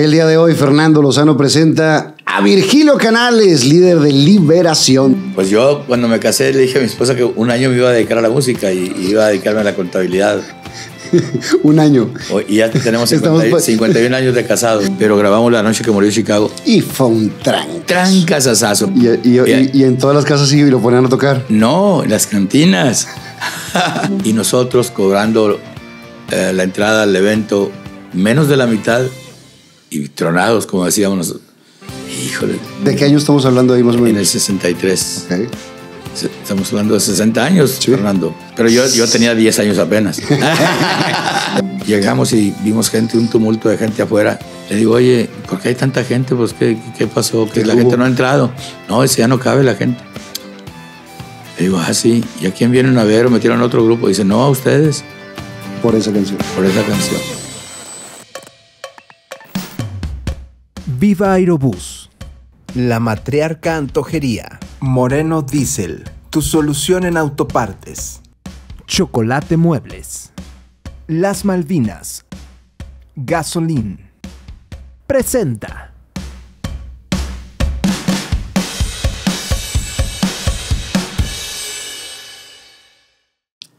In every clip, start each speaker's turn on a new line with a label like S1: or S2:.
S1: El día de hoy Fernando Lozano presenta a Virgilio Canales, líder de Liberación.
S2: Pues yo cuando me casé le dije a mi esposa que un año me iba a dedicar a la música y iba a dedicarme a la contabilidad. un año. Y ya tenemos 51 pues- años de casados, pero grabamos la noche que murió Chicago. Y fue un tranca. ¿Y, y, en todas las casas sí lo ponían a tocar. No, en las cantinas. y nosotros cobrando eh, la entrada al evento menos de la mitad y tronados, como decíamos nosotros. Híjole. ¿De qué año estamos hablando ahí más o menos? En el 63. Estamos hablando de 60 años, Fernando. Pero yo, yo tenía 10 años apenas. Llegamos y vimos gente, un tumulto de gente afuera. Le digo, oye, ¿por qué hay tanta gente? Pues, ¿qué, qué pasó? Que la gente no ha entrado. No, ese ya no cabe la gente. Le digo, ah, sí. ¿Y a quién vienen a ver? O metieron a otro grupo. Dice, no, a ustedes. Por esa canción. Por esa canción.
S1: Viva Aerobús. La matriarca Antojería.
S2: Moreno Diesel. Tu solución en autopartes. Chocolate Muebles. Las Malvinas. Gasolín. Presenta.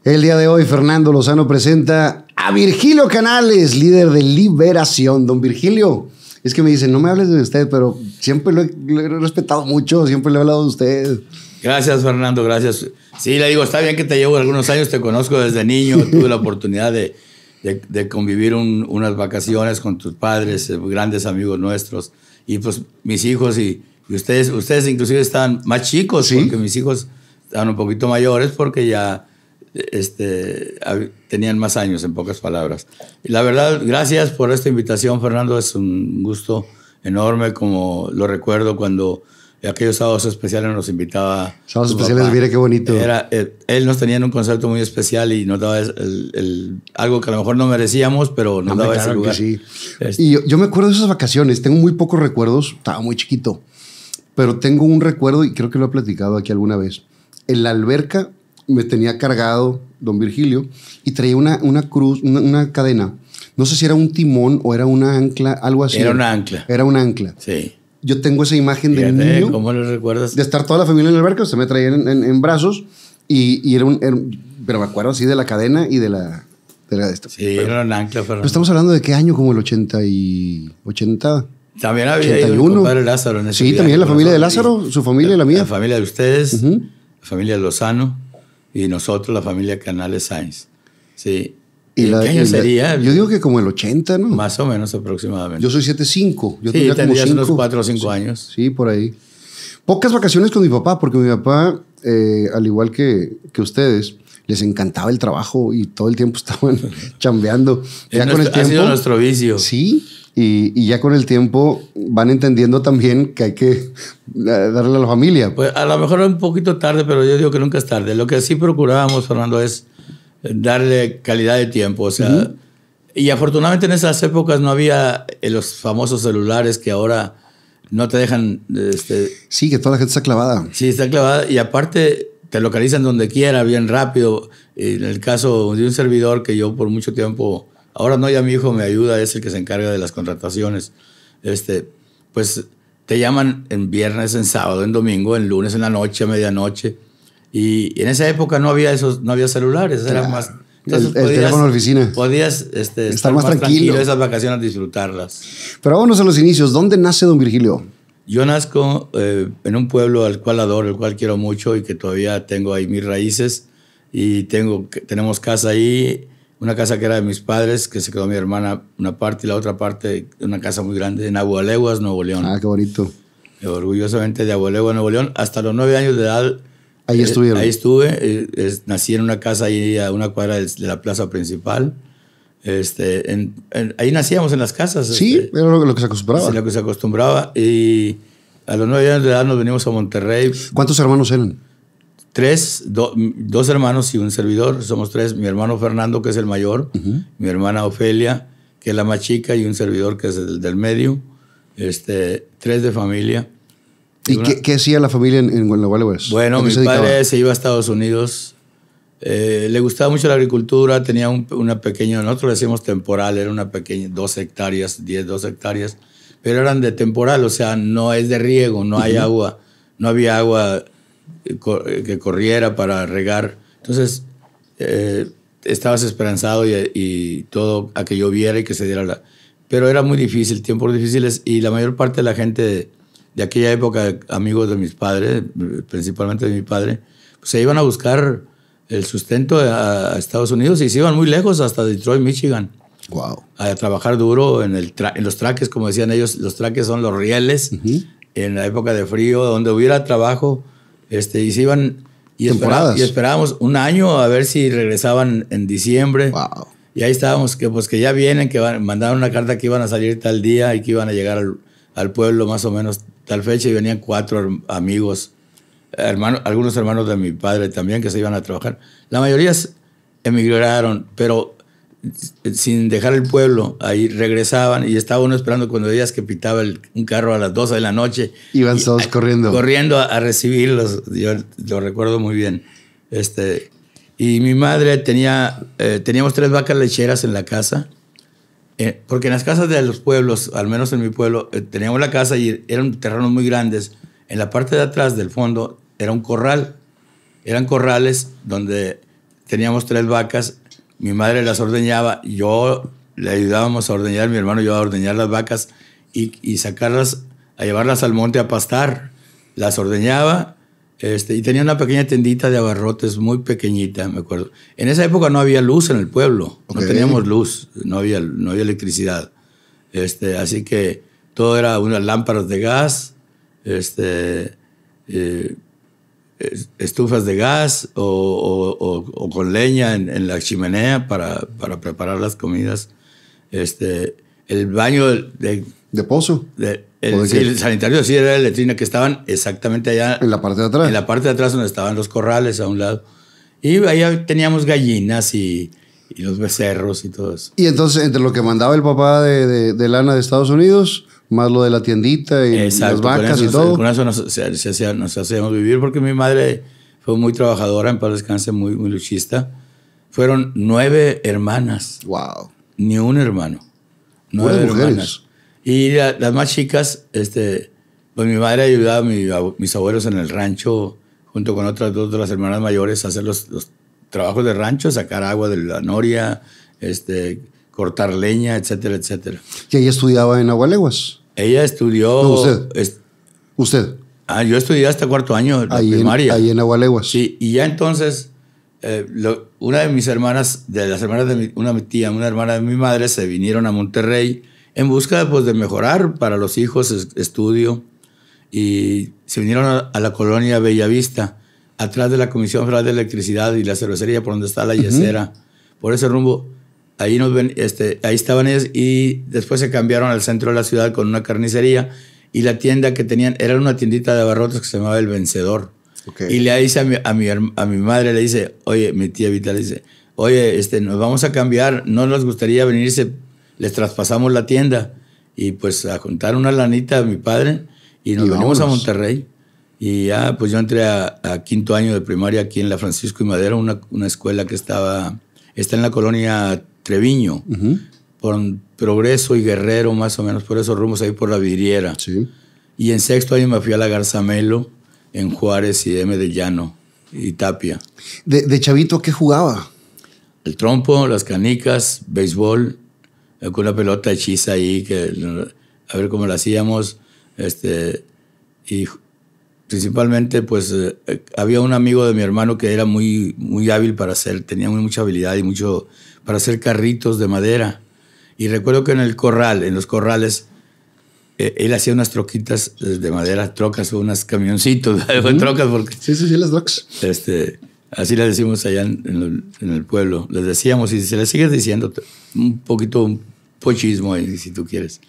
S1: El día de hoy, Fernando Lozano presenta a Virgilio Canales, líder de Liberación. Don Virgilio, es que me dicen, no me hables de usted, pero siempre lo he, respetado mucho, siempre le he hablado de usted.
S2: Gracias, Fernando, gracias. Sí, le digo, está bien que te llevo algunos años, te conozco desde niño, tuve la oportunidad de, convivir unas vacaciones con tus padres, eh, grandes amigos nuestros, y pues mis hijos y, ustedes, ustedes inclusive están más chicos, ¿Sí? porque mis hijos están un poquito mayores, porque ya este, tenían más años, en pocas palabras. Y la verdad, gracias por esta invitación, Fernando. Es un gusto enorme, como lo recuerdo cuando aquellos sábados especiales nos invitaba. Sábados especiales, mire qué bonito. Era, eh, él nos tenía en un concepto muy especial y nos daba el, algo que a lo mejor no merecíamos, pero nos daba claro lugar. Y
S1: yo, yo me acuerdo de esas vacaciones. Tengo muy pocos recuerdos, estaba muy chiquito, pero tengo un recuerdo y creo que lo he platicado aquí alguna vez. En la alberca me tenía cargado don Virgilio y traía una, una cruz, una, cadena. No sé si era un timón o era una ancla, algo así. Era una ancla. Era una ancla. Sí. Yo tengo esa imagen de niño. ¿Cómo lo recuerdas? De estar toda la familia en el barco, se me traían en, brazos y, era, un, Pero me acuerdo así de la cadena y de la. De
S2: Sí, era una ancla, Pero estamos
S1: hablando de qué año, como el 80 y.
S2: 80. También había el padre Lázaro Sí, también la familia de Lázaro, su familia y la mía. La familia de ustedes, la familia Lozano y nosotros la familia Canales Sainz. Sí. ¿Y, qué año sería? Yo digo que como el 80, ¿no? Más o menos aproximadamente. Yo soy
S1: 7'5". Yo sí, tenía como unos 4
S2: o 5 años.
S1: Sí, por ahí. Pocas vacaciones con mi papá, porque mi papá, eh, al igual que, que ustedes, les encantaba el trabajo y todo el tiempo estaban chambeando. Ya con el tiempo, ha sido nuestro
S2: vicio. Sí,
S1: y, y, ya con el tiempo van entendiendo también que hay que eh, darle a la familia.
S2: Pues a lo mejor es un poquito tarde, pero yo digo que nunca es tarde. Lo que sí procurábamos, Fernando, es darle calidad de tiempo. O sea, y afortunadamente en esas épocas no había eh, los famosos celulares que ahora no te dejan. Este, sí, que toda la gente está clavada. Sí, está clavada. Y aparte, te localizan donde quiera, bien rápido. En el caso de un servidor que yo por mucho tiempo, ahora no, ya mi hijo me ayuda, es el que se encarga de las contrataciones. Este, pues te llaman en viernes, en sábado, en domingo, en lunes, en la noche, a medianoche. Y en esa época no había esos, no había celulares, era más entonces, el, teléfono de oficina. Podías este, estar, más, tranquilo. tranquilo. esas vacaciones, disfrutarlas.
S1: Pero vámonos a los inicios. ¿Dónde nace don Virgilio?
S2: Yo nazco eh, en un pueblo al cual adoro, al cual quiero mucho y que todavía tengo ahí mis raíces y tengo, tenemos casa ahí, una casa que era de mis padres, que se quedó mi hermana una parte y la otra parte, una casa muy grande en Agualeguas, Nuevo León. Ah, qué bonito. Orgullosamente de Agualeguas, Nuevo León. Hasta los nueve años de edad Ahí eh, estuve ahí estuve. Eh, nací en una casa ahí a una cuadra de la plaza principal. Este, en, ahí nacíamos en las casas. Sí, este, era lo, que se acostumbraba. Era lo que se acostumbraba. Y a los nueve años de edad nos venimos a Monterrey. ¿Cuántos hermanos eran? Tres, dos hermanos y un servidor. Somos tres. Mi hermano Fernando, que es el mayor. Mi hermana Ofelia, que es la más chica. Y un servidor, que es el del medio. Este, tres de familia. ¿Y, qué,
S1: qué, hacía la familia en, en Bueno, mi se padre
S2: se iba a Estados Unidos eh, le gustaba mucho la agricultura, tenía una pequeña, nosotros le decimos temporal, era una pequeña, dos hectáreas, diez, dos hectáreas, pero eran de temporal, o sea, no es de riego, no hay agua, no había agua eh, eh, que corriera para regar. Entonces, estabas esperanzado y, todo a que lloviera y que se diera la... Pero era muy difícil, tiempos difíciles, y la mayor parte de la gente de, aquella época, amigos de mis padres, principalmente de mi padre, pues, se iban a buscar el sustento a, Estados Unidos y se iban muy lejos hasta Detroit, Michigan. Wow. A trabajar duro en, el en los traques, como decían ellos, los traques son los rieles en la época de frío, donde hubiera trabajo, este, y se iban y, esperábamos un año a ver si regresaban en diciembre. Wow. Y ahí estábamos, que pues que ya vienen, que van, mandaron una carta que iban a salir tal día y que iban a llegar al, al pueblo más o menos tal fecha y venían cuatro amigos hermano, algunos hermanos de mi padre también que se iban a trabajar. La mayoría emigraron, pero sin dejar el pueblo, ahí regresaban y estaba uno esperando cuando veías que pitaba un carro a las 12 de la noche. Iban todos corriendo. Corriendo a, recibirlos, yo lo recuerdo muy bien. Este, y mi madre tenía, eh, teníamos tres vacas lecheras en la casa, eh, porque en las casas de los pueblos, al menos en mi pueblo, eh, teníamos la casa y eran terrenos muy grandes. En la parte de atrás del fondo era un corral. Eran corrales donde teníamos tres vacas, mi madre las ordeñaba, yo le ayudábamos a ordeñar, mi hermano yo a ordeñar las vacas y, sacarlas, a llevarlas al monte a pastar. Las ordeñaba este, y tenía una pequeña tendita de abarrotes, muy pequeñita, me acuerdo. En esa época no había luz en el pueblo, no teníamos luz, no había, no había electricidad. Este, así que todo era unas lámparas de gas, este, eh, estufas de gas o, con leña en, la chimenea para, para preparar las comidas. Este, el baño de, pozo. el, sanitario sí era la letrina, que estaban exactamente allá. En la parte de atrás. En la parte de atrás donde estaban los corrales a un lado. Y ahí teníamos gallinas y, los becerros y todo eso.
S1: Y entonces, entre lo que mandaba el papá de lana de Estados Unidos
S2: más lo de la tiendita y las vacas y todo. Con eso nos, hacíamos vivir porque mi madre fue muy trabajadora, en paz descanse, muy, muy luchista. Fueron nueve hermanas. ¡Wow! Ni un hermano. Nueve hermanas. Y las más chicas, este, pues mi madre ayudaba a mis abuelos en el rancho, junto con otras dos de las hermanas mayores, a hacer los, trabajos de rancho, sacar agua de la noria, este, cortar leña, etcétera, etcétera.
S1: ¿Y ella estudiaba en Agualeguas?
S2: Ella estudió. usted. usted. Ah, yo estudié hasta cuarto año de ahí primaria. En, ahí en Agualeguas. Sí, y ya entonces, eh, una de mis hermanas, de las hermanas de mi, una tía, una hermana de mi madre, se vinieron a Monterrey en busca pues, de mejorar para los hijos estudio y se vinieron a, la colonia Bellavista, atrás de la Comisión Federal de Electricidad y la cervecería por donde está la yesera, por ese rumbo. Ahí, nos ven, este, ahí estaban ellos y después se cambiaron al centro de la ciudad con una carnicería y la tienda que tenían era una tiendita de abarrotes que se llamaba El Vencedor. Y le dice a mi, a, mi, madre, le dice, oye, mi tía Vita le dice, oye, este, nos vamos a cambiar, no nos gustaría venirse, les traspasamos la tienda. Y pues a juntar una lanita a mi padre y nos venimos a Monterrey. Y ya, pues yo entré a, quinto año de primaria aquí en la Francisco y Madero, una, una escuela que estaba, está en la colonia Treviño, por Progreso y Guerrero, más o menos por esos rumbos ahí por la vidriera. Sí. Y en sexto año me fui a la Garzamelo, en Juárez y M de Llano y Tapia.
S1: ¿De, chavito qué jugaba?
S2: El trompo, las canicas, béisbol, eh, con una pelota hechiza ahí, que a ver cómo la hacíamos. Este, y principalmente pues eh, eh, había un amigo de mi hermano que era muy, muy hábil para hacer, tenía muy, mucha habilidad y mucho para hacer carritos de madera. Y recuerdo que en el corral, en los corrales, eh, él hacía unas troquitas de madera, trocas o unas camioncitos, trocas porque... Sí, sí, sí, las trocas. Este, así las decimos allá en, el pueblo. Les decíamos y se les sigue diciendo un poquito un pochismo, si tú quieres.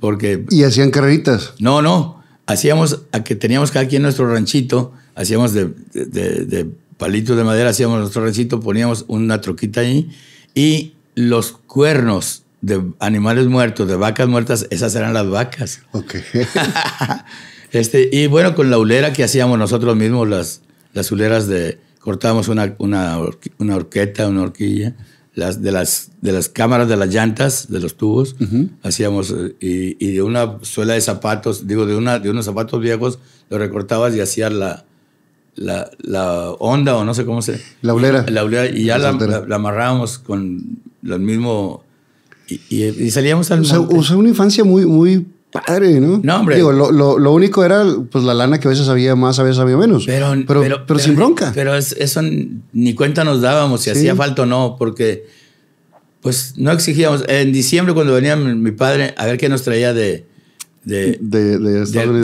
S2: Porque... ¿Y hacían carreritas? No, no. Hacíamos, a que teníamos cada quien nuestro ranchito, hacíamos de, de palitos de madera, hacíamos nuestro ranchito, poníamos una troquita ahí y los cuernos de animales muertos, de vacas muertas, esas eran las vacas. Ok. este, y bueno, con la ulera que hacíamos nosotros mismos, las, las de, cortábamos una, una, una horqueta, una horquilla, las, de, las, de las cámaras de las llantas, de los tubos, hacíamos, eh, y, de una suela de zapatos, digo, de, una, de unos zapatos viejos, lo recortabas y hacías la, la, onda o no sé cómo se... La ulera. La ulera y ya la, amarrábamos con lo mismo y, salíamos al... O
S1: o una infancia muy, muy padre, ¿no? No, hombre. lo, lo, único era pues la lana que a veces había más, a veces había menos. Pero, pero, sin bronca.
S2: Pero eso ni cuenta nos dábamos si hacía falta o no, porque pues no exigíamos. En diciembre cuando venía mi padre a ver qué nos traía de... De,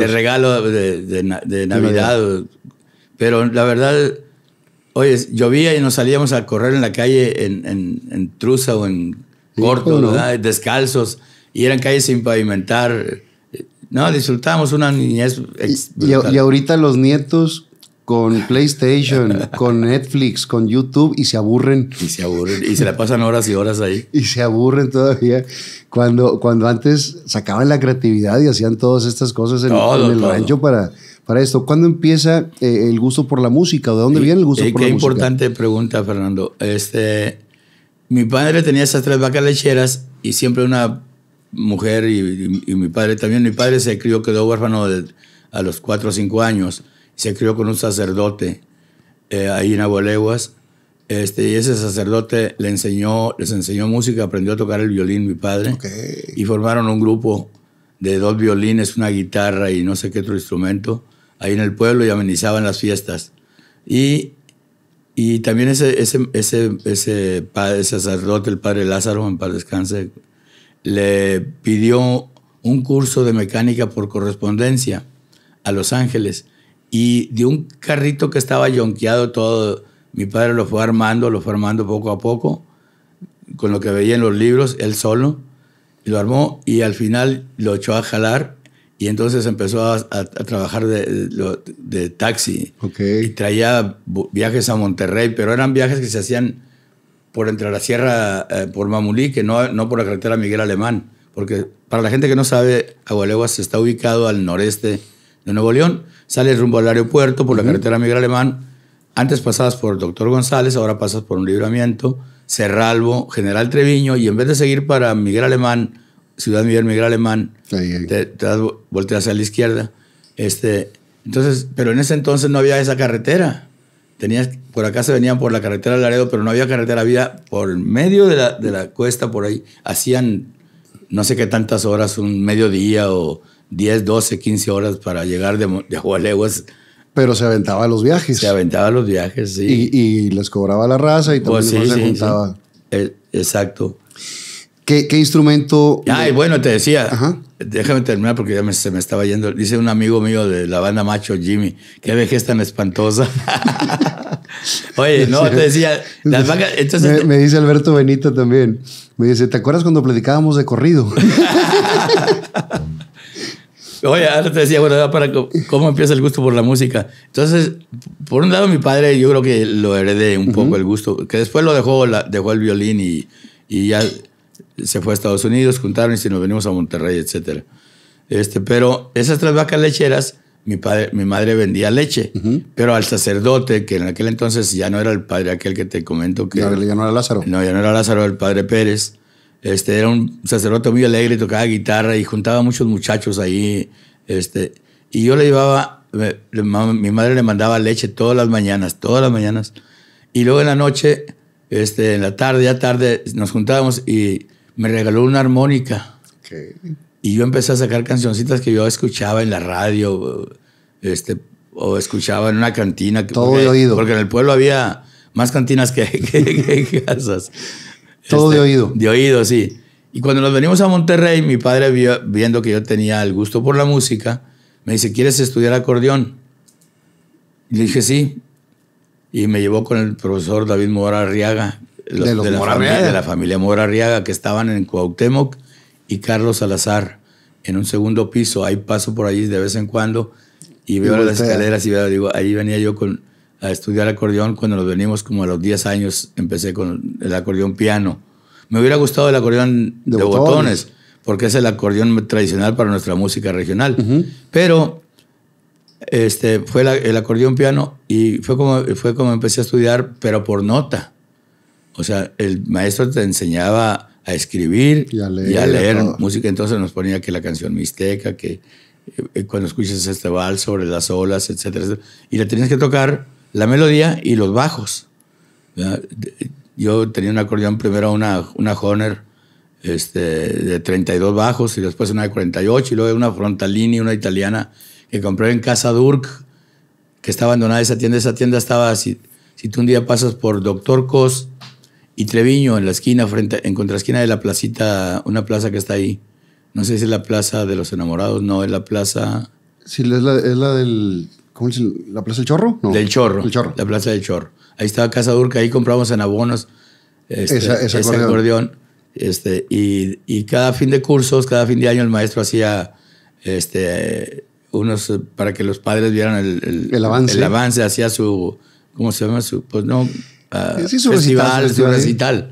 S2: regalo de, Navidad, Navidad. Pero la verdad, oye, llovía y nos salíamos a correr en la calle en, en, trusa o en corto, no? descalzos, y eran calles sin pavimentar. No, disfrutábamos una niñez. Y, y,
S1: ahorita los nietos con PlayStation, con Netflix, con YouTube y se aburren. Y se aburren, y se la pasan horas y horas ahí. y se aburren todavía. Cuando, cuando antes sacaban la creatividad y hacían todas estas cosas en, el rancho para, para esto. ¿Cuándo empieza eh, el gusto por la música? ¿De dónde viene el gusto por la música? Qué importante
S2: pregunta, Fernando. Este, mi padre tenía esas tres vacas lecheras y siempre una mujer y, mi padre también. Mi padre se crió, quedó huérfano a los cuatro o cinco años. Se crió con un sacerdote eh, ahí en Aboleguas. Este, y ese sacerdote le enseñó, les enseñó música, aprendió a tocar el violín mi padre. Okay. Y formaron un grupo de dos violines, una guitarra y no sé qué otro instrumento ahí en el pueblo y amenizaban las fiestas. Y, y también ese, ese, ese, ese sacerdote, el padre Lázaro, en paz descanse, le pidió un curso de mecánica por correspondencia a Los Ángeles y de un carrito que estaba yonqueado todo, mi padre lo fue armando, lo fue armando poco a poco, con lo que veía en los libros, él solo, lo armó y al final lo echó a jalar y entonces empezó a, trabajar de, taxi. Y traía viajes a Monterrey, pero eran viajes que se hacían por entre la sierra, eh, por que no, no por la carretera Miguel Alemán. Porque para la gente que no sabe, Agualeguas está ubicado al noreste de Nuevo León. Sales rumbo al aeropuerto por la carretera Miguel Alemán. Antes pasabas por el Doctor González, ahora pasas por un libramiento, Cerralbo, General Treviño, y en vez de seguir para Miguel Alemán Ciudad Miguel Miguel Alemán, Te, das, volteas a la izquierda. Este, entonces, pero en ese entonces no había esa carretera. Tenías, por acá se venían por la carretera Laredo, pero no había carretera, había por medio de la, de la cuesta, por ahí. Hacían no sé qué tantas horas, un mediodía o 10, 12, 15 horas para llegar de, de Jualeguas. Pero se aventaba los viajes. Se aventaba los viajes, sí. Y, les cobraba la raza y también pues se juntaba. Eh, exacto. ¿Qué, instrumento? Ay, bueno, te decía. Déjame terminar porque ya se me estaba yendo. Dice un amigo mío de la banda Macho, Jimmy, qué vejez tan espantosa. Oye, no, te decía, Me,
S1: dice Alberto Benito también. Me dice, ¿te acuerdas cuando platicábamos de corrido?
S2: Oye, ahora te decía, bueno, para cómo empieza el gusto por la música. Entonces, por un lado, mi padre, yo creo que lo heredé un poco el gusto, que después lo dejó, dejó el violín y, y ya se fue a Estados Unidos, juntaron y si nos venimos a Monterrey, etc. Este, pero esas tres vacas lecheras, mi, padre, mi madre vendía leche, pero al sacerdote, que en aquel entonces ya no era el padre aquel que te comento que... ya no era Lázaro. No, ya no era Lázaro, el padre Pérez. Este, era un sacerdote muy alegre, tocaba guitarra y juntaba muchos muchachos ahí. Este, y yo le llevaba, mi madre le mandaba leche todas las mañanas, todas las mañanas. Y luego en la noche, este, en la tarde, ya tarde, nos juntábamos y me regaló una armónica. Y yo empecé a sacar cancioncitas que yo escuchaba en la radio este, o escuchaba en una cantina. Todo de oído. Porque en el pueblo había más cantinas que, casas. Todo de este, oído. De oído, sí. Y cuando nos venimos a Monterrey, mi padre, viendo que yo tenía el gusto por la música, me dice, ¿quieres estudiar acordeón? Y le dije, sí. Y me llevó con el profesor David Mora Arriaga, de, la familia, de, Mora que estaban en Cuauhtémoc y Carlos Salazar en un segundo piso. Ahí paso por allí de vez en cuando y veo las escaleras y veo, digo, ahí venía yo con, a estudiar acordeón cuando nos venimos como a los 10 años, empecé con el acordeón piano. Me hubiera gustado el acordeón de, botones. porque es el acordeón tradicional para nuestra música regional. Pero este, fue el acordeón piano y fue como, fue como empecé a estudiar, pero por nota. O sea, el maestro te enseñaba a escribir y a leer, música. Entonces nos ponía que la canción mixteca, que eh, eh, cuando escuchas este vals sobre las olas, etcétera, Y le tenías que tocar la melodía y los bajos. Yo tenía un acordeón, primero una, una Honer este, de 32 bajos y después una de 48 y luego una Frontalini, una italiana que compré en Casa Durk, que está abandonada esa tienda. Esa tienda estaba, si, si tú un día pasas por Doctor Cost y Treviño, en la esquina, frente, en contraesquina de la placita, una plaza que está ahí. No sé si es la plaza de los enamorados, no, es la plaza. Sí, es la, del. ¿Cómo es? ¿La plaza del chorro? Del chorro. La plaza del chorro. Ahí estaba Casa Durca, ahí compramos en abonos este, ese acordeón. este, y, cada fin de cursos, cada fin de año, el maestro hacía este, unos. para que los padres vieran el, avance. El avance, hacía su. ¿Cómo se llama? Su, pues no, Ah, sí, su recital, su ¿eh? recital.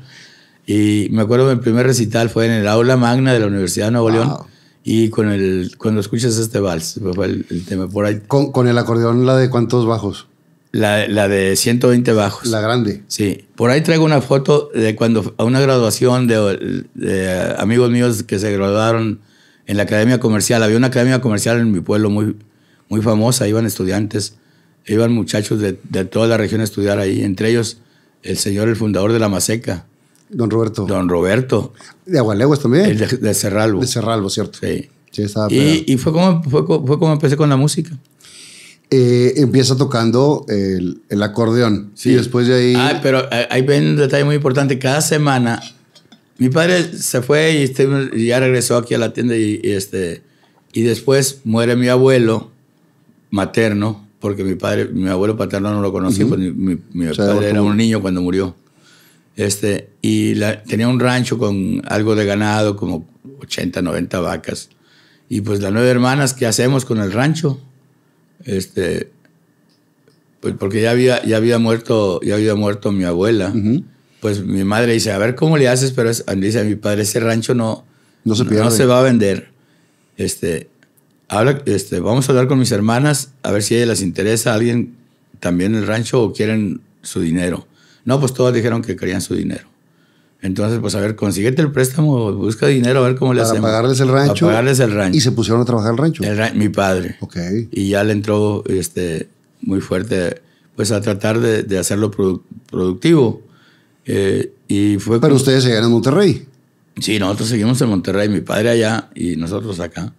S2: Y me acuerdo que mi primer recital fue en el aula magna de la Universidad de Nuevo León. Y con el, cuando escuchas este vals, fue el, tema por ahí. ¿Con, el acordeón, la de cuántos bajos? La, la, de 120 bajos. La grande. Sí. Por ahí traigo una foto de cuando a una graduación de, de amigos míos que se graduaron en la academia comercial. Había una academia comercial en mi pueblo muy, muy famosa. Iban estudiantes, iban muchachos de, de toda la región a estudiar ahí. Entre ellos el señor, el fundador de la Maseca. Don Roberto. Don Roberto. De Agualeguas también. El de, De Cerralbo, cierto. Sí. sí y, y fue, como, fue, empecé con la música. Eh, empieza tocando el, acordeón. Sí. después de ahí. Ah, pero eh, ahí ven un detalle muy importante. Cada semana, mi padre se fue y, este, ya regresó aquí a la tienda este, y después muere mi abuelo materno porque mi padre, mi abuelo paterno no lo conocí, pues, mi, padre era un niño cuando murió. Este, y tenía un rancho con algo de ganado, como 80, 90 vacas. Y pues las nueve hermanas, ¿qué hacemos con el rancho? Este, pues porque ya había, ya había, muerto, ya había muerto mi abuela. Pues mi madre dice, a ver cómo le haces, pero dice a mi padre, ese rancho no, no, se, pierde, no se va a vender. Este, Habla, este, vamos a hablar con mis hermanas a ver si a ellas les interesa alguien también el rancho o quieren su dinero. No, pues todas dijeron que querían su dinero. Entonces, pues a ver, consíguete el préstamo, busca dinero, a ver cómo le hacemos. Para pagarles el rancho. Para pagarles el rancho. Y se pusieron a trabajar el rancho. mi padre. Ok. Y ya le entró este, muy fuerte, pues a tratar de, hacerlo productivo. Eh, y fue Pero ustedes seguían en Monterrey. Sí, nosotros seguimos en Monterrey, mi padre allá y nosotros acá.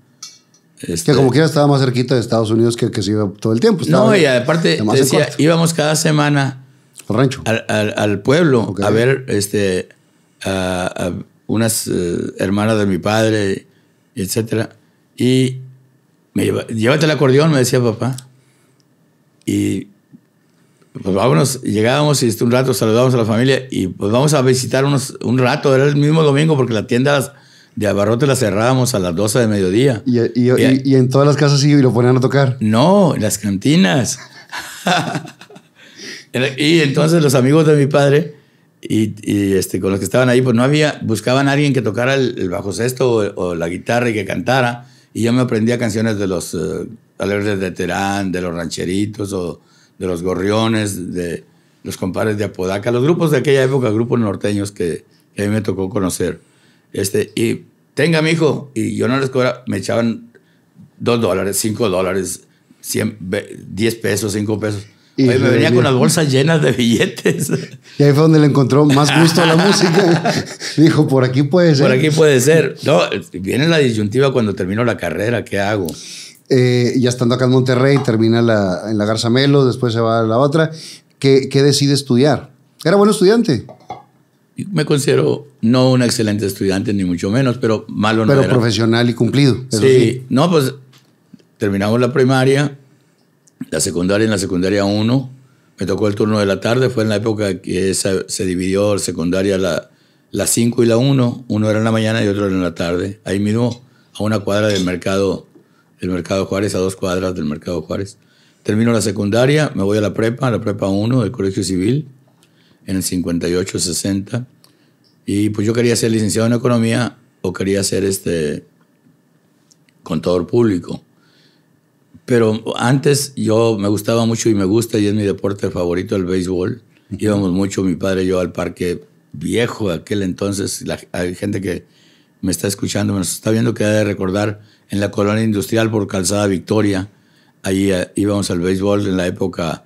S1: Este, que como quiera estaba más cerquita de Estados Unidos que que se iba todo el tiempo. no, y aparte decía,
S2: íbamos cada semana al rancho. Al, pueblo a ver este, a, unas eh, hermanas de mi padre, etc. Y me llévate el acordeón, me decía papá. Y pues vámonos, llegábamos y un rato saludábamos a la familia y pues vamos a visitar un rato, era el mismo domingo porque la tienda de abarrote la cerrábamos a las 12 de mediodía. ¿Y, en todas las casas sí lo ponían a tocar? No, en las cantinas. y entonces los amigos de mi padre y, este, con los que estaban ahí, pues no había, buscaban a alguien que tocara el, bajo sexto o, la guitarra y que cantara. Y yo me aprendía canciones de los uh, de Terán, de los rancheritos o de los gorriones, de los compares de Apodaca, los grupos de aquella época, grupos norteños que a mí me tocó conocer. Este, y tenga, mi hijo. Y yo no les cobraba, me echaban 2 dólares, 5 dólares, 10 pesos, 5 pesos. Y me venía, con las bolsas llenas de billetes.
S1: Y ahí fue donde le encontró más gusto a la música. Dijo, por aquí puede ser. Por aquí puede ser.
S2: No, viene la disyuntiva cuando termino la carrera, ¿qué hago?
S1: Eh, ya estando acá en Monterrey, termina la, en la Garzamelo, después se va a la otra. ¿Qué, qué decide estudiar? Era buen estudiante
S2: me considero no un excelente estudiante, ni mucho menos, pero malo no Pero
S1: profesional y cumplido. Sí,
S2: no, pues terminamos la primaria, la secundaria en la secundaria 1, me tocó el turno de la tarde, fue en la época que se, se dividió secundaria la, la 5 y la 1, uno era en la mañana y otro era en la tarde, ahí mismo a una cuadra del mercado, del mercado Juárez, a dos cuadras del mercado Juárez. Termino la secundaria, me voy a la prepa, a la prepa 1 del Colegio Civil, en el 58, 60. Y pues yo quería ser licenciado en economía o quería ser este contador público. Pero antes yo me gustaba mucho y me gusta y es mi deporte favorito el béisbol. Íbamos mucho mi padre y yo al parque viejo de aquel entonces. hay gente que me está escuchando, me está viendo que ha de recordar en la colonia industrial por Calzada Victoria. Ahí eh, íbamos al béisbol en la época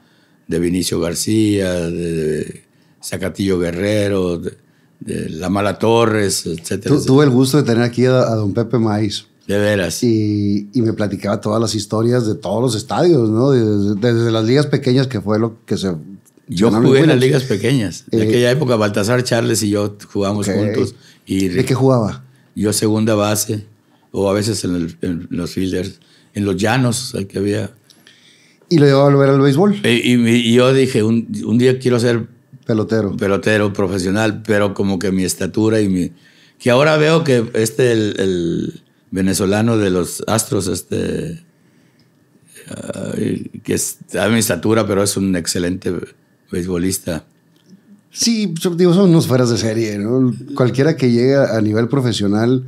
S2: de Vinicio García, de Zacatillo Guerrero, de, La Mala Torres, etcétera, Tuve el
S1: gusto de tener aquí a, don Pepe Maíz. De veras. Y, me platicaba todas las historias de todos los estadios, ¿no? Desde, las ligas pequeñas, que fue lo que se. Yo jugué en las ligas pequeñas. En eh, aquella
S2: época, Baltasar Charles y yo jugamos juntos. Y, ¿De qué jugaba? Yo segunda base, o a veces en, los fielders, en los llanos que había. Y lo llevaba a volver al béisbol. Y, yo dije, un, un, día quiero ser Pelotero. Pelotero profesional, pero como que mi estatura y mi... Que ahora veo que este, el, venezolano de los Astros, este... Ah, que es mi estatura, pero es un excelente beisbolista.
S1: Sí, digo, son unos fueras de serie, ¿no? Cualquiera que llegue a nivel profesional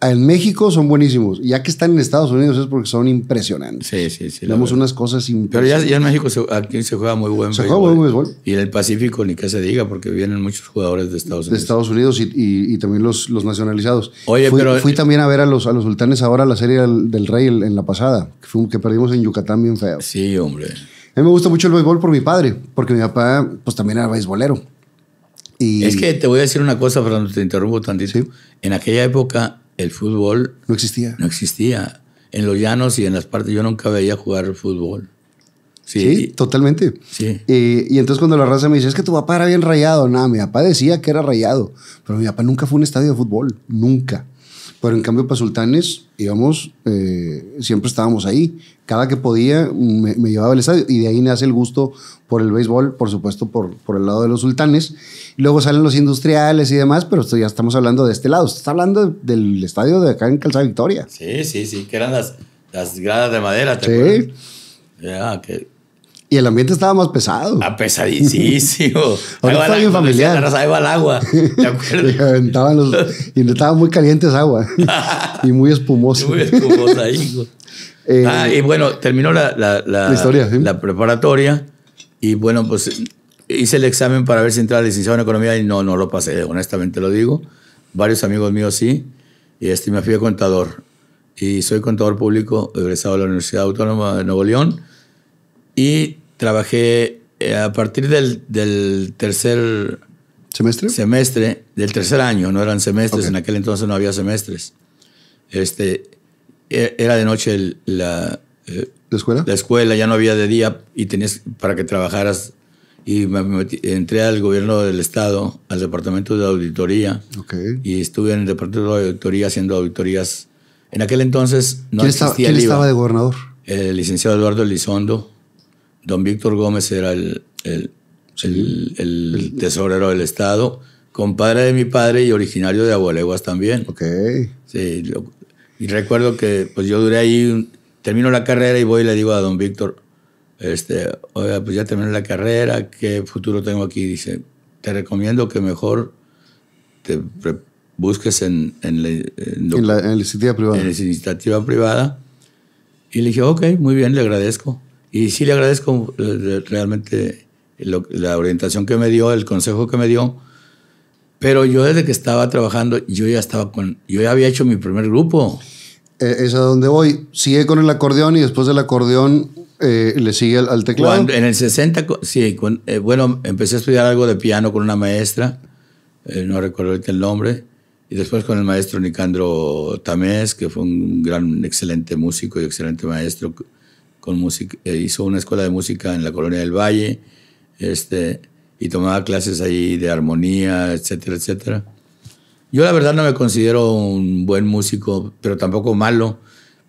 S1: en México son buenísimos. Ya que están en Estados Unidos es porque son impresionantes. Sí, sí, sí. Tenemos unas cosas impresionantes. Pero
S2: ya, en México se, aquí se juega muy buen se Juega muy buen béisbol. Y en el Pacífico ni que se diga porque vienen muchos jugadores de Estados Unidos. De Estados Unidos y, también los, nacionalizados. Oye, pero... Fui
S1: también a ver a los, a los sultanes ahora la serie del, Rey en la pasada, que, fue, que perdimos en Yucatán bien feo. Sí, hombre. A mí me gusta mucho el béisbol por mi padre, porque mi papá pues también era béisbolero.
S2: Y... Es que te voy a decir una cosa, Fernando, te interrumpo tantísimo. En aquella época el fútbol... No existía. No existía. En los llanos y en las partes yo nunca veía jugar fútbol. Sí, totalmente.
S1: Sí. Eh, y entonces cuando la raza me dice, es que tu papá era bien rayado. Nada, mi papá decía que era rayado, pero mi papá nunca fue a un estadio de fútbol, nunca. Pero en cambio, para Sultanes íbamos, eh, siempre estábamos ahí. Cada que podía me, llevaba al estadio. Y de ahí me hace el gusto por el béisbol, por supuesto, por, por el lado de los Sultanes. Luego salen los industriales y demás, pero esto ya estamos hablando de este lado. Usted está hablando del estadio de acá en Calzada Victoria.
S2: Sí, sí, sí, que eran las, gradas de madera, ¿te Sí. Ya, que y el ambiente estaba más pesado. Ah, pesadísimo. Ahora está bien familiar. el agua. ¿Te
S1: acuerdas? los, y estaban muy calientes agua. y muy espumosa. Muy
S2: espumosa, eh, ah, y bueno, terminó la, la, preparatoria. Y bueno, pues hice el examen para ver si entraba licenciado en economía y no, no lo pasé, honestamente lo digo. Varios amigos míos sí. Y este, me fui a contador. Y soy contador público egresado de la Universidad Autónoma de Nuevo León. Y trabajé eh, a partir del, tercer... ¿Semestre? Semestre, del tercer año, no eran semestres, en aquel entonces no había semestres. Este, e, era de noche eh, la, escuela? La escuela, ya no había de día y tenías para que trabajaras. Y me entré al gobierno del estado, al departamento de auditoría. Y estuve en el departamento de auditoría haciendo auditorías. En aquel entonces no ¿Quién estaba de gobernador? El licenciado Eduardo Elizondo don Víctor Gómez era el, tesorero del Estado, compadre de mi padre y originario de Agualeguas también. Ok. Sí, y recuerdo que pues yo duré ahí, termino la carrera y voy y le digo a don Víctor, este, oiga, pues ya terminé la carrera, ¿qué futuro tengo aquí? Dice, te recomiendo que mejor te busques en, iniciativa privada. En la iniciativa privada. Y le dije, ok, muy bien, le agradezco. Y sí le agradezco eh, realmente la orientación que me dio, el consejo que me dio. Pero yo desde que estaba trabajando, yo ya estaba con, yo ya había hecho mi primer grupo. Eh, es a donde voy.
S1: Sigue con el acordeón y después del acordeón
S2: eh, le sigue al, teclado. en el 60, sí, bueno, empecé a estudiar algo de piano con una maestra, no recuerdo ahorita el nombre, y después con el maestro Nicandro Tamés, que fue un gran, excelente músico y excelente maestro con música, eh, hizo una escuela de música en la Colonia del Valle, este, y tomaba clases ahí de armonía, etcétera, etcétera. Yo la verdad no me considero un buen músico, pero tampoco malo,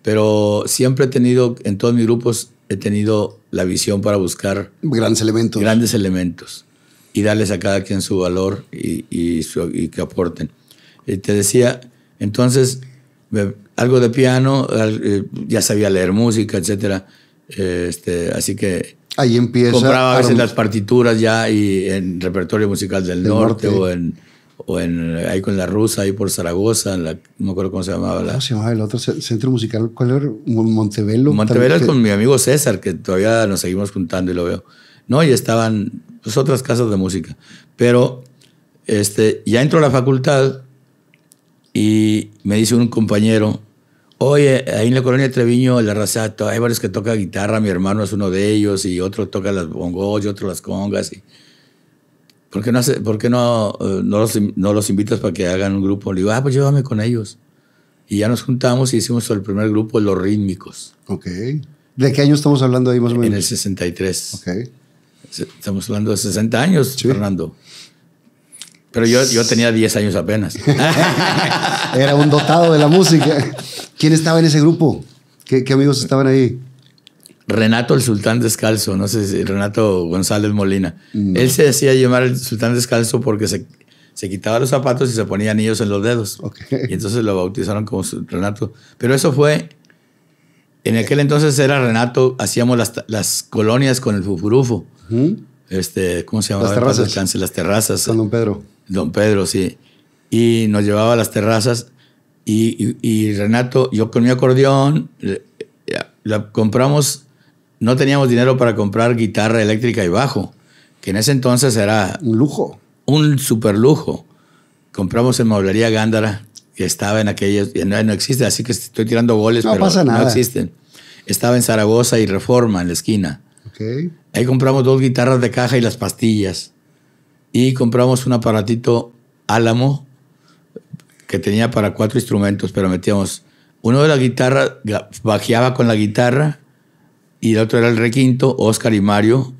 S2: pero siempre he tenido, en todos mis grupos, he tenido la visión para buscar grandes elementos. Grandes elementos y darles a cada quien su valor y, y que aporten. Eh, te decía, entonces algo de piano, eh, ya sabía leer música, etc. Este, así que Ahí empieza. Compraba a veces las partituras ya y en repertorio musical del, norte, o en o en ahí con la rusa ahí por Zaragoza, la, no me acuerdo cómo se llamaba. ¿Cómo
S1: se llamaba el otro centro musical? ¿Cuál era? Montevelo. Montevelo es con mi
S2: amigo César que todavía nos seguimos juntando y lo veo. No y estaban pues, otras casas de música, pero este ya entró a la facultad y me dice un compañero, oye, ahí en la colonia Treviño, el Arrasato, hay varios que tocan guitarra, mi hermano es uno de ellos, y otro toca las bongos, y otro las congas. Y, ¿Por qué, no, sé por no, eh, no, los, no los invitas para que hagan un grupo? Le digo, ah, pues llévame con ellos. Y ya nos juntamos y hicimos el primer grupo, Los Rítmicos. Ok. ¿De qué año estamos hablando ahí más o menos? En el 63. Ok. Estamos hablando de 60 años, sí. Fernando. Pero yo, tenía 10 años apenas.
S1: Era un dotado de la música. ¿Quién estaba en ese grupo? ¿Qué, amigos estaban ahí?
S2: Renato el Sultán Descalzo, no sé si Renato González Molina. Mm. Él se decía llamar el Sultán Descalzo porque se, se quitaba los zapatos y se ponía anillos en los dedos. Y entonces lo bautizaron como Renato. Pero eso fue, en aquel entonces era Renato, hacíamos las, colonias con el fufurufo. este, ¿Cómo se llamaba? Las terrazas. las terrazas. Con Don Pedro. Don Pedro, sí. Y nos llevaba a las terrazas y, Renato, yo con mi acordeón, la compramos, no teníamos dinero para comprar guitarra eléctrica y bajo, que en ese entonces era... Un lujo. Un super lujo. Compramos en Mueblería Gándara, que estaba en aquellos, no, no, existe, así que estoy tirando goles, no pero pasa nada. no existen. Estaba en Zaragoza y Reforma, en la esquina. Ahí compramos dos guitarras de caja y las pastillas y compramos un aparatito Álamo que tenía para cuatro instrumentos, pero metíamos uno de la guitarra, bajeaba con la guitarra y el otro era el requinto, Oscar y Mario.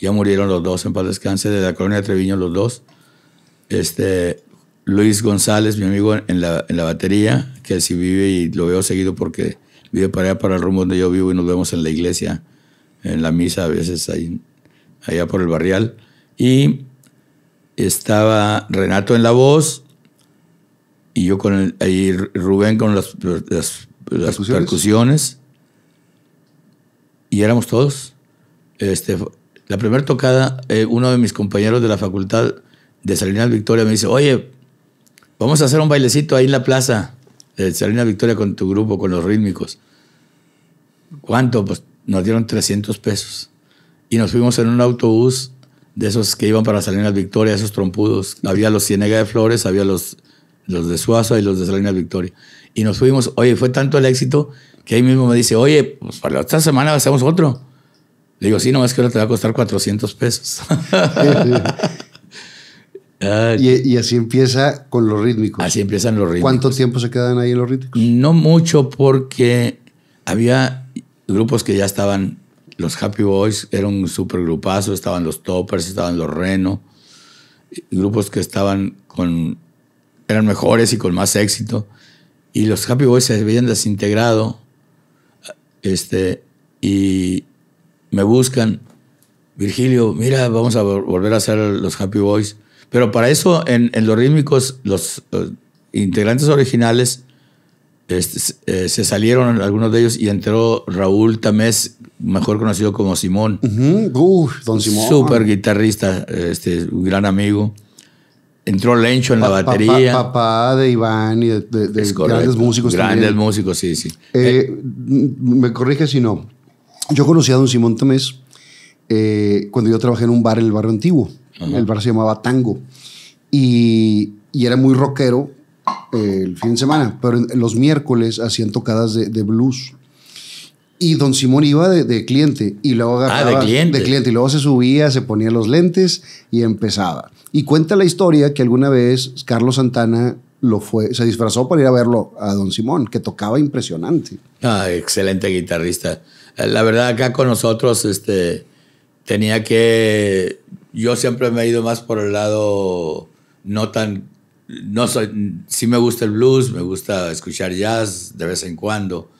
S2: Ya murieron los dos en paz descanse de la colonia de Treviño, los dos. Este, Luis González, mi amigo en la, en la batería, que si vive y lo veo seguido porque vive para allá, para el rumbo donde yo vivo y nos vemos en la iglesia, en la misa a veces, ahí, allá por el barrial. Y estaba Renato en la voz y yo con el, ahí Rubén con las, las, ¿Percusiones? y éramos todos. Este, la primera tocada, eh, uno de mis compañeros de la facultad de Salinas Victoria me dice, oye, vamos a hacer un bailecito ahí en la plaza de Salinas Victoria con tu grupo, con los rítmicos. ¿Cuánto? Pues nos dieron 300 pesos. Y nos fuimos en un autobús de esos que iban para Salinas Victoria, esos trompudos. Había los Cienega de Flores, había los, los de Suazo y los de Salinas Victoria. Y nos fuimos, oye, fue tanto el éxito que ahí mismo me dice, oye, pues para la otra semana hacemos otro. Le digo, sí, nomás que ahora te va a costar 400 pesos. Ah, y, así empieza con los rítmicos. Así empiezan los rítmicos. ¿Cuánto
S1: tiempo se quedan ahí en los rítmicos? No mucho
S2: porque había grupos que ya estaban los Happy Boys eran un grupazo, estaban los Toppers, estaban los Reno, grupos que estaban con eran mejores y con más éxito. Y los Happy Boys se habían desintegrado. Este, y me buscan, Virgilio, mira, vamos a volver a hacer los Happy Boys. Pero para eso, en, los rítmicos, los eh, integrantes originales este, eh, se salieron algunos de ellos y entró Raúl Tamés mejor conocido como Simón. Uh don Simón. Super guitarrista, este, un gran amigo. Entró Lencho en la batería.
S1: papá de Iván y de, grandes músicos. Grandes
S2: músicos, sí, sí.
S1: Eh, eh, me corrige si no. Yo conocí a don Simón Tomés eh, cuando yo trabajé en un bar en el barrio antiguo. El bar se llamaba Tango. Y, era muy rockero el fin de semana, pero los miércoles hacían tocadas de, de blues. Y don Simón iba de, cliente y luego ah, agarraba cliente. de cliente y luego se subía, se ponía los lentes y empezaba. Y cuenta la historia que alguna vez Carlos Santana lo fue, se disfrazó para ir a verlo a don Simón, que tocaba impresionante.
S2: Ah, excelente guitarrista. Eh, la verdad acá con nosotros este tenía que yo siempre me he ido más por el lado no tan no soy sí me gusta el blues, me gusta escuchar jazz de vez en cuando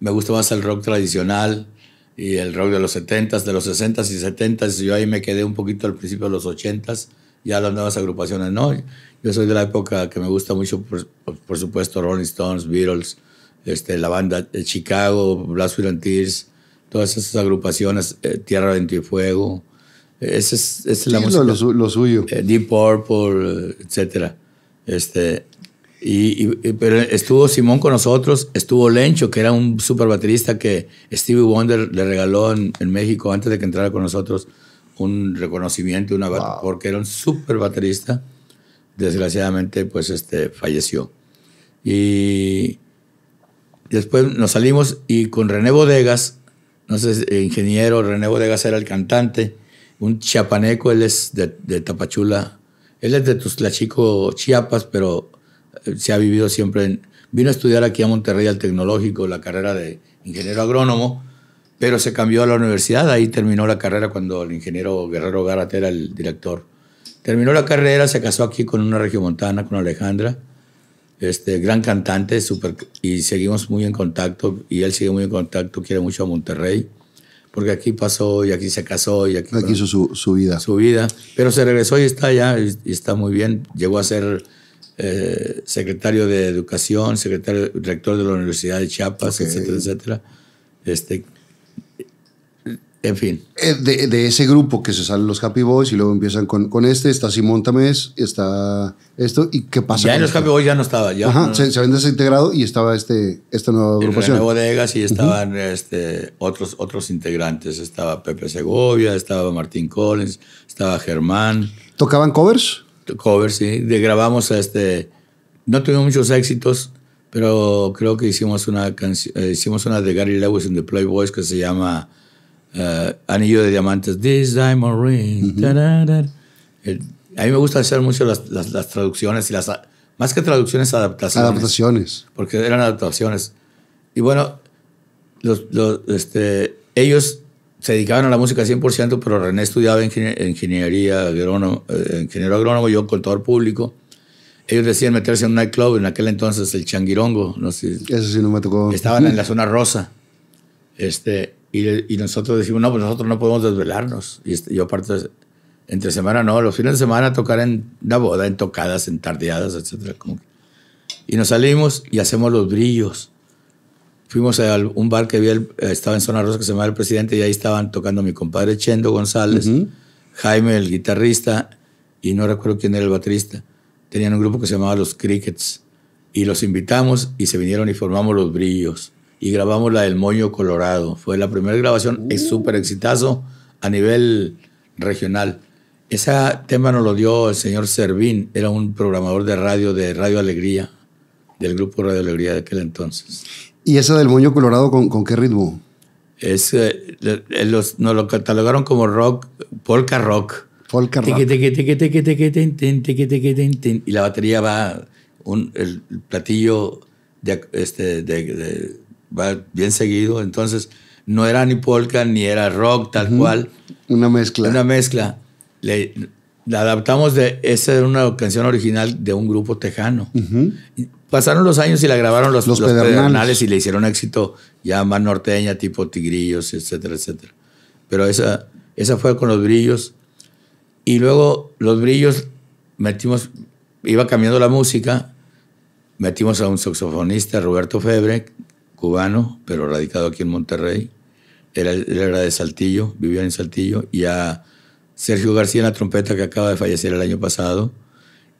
S2: me gusta más el rock tradicional y el rock de los 70s, de los 60s y 70s. Yo ahí me quedé un poquito al principio de los 80s, ya las nuevas agrupaciones, ¿no? Yo soy de la época que me gusta mucho, por, supuesto, Rolling Stones, Beatles, este, la banda de Chicago, Blast and Tears, todas esas agrupaciones, eh, Tierra, Vento y Fuego. Esa es, es la música. Lo, suyo. Eh, Deep Purple, etcétera. Este, y, pero estuvo Simón con nosotros, estuvo Lencho, que era un super baterista que Stevie Wonder le regaló en, México antes de que entrara con nosotros un reconocimiento, una porque era un super baterista. Desgraciadamente, pues este, falleció. Y después nos salimos y con René Bodegas, no sé, eh, ingeniero, René Bodegas era el cantante, un chiapaneco, él es de, Tapachula, él es de Chico Chiapas, pero se ha vivido siempre en... Vino a estudiar aquí a Monterrey al Tecnológico la carrera de ingeniero agrónomo, pero se cambió a la universidad, ahí terminó la carrera cuando el ingeniero Guerrero Gárate era el director. Terminó la carrera, se casó aquí con una regiomontana, con Alejandra, este, gran cantante, super, y seguimos muy en contacto, y él sigue muy en contacto, quiere mucho a Monterrey, porque aquí pasó y aquí se casó y aquí... Aquí hizo
S1: su, vida.
S2: Su vida, pero se regresó y está allá, y está muy bien, llegó a ser eh, secretario de Educación, secretario, rector de la Universidad de Chiapas, etcétera, etcétera. Este, en fin. Eh, de, ese grupo que se
S1: salen los Happy Boys y luego empiezan con, con este, está Simón Tamés, está esto, ¿y qué pasa? Ya en los Happy
S2: Boys ya no estaba. Ya, se,
S1: habían desintegrado y estaba este, esta nueva agrupación. Nuevo
S2: Bodegas y estaban este, otros, otros integrantes, estaba Pepe Segovia, estaba Martín Collins, estaba Germán. ¿Tocaban covers? covers, sí. De, grabamos este. No tuvimos muchos éxitos, pero creo que hicimos una canción. Eh, hicimos una de Gary Lewis en The Playboys que se llama eh, Anillo de Diamantes. This Diamond Ring. a mí me gusta hacer mucho las, traducciones y las. Más que traducciones, adaptaciones. Adaptaciones. Porque eran adaptaciones. Y bueno, los, este, ellos se dedicaban a la música 100%, pero René estudiaba ingeniería, agrónomo, eh, ingeniero agrónomo, yo contador público. Ellos decían meterse en un nightclub, en aquel entonces el Changuirongo. No sé, Eso sí no me tocó. Estaban en la zona rosa. Este, y, y nosotros decimos, no, pues nosotros no podemos desvelarnos. Y este, yo aparte, entre semana no, los fines de semana tocar en la boda, en tocadas, en tardeadas, etc. y nos salimos y hacemos los brillos fuimos a un bar que había eh, estaba en Zona Rosa que se llamaba El Presidente y ahí estaban tocando mi compadre Chendo González, Jaime el guitarrista y no recuerdo quién era el baterista. Tenían un grupo que se llamaba Los Crickets y los invitamos y se vinieron y formamos Los Brillos y grabamos la del Moño Colorado. Fue la primera grabación, es uh. súper exitazo a nivel regional. Ese tema nos lo dio el señor Servín, era un programador de radio de Radio Alegría, del grupo Radio Alegría de aquel entonces.
S1: ¿Y esa del moño colorado con,
S2: qué ritmo? Es, eh, eh, los, nos lo catalogaron como rock, polka rock. Polka rock. Y la batería va, un, el platillo de, este, va bien seguido. Entonces, no era ni polka ni era rock tal cual. Una mezcla. Una mezcla. Le, la adaptamos de. Esa era una canción original de un grupo tejano pasaron los años y la grabaron los, los, pedernales. y le hicieron éxito ya más norteña, tipo Tigrillos, etcétera, etcétera. Pero esa, esa fue con los brillos. Y luego los brillos metimos, iba cambiando la música, metimos a un saxofonista, Roberto Febre, cubano, pero radicado aquí en Monterrey. Era, él era de Saltillo, vivía en Saltillo, y a Sergio García en la trompeta que acaba de fallecer el año pasado.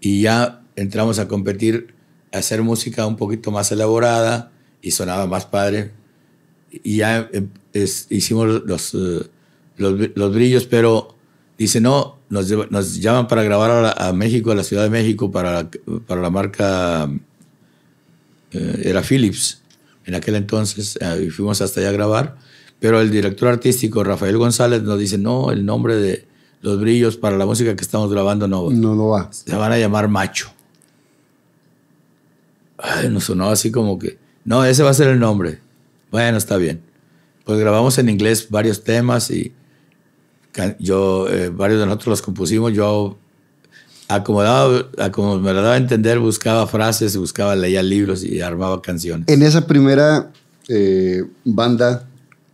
S2: Y ya entramos a competir hacer música un poquito más elaborada y sonaba más padre. Y ya eh, hicimos eh, los, los, brillos, pero dice, no, nos, nos llaman para grabar a, México, a la Ciudad de México, para, para la marca, eh, era Philips en aquel entonces, y fuimos hasta allá a grabar, pero el director artístico Rafael González nos dice, no, el nombre de los brillos para la música que estamos grabando no, no lo va. Se van a llamar Macho. Ay, nos sonó así como que, no, ese va a ser el nombre. Bueno, está bien. Pues grabamos en inglés varios temas y yo, eh, varios de nosotros los compusimos. Yo acomodaba, como me lo daba a entender, buscaba frases, buscaba, leía libros y armaba canciones.
S1: En esa primera eh,
S2: banda,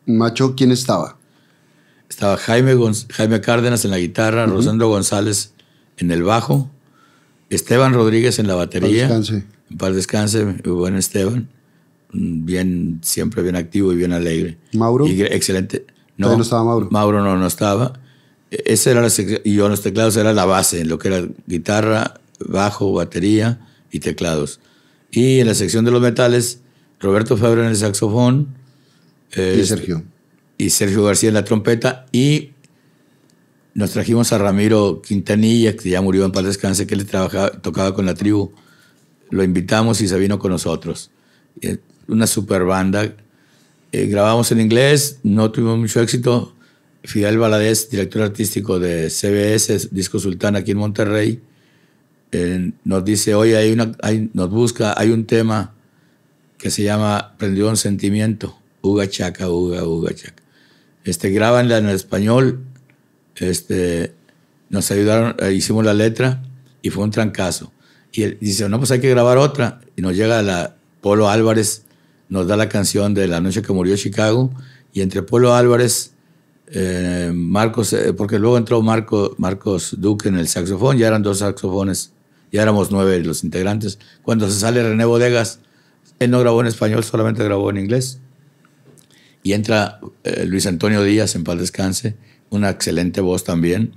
S2: Macho, ¿quién estaba? Estaba Jaime, Jaime Cárdenas en la guitarra, Rosendo González en el bajo, Esteban Rodríguez en la batería. Para descanse, buen Esteban. Bien, siempre bien activo y bien alegre. ¿Mauro? excelente. No, no estaba Mauro. Mauro no, no estaba. E-, era la y yo los teclados era la base, en lo que era guitarra, bajo, batería y teclados. Y en la sección de los metales, Roberto Febre en el saxofón. y este, Sergio. Y Sergio García en la trompeta. Y nos trajimos a Ramiro Quintanilla, que ya murió en paz descanse, que él tocaba con la tribu lo invitamos y se vino con nosotros. Una super banda. Eh, grabamos en inglés, no tuvimos mucho éxito. Fidel Valadez, director artístico de CBS, Disco Sultán aquí en Monterrey, eh, nos dice, oye, hay una, nos busca, hay un tema que se llama Prendió un sentimiento, Uga Chaca, Uga, Uga Chaca. Este, grábanla en español, este, nos ayudaron, eh, hicimos la letra y fue un trancazo. Y él dice, no, pues hay que grabar otra. Y nos llega la Polo Álvarez, nos da la canción de La noche que murió Chicago. Y entre Polo Álvarez, eh, Marcos, eh, porque luego entró Marco, Marcos Duque en el saxofón, ya eran dos saxofones, ya éramos nueve los integrantes. Cuando se sale René Bodegas, él no grabó en español, solamente grabó en inglés. Y entra eh, Luis Antonio Díaz, en paz descanse, una excelente voz también,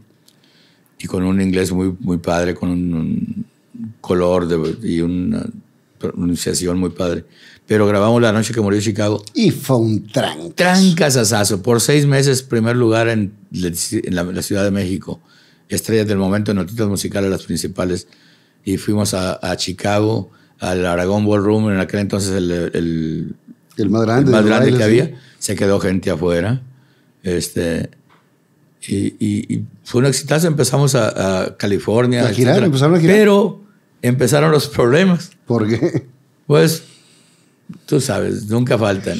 S2: y con un inglés muy, muy padre, con un color y una pronunciación muy padre. Pero grabamos La Noche que Murió Chicago. Y fue un tranca. Por seis meses, primer lugar en, la, Ciudad de México. Estrellas del momento, notitas musicales, las principales. Y fuimos a, Chicago, al Aragón Ballroom, en aquel entonces el, el, más grande, el más grande que había. Se quedó gente afuera. Este, y, fue un exitazo. Empezamos a, California. A girar, empezaron a girar. Pero empezaron los problemas. ¿Por qué? Pues, tú sabes, nunca faltan.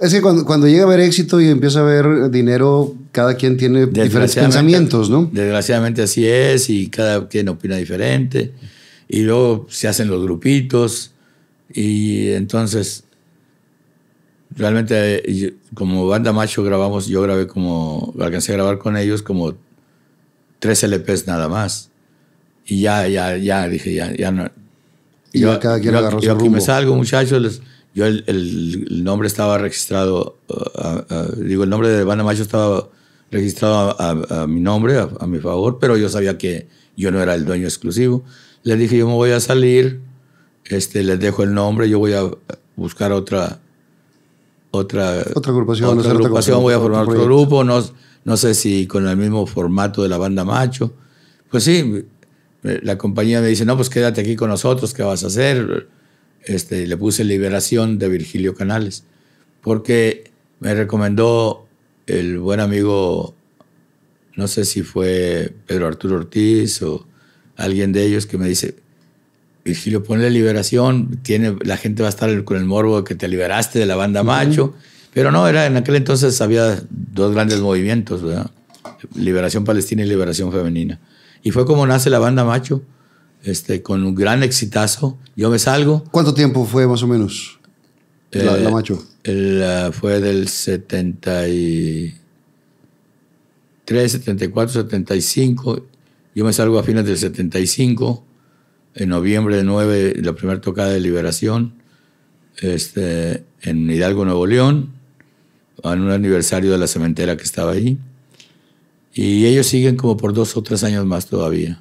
S1: Es que cuando, llega a haber éxito y empieza a haber dinero, cada quien tiene diferentes pensamientos,
S2: ¿no? Desgraciadamente así es y cada quien opina diferente. Y luego se hacen los grupitos y entonces realmente como banda macho grabamos, yo grabé como, alcancé a grabar con ellos como tres LPs nada más. Y ya, ya, ya, dije, ya, ya no.
S1: Y yo, cada quien yo, agarró yo, me salgo,
S2: muchachos. yo el, el, nombre estaba registrado, uh, digo, el nombre de Banda Macho estaba registrado a, mi nombre, a, mi favor, pero yo sabía que yo no era el dueño exclusivo. Les dije, yo me voy a salir, este, les dejo el nombre, yo voy a buscar otra... Otra, otra
S1: agrupación, otra voy a formar otro, otro
S2: grupo, no, no sé si con el mismo formato de la banda macho. Pues sí, eh, la compañía me dice, no, pues quédate aquí con nosotros, ¿qué vas a hacer? Este, le puse Liberación de Virgilio Canales, porque me recomendó el buen amigo, no sé si fue Pedro Arturo Ortiz o alguien de ellos que me dice, Virgilio, ponle liberación, tiene, la gente va a estar con el morbo que te liberaste de la banda macho, pero no, era en aquel entonces había dos grandes movimientos, Liberación Palestina y Liberación Femenina. Y fue como nace la banda Macho, este, con un gran exitazo. Yo me salgo. ¿Cuánto tiempo fue más o menos la, eh, Macho? El, ah, fue del 73, 74, 75. Yo me salgo a fines del 75. En noviembre de 9, la primera tocada de Liberación. Este, en Hidalgo, Nuevo León, en un aniversario de la cementera que estaba ahí. Y ellos siguen como por dos o tres años más todavía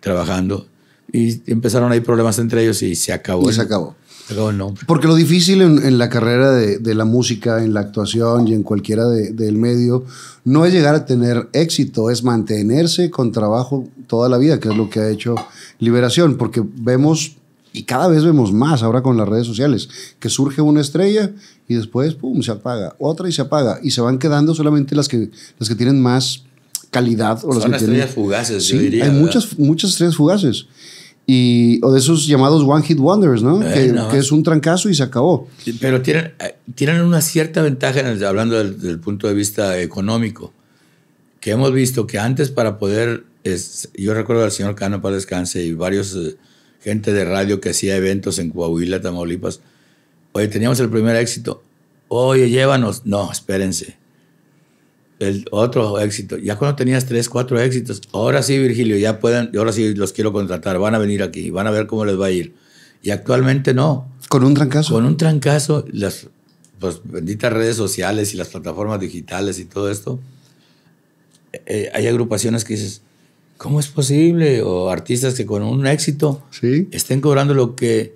S2: trabajando. Y empezaron a ir problemas entre ellos y se acabó. Y se acabó. Se acabó
S1: el Porque lo difícil en, la carrera de, la música, en la actuación y en cualquiera del medio, no es llegar a tener éxito, es mantenerse con trabajo toda la vida, que es lo que ha hecho Liberación. Porque vemos y cada vez vemos más ahora con las redes sociales, que surge una estrella y después, pum, se apaga, otra y se apaga, y se van quedando solamente las que, las que tienen más calidad. O Son las estrellas
S2: fugaces, yo diría, Hay muchas,
S1: muchas estrellas fugaces. Y, o de esos llamados One Hit Wonders, ¿no? que, es un trancazo y se acabó.
S2: Pero tienen, eh, tienen una cierta ventaja, en hablando del, punto de vista económico, que hemos visto que antes para poder, es, yo recuerdo al señor Cano para descanse y varios eh, gente de radio que hacía eventos en Coahuila, Tamaulipas, oye, teníamos el primer éxito, oye, llévanos, no, espérense, el otro éxito. Ya cuando tenías tres, cuatro éxitos, ahora sí, Virgilio, ya pueden, ahora sí los quiero contratar, van a venir aquí, van a ver cómo les va a ir. Y actualmente no. Con un trancazo. Con un trancazo, las pues, benditas redes sociales y las plataformas digitales y todo esto, eh, eh, hay agrupaciones que dices, ¿cómo es posible? O artistas que con un éxito ¿Sí? estén cobrando lo que...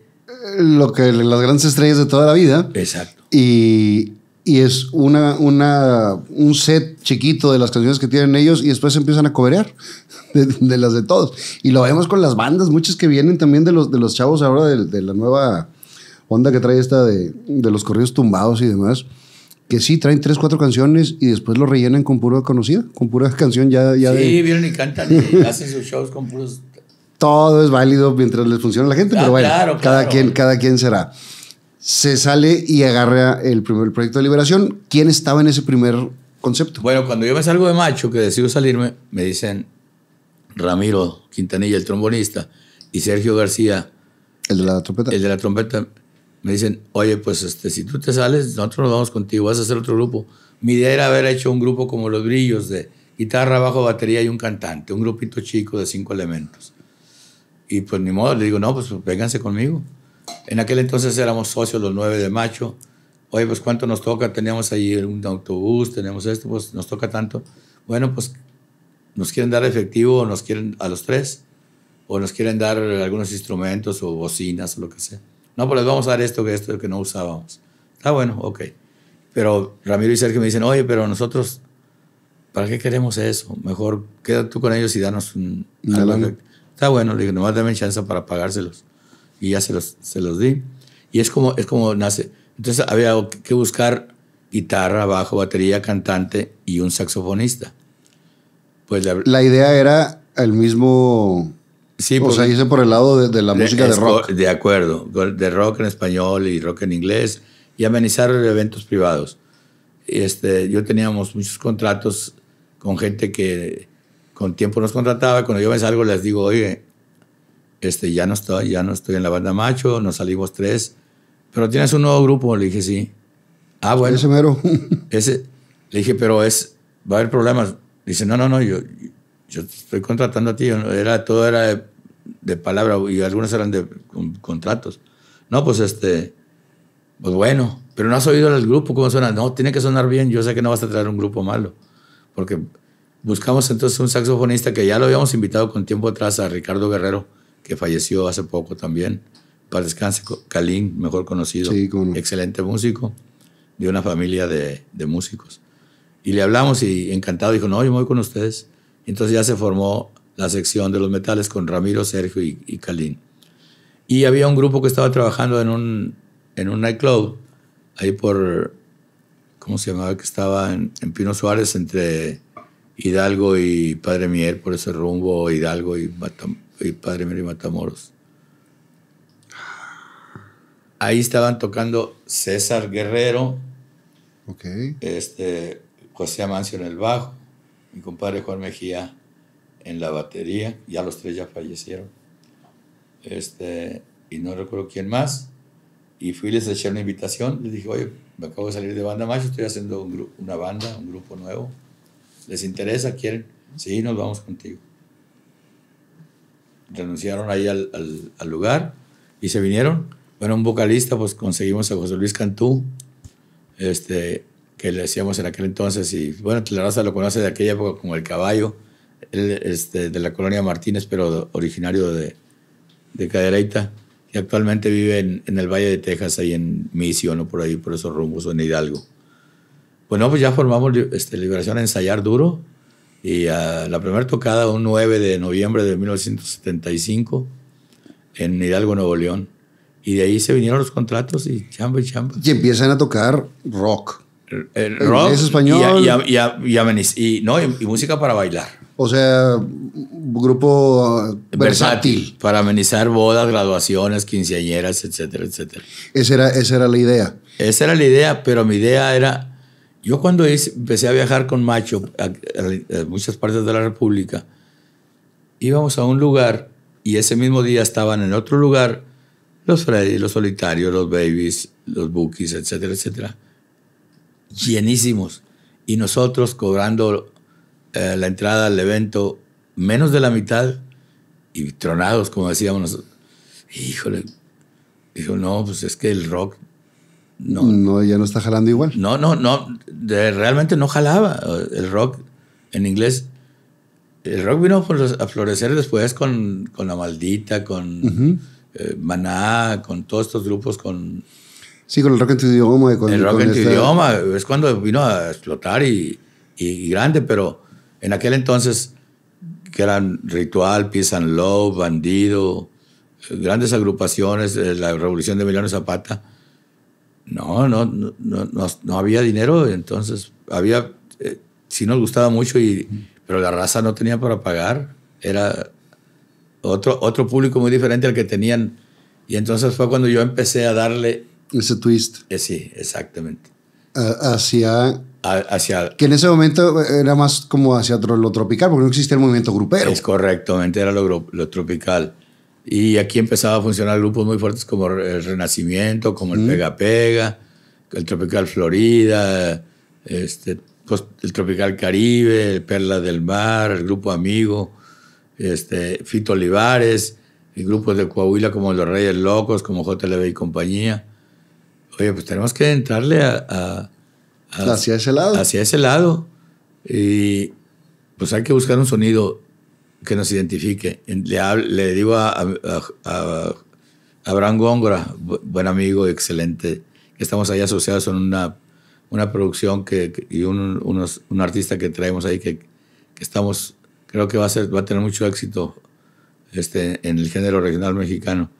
S1: lo que las grandes estrellas de toda la vida. Exacto. Y y es una, una, un set chiquito de las canciones que tienen ellos y después empiezan a coberear de, las de todos. Y lo vemos con las bandas, muchas que vienen también de los, de los chavos ahora de, de la nueva onda que trae esta de, de, los corridos tumbados y demás, que sí traen tres, cuatro canciones y después lo rellenan con pura conocida, con pura canción ya, ya Sí,
S2: vienen y cantan y hacen sus shows con puros...
S1: Todo es válido mientras les funciona a la gente, ah, pero bueno, cada, Quien, cada quien será se sale y agarra el primer proyecto de liberación. ¿Quién estaba en ese primer concepto?
S2: Bueno, cuando yo me salgo de macho, que decido salirme, me dicen Ramiro Quintanilla, el trombonista, y Sergio García. El de la trompeta. El de la trompeta. Me dicen, oye, pues este, si tú te sales, nosotros nos vamos contigo, vas a hacer otro grupo. Mi idea era haber hecho un grupo como Los Brillos, de guitarra, bajo, batería y un cantante, un grupito chico de cinco elementos. Y pues ni modo, le digo, no, pues vénganse conmigo. En aquel entonces éramos socios los nueve de macho. Oye, pues cuánto nos toca, teníamos ahí un autobús, tenemos esto, pues nos toca tanto. Bueno, pues nos quieren dar efectivo, nos quieren a los tres, o nos quieren dar algunos instrumentos o bocinas o lo que sea. No, pues les vamos a dar esto que esto que no usábamos. Está ah, bueno, ok. Pero Ramiro y Sergio me dicen, oye, pero nosotros, ¿para qué queremos eso? Mejor queda tú con ellos y danos un... Está bueno, le digo, nomás dame chance para pagárselos y ya se los, se los di. Y es como, es como nace. Entonces había que buscar guitarra, bajo, batería, cantante y un saxofonista. Pues la,
S1: idea era el mismo... Sí, o pues, sea, hice por el lado de, la música de rock.
S2: De acuerdo, de rock en español y rock en inglés y amenizar eventos privados. Este, yo teníamos muchos contratos con gente que con tiempo nos contrataba. Cuando yo me salgo les digo, oye, este, ya no estoy, ya no estoy en la banda macho, nos salimos tres, pero tienes un nuevo grupo, le dije, sí. Ah, bueno. Ese mero. ese, le dije, pero es, va a haber problemas. Dice, no, no, no, yo, yo estoy contratando a ti, era, todo era de, palabra y algunos eran de contratos. No, pues este, pues bueno, pero no has oído el grupo, cómo suena. No, tiene que sonar bien, yo sé que no vas a traer un grupo malo, porque buscamos entonces un saxofonista que ya lo habíamos invitado con tiempo atrás a Ricardo Guerrero que falleció hace poco también. Para descanse, Kalin, mejor conocido, excelente músico, de una familia de, músicos. Y le hablamos y encantado dijo, no, yo me voy con ustedes. Entonces ya se formó la sección de los metales con Ramiro, Sergio y, y Kalin. Y había un grupo que estaba trabajando en un, en un nightclub, ahí por, ¿cómo se llamaba? Que estaba en, en Pino Suárez, entre Hidalgo y Padre Mier, por ese rumbo, Hidalgo y Batam y padre Mary Matamoros. Ahí estaban tocando César Guerrero, okay. este, José Amancio en el bajo, mi compadre Juan Mejía en la batería, ya los tres ya fallecieron, este, y no recuerdo quién más, y fui les eché una invitación, les dije, oye, me acabo de salir de banda macho, estoy haciendo una banda, un grupo nuevo, ¿les interesa? ¿Quieren? Sí, nos vamos contigo renunciaron ahí al, lugar y se vinieron. Bueno, un vocalista, pues conseguimos a José Luis Cantú, este, que le decíamos en aquel entonces, y bueno, la raza lo conoce de aquella época como el caballo, él, este, de la colonia Martínez, pero originario de, de Cadereyta, y actualmente vive en, en, el Valle de Texas, ahí en Misión o por ahí, por esos rumbos, o en Hidalgo. Bueno, pues, pues ya formamos este, Liberación Ensayar Duro, y ah, la primera tocada, un 9 de noviembre de 1975, en Hidalgo, Nuevo León. Y de ahí se vinieron los contratos y chamba y chamba. Y empiezan a tocar rock. Eh, El, rock. Es español. Y, y, no, y música para bailar. O sea,
S1: grupo
S2: versátil. versátil. Para amenizar bodas, graduaciones, quinceañeras, etcétera, etcétera.
S1: Esa era, esa era la idea.
S2: Esa era la idea, pero mi idea era yo cuando empecé a viajar con Macho a, muchas partes de la República, íbamos a un lugar y ese mismo día estaban en otro lugar los Freddy, los Solitarios, los Babies, los Bookies, etcétera, etcétera. Llenísimos. Y nosotros cobrando eh, la entrada al evento menos de la mitad y tronados, como decíamos nosotros. Híjole. Dijo, no, pues es que el rock no, no, ya no está jalando igual. No, no, no, realmente no jalaba. El rock en inglés, el rock vino a florecer después con, La Maldita, con eh, Maná, con todos estos grupos, con...
S1: Sí, con el rock en tu idioma. Con, el rock en idioma
S2: es cuando vino a explotar y, grande, pero en aquel entonces, que eran Ritual, Peace and Love, Bandido, eh, grandes agrupaciones, eh, la Revolución de millones Zapata no, no, no, no, no había dinero, entonces había, eh, sí nos gustaba mucho, y, pero la raza no tenía para pagar, era otro, otro público muy diferente al que tenían. Y entonces fue cuando yo empecé a darle... Ese twist. Eh, sí, exactamente.
S1: hacia hacia... Que en ese momento eh, era más como hacia lo tropical, porque no existía el movimiento
S2: grupero. Es correctamente, era lo tropical. Y aquí empezaba a funcionar grupos muy fuertes como el Renacimiento, como el Pega Pega, el Tropical Florida, este, pues, el Tropical Caribe, Perla del Mar, el Grupo Amigo, este, Fito Olivares, y grupos de Coahuila como Los Reyes Locos, como JLB y compañía. Oye, pues tenemos que entrarle a hacia ese lado. Hacia ese lado. Y pues hay que buscar un sonido que nos identifique. Le, digo a, Abraham Góngora, buen amigo, excelente, que estamos ahí asociados en una, una producción que, y un, unos, un artista que traemos ahí que, estamos, creo que va a, ser, va a tener mucho éxito este, en el género regional mexicano.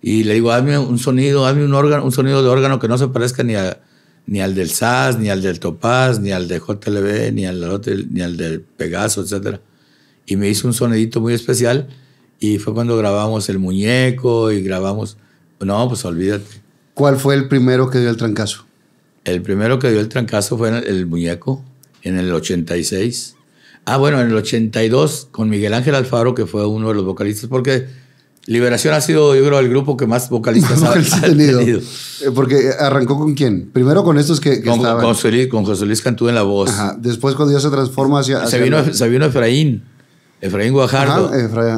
S2: Y le digo, hazme un sonido, hazme un, órgano, un sonido de órgano que no se parezca ni, a, ni al del SAS, ni al del Topaz, ni al de JLB, ni al, hotel, ni al del Pegaso, etcétera y me hizo un sonedito muy especial y fue cuando grabamos El Muñeco y grabamos... No, pues olvídate. ¿Cuál fue el primero que dio el trancazo? El primero que dio el trancazo fue El Muñeco, en el 86. Ah, bueno, en el 82 con Miguel Ángel Alfaro, que fue uno de los vocalistas, porque Liberación ha sido, yo creo, el grupo que más vocalistas ha, tenido. Eh, porque arrancó con quién? Primero con estos que, que con, estaban. Con José, Luis, con Cantú en la voz. Después cuando ya se transforma hacia... se vino Efraín. Efraín Guajardo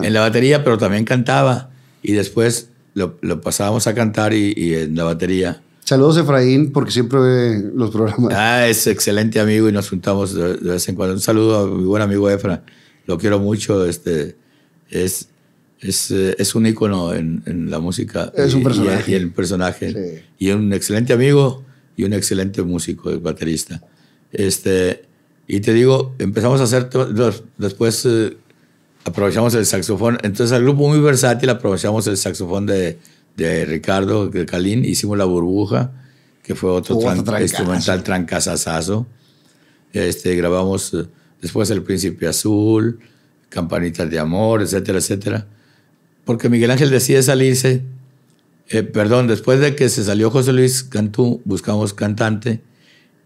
S2: en la batería, pero también cantaba. Y después lo, lo pasábamos a cantar y, y, en la batería. Saludos, Efraín, porque siempre ve los programas. Ah, es excelente amigo y nos juntamos de, vez en cuando. Un saludo a mi buen amigo Efra. Lo quiero mucho. Este, es, es, eh, un ícono en, en, la música. Es un personaje. Y, el personaje. Y un excelente amigo y un excelente músico, el baterista. Este, y te digo, empezamos a hacer después eh, aprovechamos el saxofón. Entonces, el grupo muy versátil, aprovechamos el saxofón de, de Ricardo de Calín, hicimos La Burbuja, que fue otro instrumental trancazazazo. Este, grabamos eh, después El Príncipe Azul, Campanitas de Amor, etcétera, etcétera. Porque Miguel Ángel decide salirse. Eh, perdón, después de que se salió José Luis Cantú, buscamos cantante.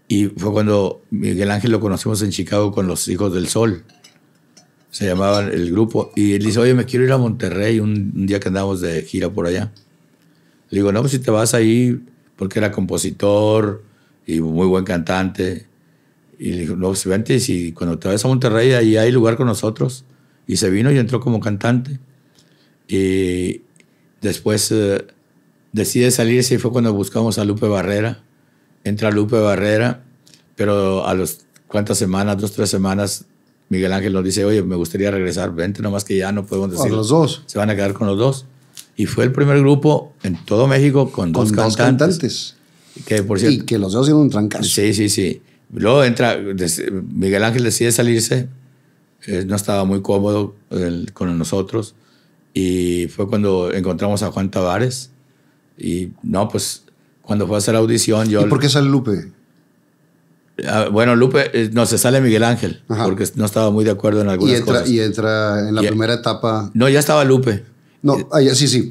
S2: Y fue cuando Miguel Ángel lo conocimos en Chicago con los Hijos del Sol se llamaban el grupo, y él dice, oye, me quiero ir a Monterrey un, día que andamos de gira por allá. Le digo, no, pues si te vas ahí, porque era compositor y muy buen cantante. Y le digo, no, pues vente, si cuando te vas a Monterrey, ahí hay lugar con nosotros. Y se vino y entró como cantante. Y después eh, decide salir y fue cuando buscamos a Lupe Barrera. Entra Lupe Barrera, pero a las cuantas semanas, dos, tres semanas, Miguel Ángel nos dice, oye, me gustaría regresar, vente nomás que ya no podemos decir. Con los dos. Se van a quedar con los dos. Y fue el primer grupo en todo México con, dos, cantantes. Que, por cierto, y que los dos hicieron un trancazo. Sí, sí, sí. Luego entra, Miguel Ángel decide salirse, eh, no estaba muy cómodo con nosotros, y fue cuando encontramos a Juan Tavares, y no, pues cuando fue a hacer la audición yo... ¿Y por qué sale Lupe? Ah, bueno, Lupe, eh, no, se sale Miguel Ángel, porque no estaba muy de acuerdo en algunas y entra, cosas. Y entra en la primera etapa.
S1: No, ya estaba Lupe. No, eh, ah, sí, sí.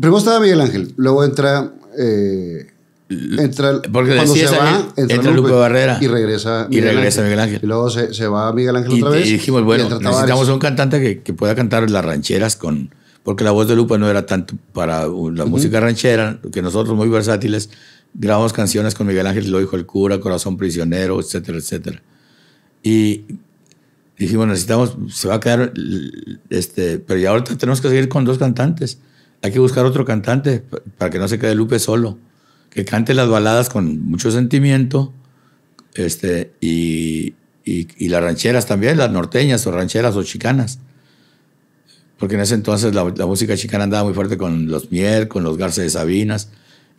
S1: Primero estaba Miguel Ángel, luego entra. Eh, entra porque cuando se va, entra, Lupe, Barrera. Y regresa Miguel, y regresa Ángel.
S2: Y luego se, va
S1: Miguel Ángel otra vez. Y dijimos, bueno, necesitamos un
S2: cantante que, que, pueda cantar las rancheras con. Porque la voz de Lupe no era tanto para uh, la música ranchera, que nosotros muy versátiles grabamos canciones con Miguel Ángel, lo dijo el cura, Corazón Prisionero, etcétera, etcétera. Y dijimos, necesitamos, se va a quedar, este, pero ya ahorita tenemos que seguir con dos cantantes. Hay que buscar otro cantante para que no se quede Lupe solo, que cante las baladas con mucho sentimiento este, y, y, las rancheras también, las norteñas o rancheras o chicanas. Porque en ese entonces la, la música chicana andaba muy fuerte con los Mier, con los Garces de Sabinas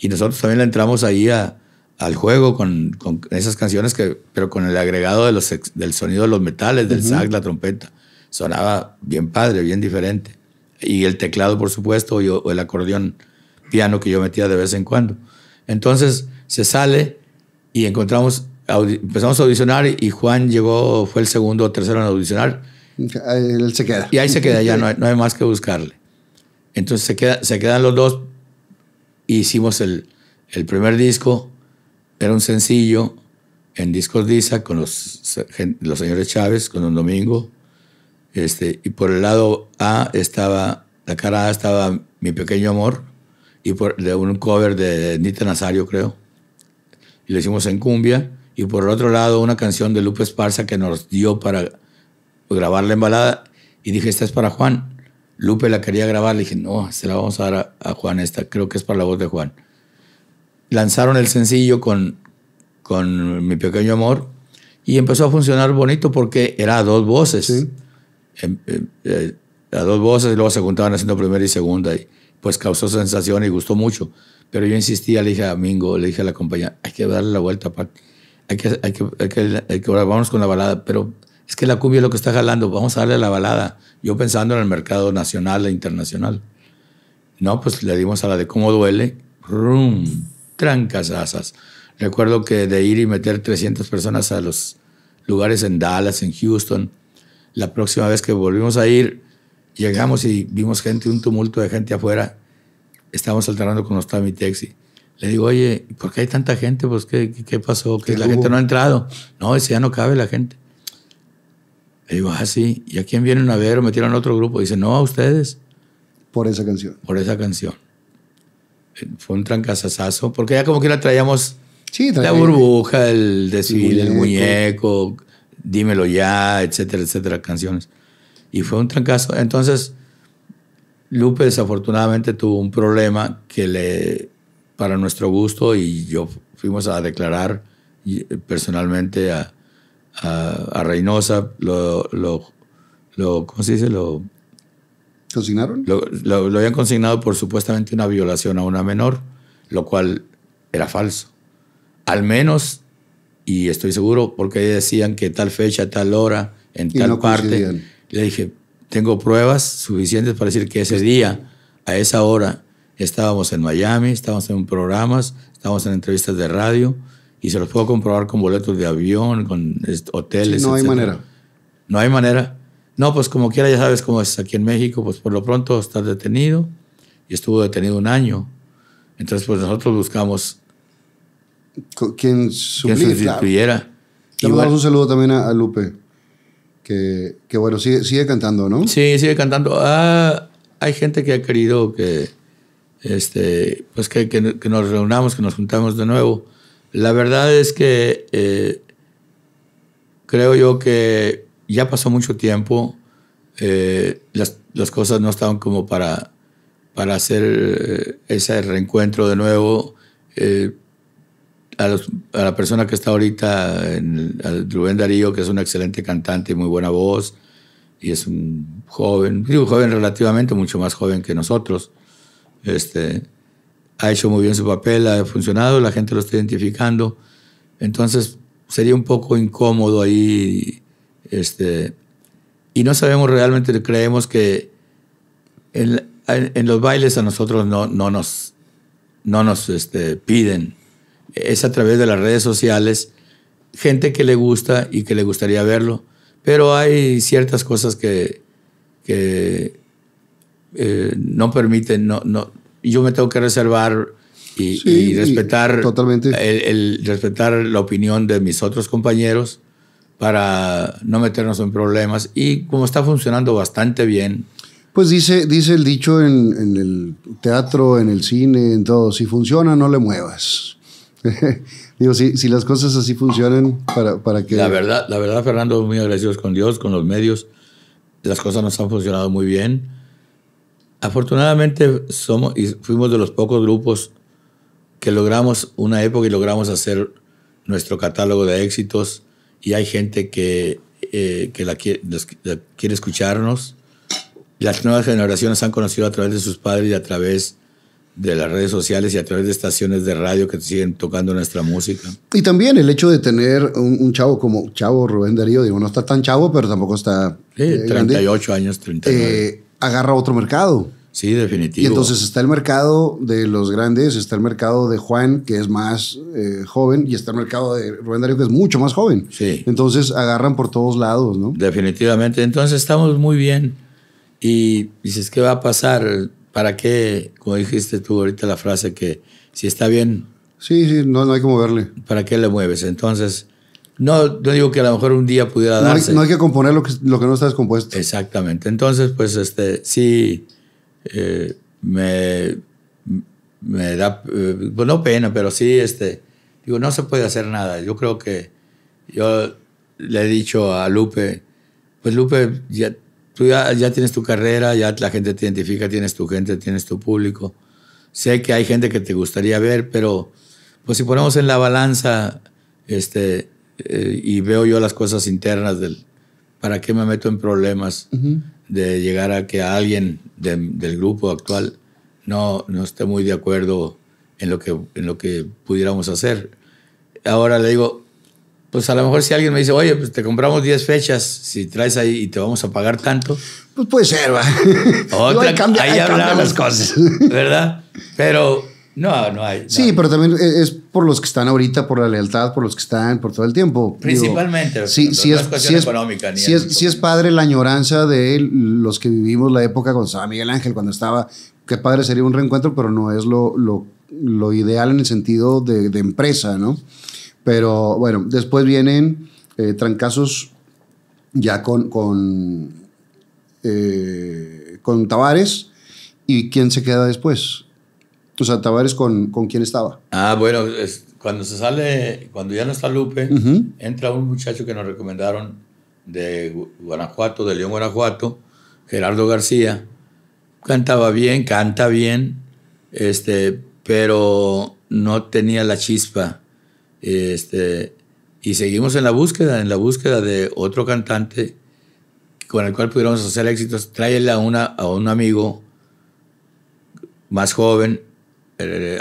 S2: y nosotros también le entramos ahí al juego con, con, esas canciones, que, pero con el agregado de los, del sonido de los metales, del sax, la trompeta. Sonaba bien padre, bien diferente. Y el teclado, por supuesto, y o el acordeón piano que yo metía de vez en cuando. Entonces se sale y encontramos, empezamos a audicionar y Juan llegó, fue el segundo o tercero en audicionar. Él se queda. Y ahí se queda, ya no hay, no hay más que buscarle. Entonces se, queda, se quedan los dos hicimos el, primer disco, era un sencillo en Discos con los, los señores Chávez, con Don Domingo. Este, y por el lado A estaba, la cara A estaba Mi Pequeño Amor, y por, de un cover de Nita Nazario, creo. Y lo hicimos en cumbia. Y por el otro lado, una canción de Lupe Esparza que nos dio para grabar la embalada. Y dije, esta es para Juan. Lupe la quería grabar, le dije, no, se la vamos a dar a, Juan esta, creo que es para la voz de Juan. Lanzaron el sencillo con, con Mi Pequeño Amor y empezó a funcionar bonito porque era a dos voces. Em, em, eh, a dos voces, y luego se juntaban haciendo primera y segunda, y pues causó sensación y gustó mucho. Pero yo insistía, le dije a Mingo, le dije a la compañía, hay que darle la vuelta, Hay que, hay que, hay vamos con la balada, pero es que la cumbia es lo que está jalando, vamos a darle la balada. Yo pensando en el mercado nacional e internacional. No, pues le dimos a la de cómo duele, rum, trancas asas. Recuerdo que de ir y meter 300 personas a los lugares en Dallas, en Houston, la próxima vez que volvimos a ir, llegamos y vimos gente, un tumulto de gente afuera. Estábamos alternando con los Tami taxi. Le digo, oye, ¿por qué hay tanta gente? Pues, ¿qué, qué pasó? Que la gente no ha entrado. No, ese ya no cabe la gente y digo, ah, sí, ¿y a quién vienen a ver? O metieron a otro grupo. Dice, no, a ustedes. Por esa canción. Por esa canción. Eh, fue un trancazazazo, porque ya como que la traíamos sí, la burbuja, el desfile, el muñeco. el muñeco, dímelo ya, etcétera, etcétera, canciones. Y fue un trancazo. Entonces, Lupe desafortunadamente tuvo un problema que le, para nuestro gusto, y yo fuimos a declarar eh, personalmente a, a, Reynosa, lo, lo, ¿cómo se dice? Lo, ¿Consignaron? Lo, habían consignado por supuestamente una violación a una menor, lo cual era falso. Al menos, y estoy seguro, porque decían que tal fecha, tal hora, en tal parte, le dije, tengo pruebas suficientes para decir que ese pues día, a esa hora, estábamos en Miami, estábamos en programas, estábamos en entrevistas de radio, y se los puedo comprobar con boletos de avión, con hoteles. no hay manera. No hay manera. No, pues como quiera, ya sabes cómo es aquí en México, pues por lo pronto estás detenido y estuvo detenido un año. Entonces, pues nosotros buscamos quien sustituyera. Le un
S1: saludo también a, Lupe, que, bueno, sigue, sigue cantando, ¿no? Sí,
S2: sigue cantando. Ah, hay gente que ha querido que, este, pues que nos reunamos, que nos juntamos de nuevo. La verdad es que eh, creo yo que ya pasó mucho tiempo, eh, las, cosas no estaban como para, para hacer eh, ese reencuentro de nuevo. a, la persona que está ahorita, en, a Rubén Darío, que es un excelente cantante y muy buena voz, y es un joven, un joven relativamente, mucho más joven que nosotros. Este, ha hecho muy bien su papel, ha funcionado, la gente lo está identificando. Entonces sería un poco incómodo ahí. Este, y no sabemos realmente, creemos que en, los bailes a nosotros no, no nos, no nos este, piden. Es a través de las redes sociales, gente que le gusta y que le gustaría verlo. Pero hay ciertas cosas que, eh, no permiten, no, no, yo me tengo que reservar y, respetar, totalmente. El, respetar la opinión de mis otros compañeros para no meternos en problemas. Y como está funcionando bastante bien.
S1: Pues dice, dice el dicho en, el teatro, en el cine, en todo, si funciona, no le muevas. Digo, si, si, las cosas así funcionan, para, para que... La verdad,
S2: la verdad, Fernando, muy agradecidos con Dios, con los medios. Las cosas nos han funcionado muy bien Afortunadamente somos y fuimos de los pocos grupos que logramos una época y logramos hacer nuestro catálogo de éxitos y hay gente que, eh, que la quiere, quiere escucharnos. Las nuevas generaciones han conocido a través de sus padres y a través de las redes sociales y a través de estaciones de radio que siguen tocando nuestra música.
S1: Y también el hecho de tener un, chavo como chavo Rubén Darío, digo, no está tan chavo, pero tampoco está...
S2: Sí, 38 eh, años,
S1: 39 agarra otro mercado. Sí, definitivo. Y entonces está el mercado de los grandes, está el mercado de Juan, que es más eh, joven, y está el mercado de Rubén Darío, que es mucho más joven. Sí. Entonces agarran por todos lados, ¿no?
S2: Definitivamente. Entonces estamos muy bien. Y dices, ¿qué va a pasar? ¿Para qué? Como dijiste tú ahorita la frase que si está bien. Sí, sí, no, no hay que moverle. ¿Para qué le mueves? Entonces, no, no digo que a lo mejor un día pudiera no hay que componer lo que, lo que no está descompuesto. Exactamente. Entonces, pues este, sí, eh, me, me, da, Bueno, eh, pues, no pena, pero sí, este, digo, no se puede hacer nada. Yo creo que yo le he dicho a Lupe, pues Lupe, ya, tú ya, ya tienes tu carrera, ya la gente te identifica, tienes tu gente, tienes tu público. Sé que hay gente que te gustaría ver, pero pues si ponemos en la balanza, este, eh, y veo yo las cosas internas del para qué me meto en problemas de llegar a que alguien del grupo actual no, no esté muy de acuerdo en lo, que, en lo que pudiéramos hacer. Ahora le digo, pues a lo mejor si alguien me dice, oye, pues te compramos 10 fechas, si traes ahí y te vamos a pagar tanto. Pues puede ser, va. Otra, ahí, cambia, las cosas, ¿verdad? Pero no, no hay.
S1: Sí, pero también e, es por los que están ahorita, por la lealtad, por los que están, por todo el tiempo. Principalmente. sí, sí, es, sí, es, sí, es, padre la añoranza de los que vivimos la época Con San Miguel Ángel, cuando estaba, qué padre sería un reencuentro, pero no es lo, lo, ideal en el sentido de, empresa, ¿no? Pero bueno, después vienen eh, trancazos ya con, con, eh, con Tavares y quién se queda después. O sea, con, quién estaba.
S2: Ah, bueno, cuando se sale, cuando ya no está Lupe, entra un muchacho que nos recomendaron de Guanajuato, de León, Guanajuato, Gerardo García. Cantaba bien, canta bien, este, pero no tenía la chispa. Este, y seguimos en la búsqueda, en la búsqueda de otro cantante con el cual pudiéramos hacer éxitos. Tráele a, una, a un amigo más joven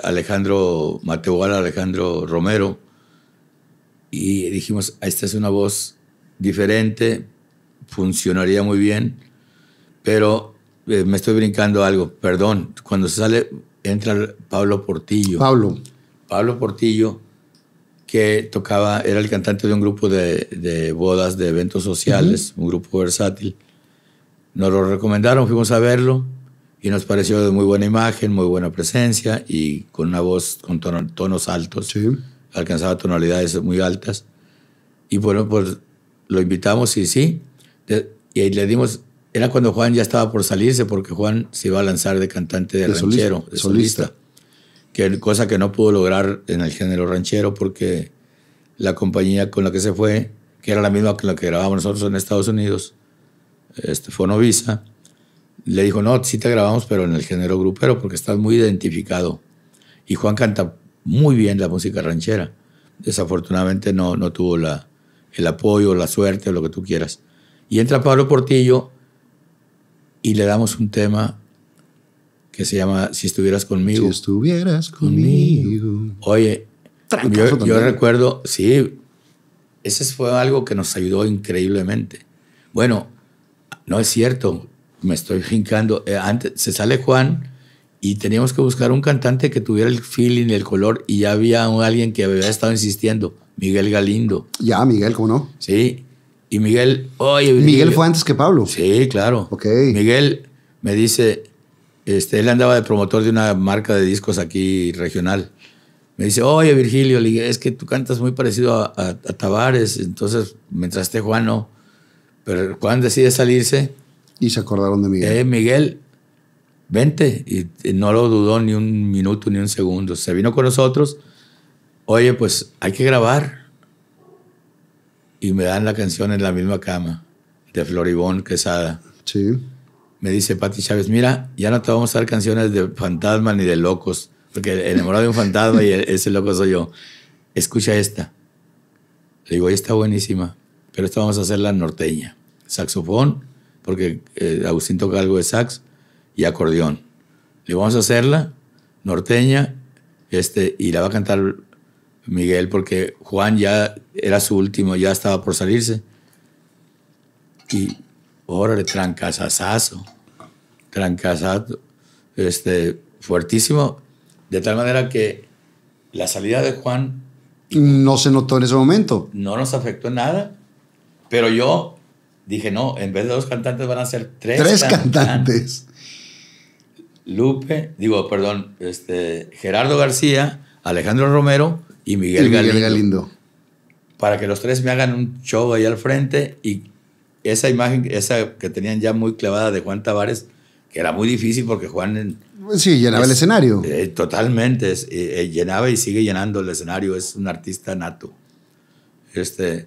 S2: Alejandro Mateo Alejandro Romero, y dijimos, ah, esta es una voz diferente, funcionaría muy bien, pero eh, me estoy brincando algo, perdón, cuando se sale, entra Pablo Portillo. Pablo. Pablo Portillo, que tocaba, era el cantante de un grupo de, bodas, de eventos sociales, un grupo versátil. Nos lo recomendaron, fuimos a verlo y nos pareció de muy buena imagen, muy buena presencia y con una voz con tonos altos. Alcanzaba tonalidades muy altas. Y bueno, pues lo invitamos y sí. y le dimos. Era cuando Juan ya estaba por salirse porque Juan se iba a lanzar de cantante de, ranchero, solista, de solista. Que, cosa que no pudo lograr en el género ranchero porque la compañía con la que se fue, que era la misma con la que grabábamos nosotros en Estados Unidos, este, Fonovisa, le dijo, no, sí te grabamos, pero en el género grupero, porque estás muy identificado. Y Juan canta muy bien la música ranchera. Desafortunadamente no, no tuvo la, el apoyo, la suerte, o lo que tú quieras. Y entra Pablo Portillo y le damos un tema que se llama Si estuvieras conmigo. Si estuvieras
S1: conmigo.
S2: Oye, yo, yo, recuerdo, sí, ese fue algo que nos ayudó increíblemente. Bueno, no es cierto, me estoy fincando. Eh, antes se sale Juan y teníamos que buscar un cantante que tuviera el feeling, el color, y ya había alguien que había estado insistiendo, Miguel Galindo. Ya, Miguel, ¿cómo no? Sí. Y Miguel, oye. Miguel fue antes que Pablo. Sí, claro. Ok. Miguel me dice, este, él andaba de promotor de una marca de discos aquí regional. Me dice, oye Virgilio, es que tú cantas muy parecido a, a Tavares, entonces mientras esté Juan no. Pero Juan decide salirse y se acordaron de Miguel. Eh, Miguel, vente. Y, no lo dudó ni un minuto, ni un segundo. Se vino con nosotros. Oye, pues hay que grabar. Y me dan la canción en la misma cama, de Floribón Quesada. Sí. Me dice Pati Chávez, mira, ya no te vamos a dar canciones de fantasma ni de locos, porque enamorado de un fantasma y ese loco soy yo. Escucha esta. Le digo, está buenísima, pero esta vamos a hacer la norteña. Saxofón, porque eh, Agustín toca algo de sax y acordeón. Le vamos a hacerla norteña este, y la va a cantar Miguel porque Juan ya era su último, ya estaba por salirse. Y órale, trancasazazo, trancasazo, este, fuertísimo, de tal manera que la salida de
S1: Juan... No se notó en ese momento.
S2: No nos afectó nada, pero yo dije, no, en vez de dos cantantes van a ser tres, tres cantantes. Lupe, digo, perdón, este, Gerardo García, Alejandro Romero y Miguel, Galindo, Para que los tres me hagan un show ahí al frente y esa imagen, esa que tenían ya muy clavada de Juan Tavares, que era muy difícil porque Juan... Sí, llenaba el escenario. Eh, totalmente, eh, eh, llenaba y sigue llenando el escenario, es un artista nato. Este,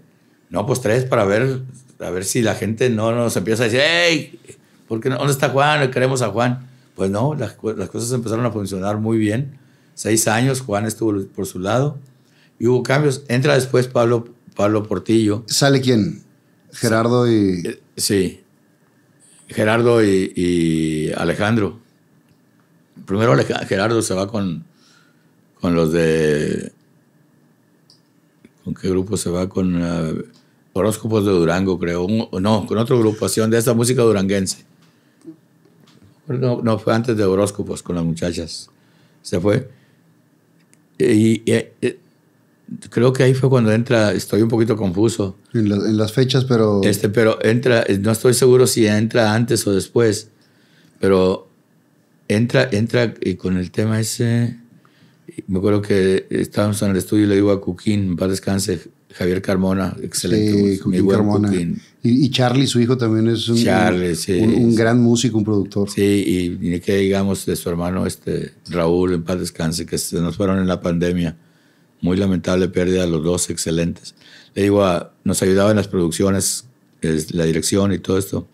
S2: no, pues tres para ver a ver si la gente no nos empieza a decir, hey, ¿por qué no? ¿dónde está Juan? Queremos a Juan. Pues no, las, cosas empezaron a funcionar muy bien. Seis años, Juan estuvo por su lado y hubo cambios. Entra después Pablo, Pablo Portillo. ¿Sale quién? Gerardo y... Eh, sí, Gerardo y, Alejandro. Primero Gerardo se va con, con los de... ¿Con qué grupo se va? Con... Ah, Horóscopos pues, de Durango, creo. no, con otra agrupación de esa música duranguense. No, fue antes de Horóscopos pues, con las muchachas. Se fue. Y, eh, creo que ahí fue cuando entra, estoy un poquito confuso. En, las fechas, pero... Este, pero entra, no estoy seguro si entra antes o después, pero entra, entra y con el tema ese... Me acuerdo que estábamos en el estudio y le digo a Cuquín, para descanse, Javier Carmona, excelente.
S1: Y, Charlie, su hijo, también es un, gran
S2: músico, un productor. Sí, y, que digamos de su hermano este, Raúl, en paz descanse, que se nos fueron en la pandemia. Muy lamentable pérdida, los dos excelentes. Le digo, a, nos ayudaba en las producciones, la dirección y todo esto.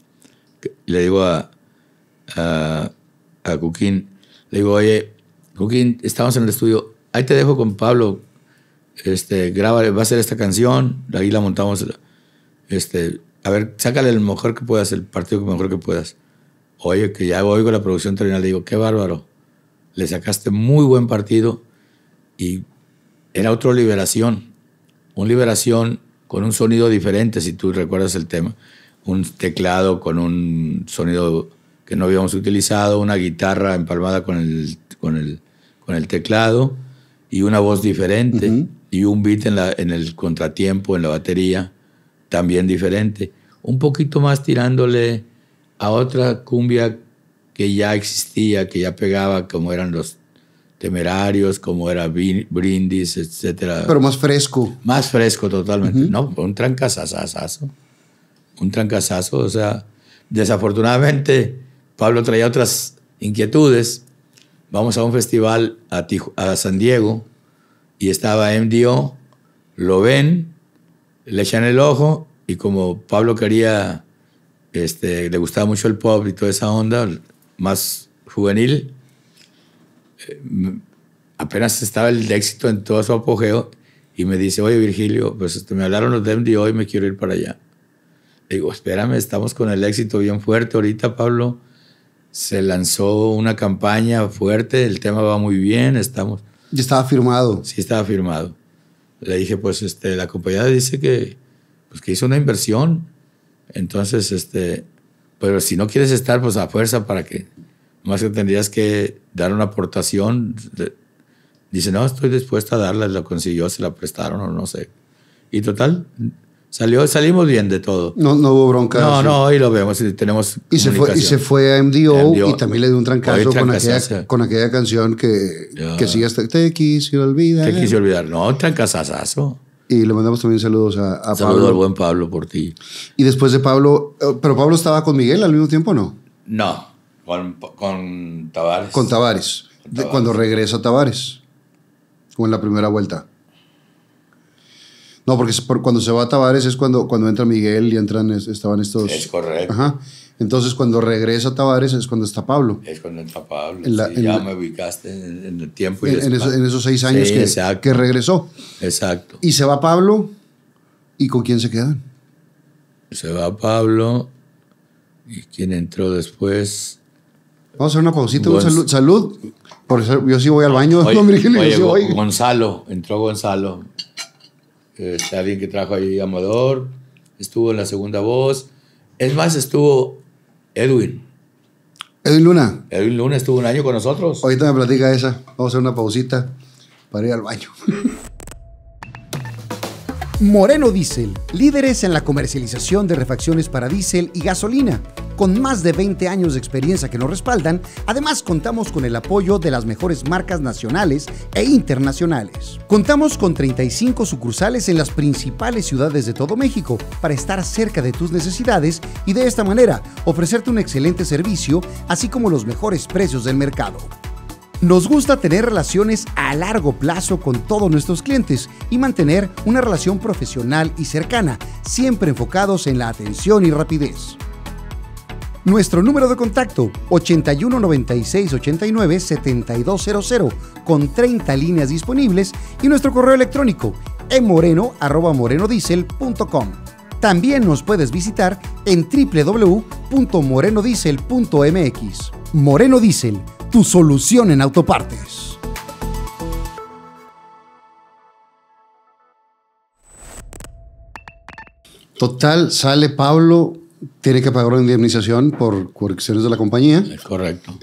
S2: Le digo a, a, le digo, oye, Cuquín, estamos en el estudio, ahí te dejo con Pablo, este, graba, va a ser esta canción, ahí la montamos, este, a ver, sácale el mejor que puedas, el partido mejor que puedas. Oye, que ya oigo la producción terminal, digo, qué bárbaro, le sacaste muy buen partido y era otro liberación, un liberación con un sonido diferente, si tú recuerdas el tema, un teclado con un sonido que no habíamos utilizado, una guitarra empalmada con el, con el, con el teclado y una voz diferente y un beat en, la, en el contratiempo, en la batería, también diferente. Un poquito más tirándole a otra cumbia que ya existía, que ya pegaba, como eran los temerarios, como era Brindis, etcétera. Pero más fresco. Más fresco totalmente. No, un trancazazo. Un trancazazo. O sea, desafortunadamente Pablo traía otras inquietudes. Vamos a un festival a, a San Diego y estaba MDO, lo ven, le echan el ojo y como Pablo quería, este, le gustaba mucho el pop y toda esa onda más juvenil, eh, apenas estaba el éxito en todo su apogeo y me dice, oye Virgilio, pues este, me hablaron los de MDO y me quiero ir para allá. Le digo, espérame, estamos con el éxito bien fuerte ahorita, Pablo. Se lanzó una campaña fuerte, el tema va muy bien, estamos... Y estaba firmado. Sí, estaba firmado. Le dije, pues este, la compañía dice que, pues, que hizo una inversión. Entonces, este, pero si no quieres estar, pues a fuerza para que, más que tendrías que dar una aportación. Dice, no, estoy dispuesto a darla, lo consiguió, se la prestaron o no sé. Y total, Salió, salimos bien de todo.
S1: No, no hubo bronca. No, no,
S2: hoy lo vemos y tenemos. Y se fue, y se
S1: fue a MDO, y también le dio un trancazo, con aquella, canción que, que sigue hasta. Te quise olvidar. Te quise
S2: olvidar. No, trancazazo.
S1: Y le mandamos también saludos a, a Saludos al buen Pablo por ti. Y después de Pablo. Eh, Pero Pablo estaba con Miguel al mismo tiempo, o ¿no? No, con, con Tavares. Con Tavares. cuando regresa Tavares. O en la primera vuelta. No, porque cuando se va a Tavares es cuando, cuando entra Miguel y entran, estaban estos. Es correcto. Entonces, cuando regresa a Tavares es cuando está Pablo. Es cuando está Pablo. ya me
S2: ubicaste en, el tiempo. Y en, esos, en esos seis años que, que, regresó. Exacto.
S1: Y se va Pablo. ¿Y con quién se quedan?
S2: Se va Pablo. ¿Y quién entró después?
S1: Vamos a hacer una pausita. Un salud. salud.
S2: Por yo sí voy al baño. Oye, Gonzalo. Entró Gonzalo. Este, alguien que trajo ahí Amador, estuvo en la segunda voz. Es más, estuvo Edwin. Edwin Luna. Edwin Luna estuvo un año con nosotros. Ahorita me platica esa. Vamos a hacer una pausita
S1: para ir al baño. Moreno Diesel, líderes en la comercialización de refacciones para diésel y gasolina. Con más de 20 años de experiencia que nos respaldan, además contamos con el apoyo de las mejores marcas nacionales e internacionales. Contamos con 35 sucursales en las principales ciudades de todo México para estar cerca de tus necesidades y de esta manera ofrecerte un excelente servicio, así como los mejores precios del mercado. Nos gusta tener relaciones a largo plazo con todos nuestros clientes y mantener una relación profesional y cercana, siempre enfocados en la atención y rapidez. Nuestro número de contacto 81 7200 con 30 líneas disponibles y nuestro correo electrónico emoreno@morenodiesel.com. También nos puedes visitar en www.morenodiesel.mx. Moreno Diesel tu solución en autopartes. Total, sale Pablo, tiene que pagar una indemnización por correcciones de la compañía. Es correcto.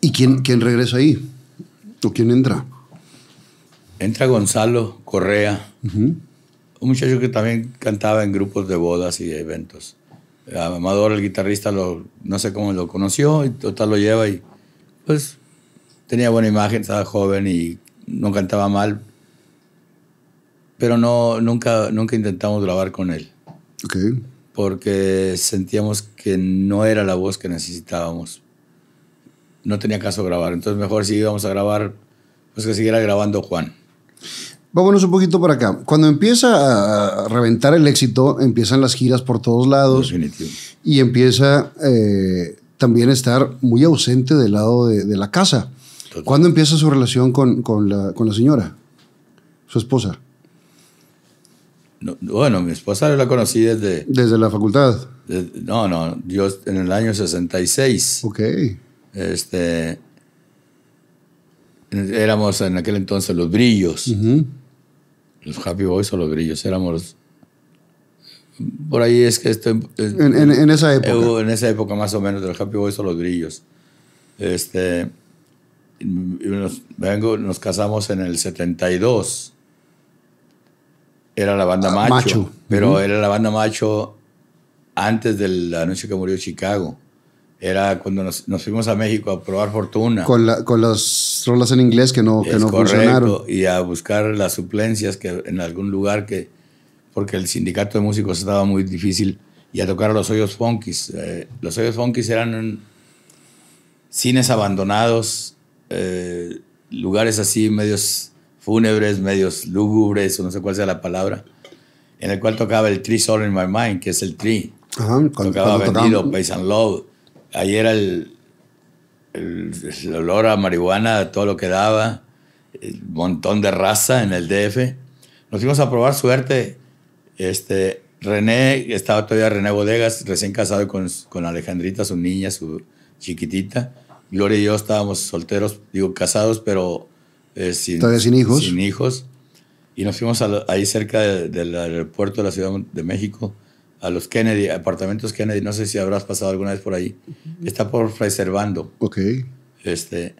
S1: ¿Y quién, quién regresa ahí? ¿O quién entra?
S2: Entra Gonzalo Correa, un muchacho que también cantaba en grupos de bodas y eventos. Amador, el guitarrista, lo, no sé cómo lo conoció, y total lo lleva y pues tenía buena imagen, estaba joven y no cantaba mal, pero no, nunca, nunca intentamos grabar con él. Okay. Porque sentíamos que no era la voz que necesitábamos. No tenía caso grabar. Entonces mejor si íbamos a grabar, pues que siguiera grabando Juan.
S1: Vámonos un poquito para acá. Cuando empieza a reventar el éxito, empiezan las giras por todos lados. Definitivo. Y empieza eh, también estar muy ausente del lado de, la casa. ¿Cuándo empieza su relación con, la, señora, su esposa?
S2: bueno, mi esposa la conocí desde... Desde la facultad. no, no, yo en el año 66. Ok. Este, éramos en aquel entonces los brillos. Los Happy Boys o los brillos, éramos por ahí es que estoy... en, en, esa época. en esa época más o menos del Happy Boys o los Grillos. Este, nos, vengo, nos casamos en el 72. Era la banda ah, Macho. Pero era la banda Macho antes de la noche que murió Chicago. Era cuando nos, fuimos a México a probar fortuna. Con,
S1: la, con las rolas en inglés que no, es que no funcionaron.
S2: Y a buscar las suplencias que en algún lugar que porque el sindicato de músicos estaba muy difícil, y a tocar los hoyos funkis. Eh, los hoyos funkis eran cines abandonados, eh, lugares así, medios fúnebres, medios lúgubres, o no sé cuál sea la palabra, en el cual tocaba el Tree Soul in My Mind, que es el Tree. Ajá, tocaba Vendido, Pace and Love. Ahí era el, olor a marihuana, todo lo que daba, un montón de raza en el DF. Nos fuimos a probar suerte este, René, estaba todavía René Bodegas, recién casado con, Alejandrita, su niña, su chiquitita. Gloria y yo estábamos solteros, digo, casados, pero eh, sin, sin hijos. Sin hijos. Y nos fuimos ahí cerca del aeropuerto de la Ciudad de México, a los Kennedy, apartamentos Kennedy. No sé si habrás pasado alguna vez por ahí. Está por Fray Ok. Este,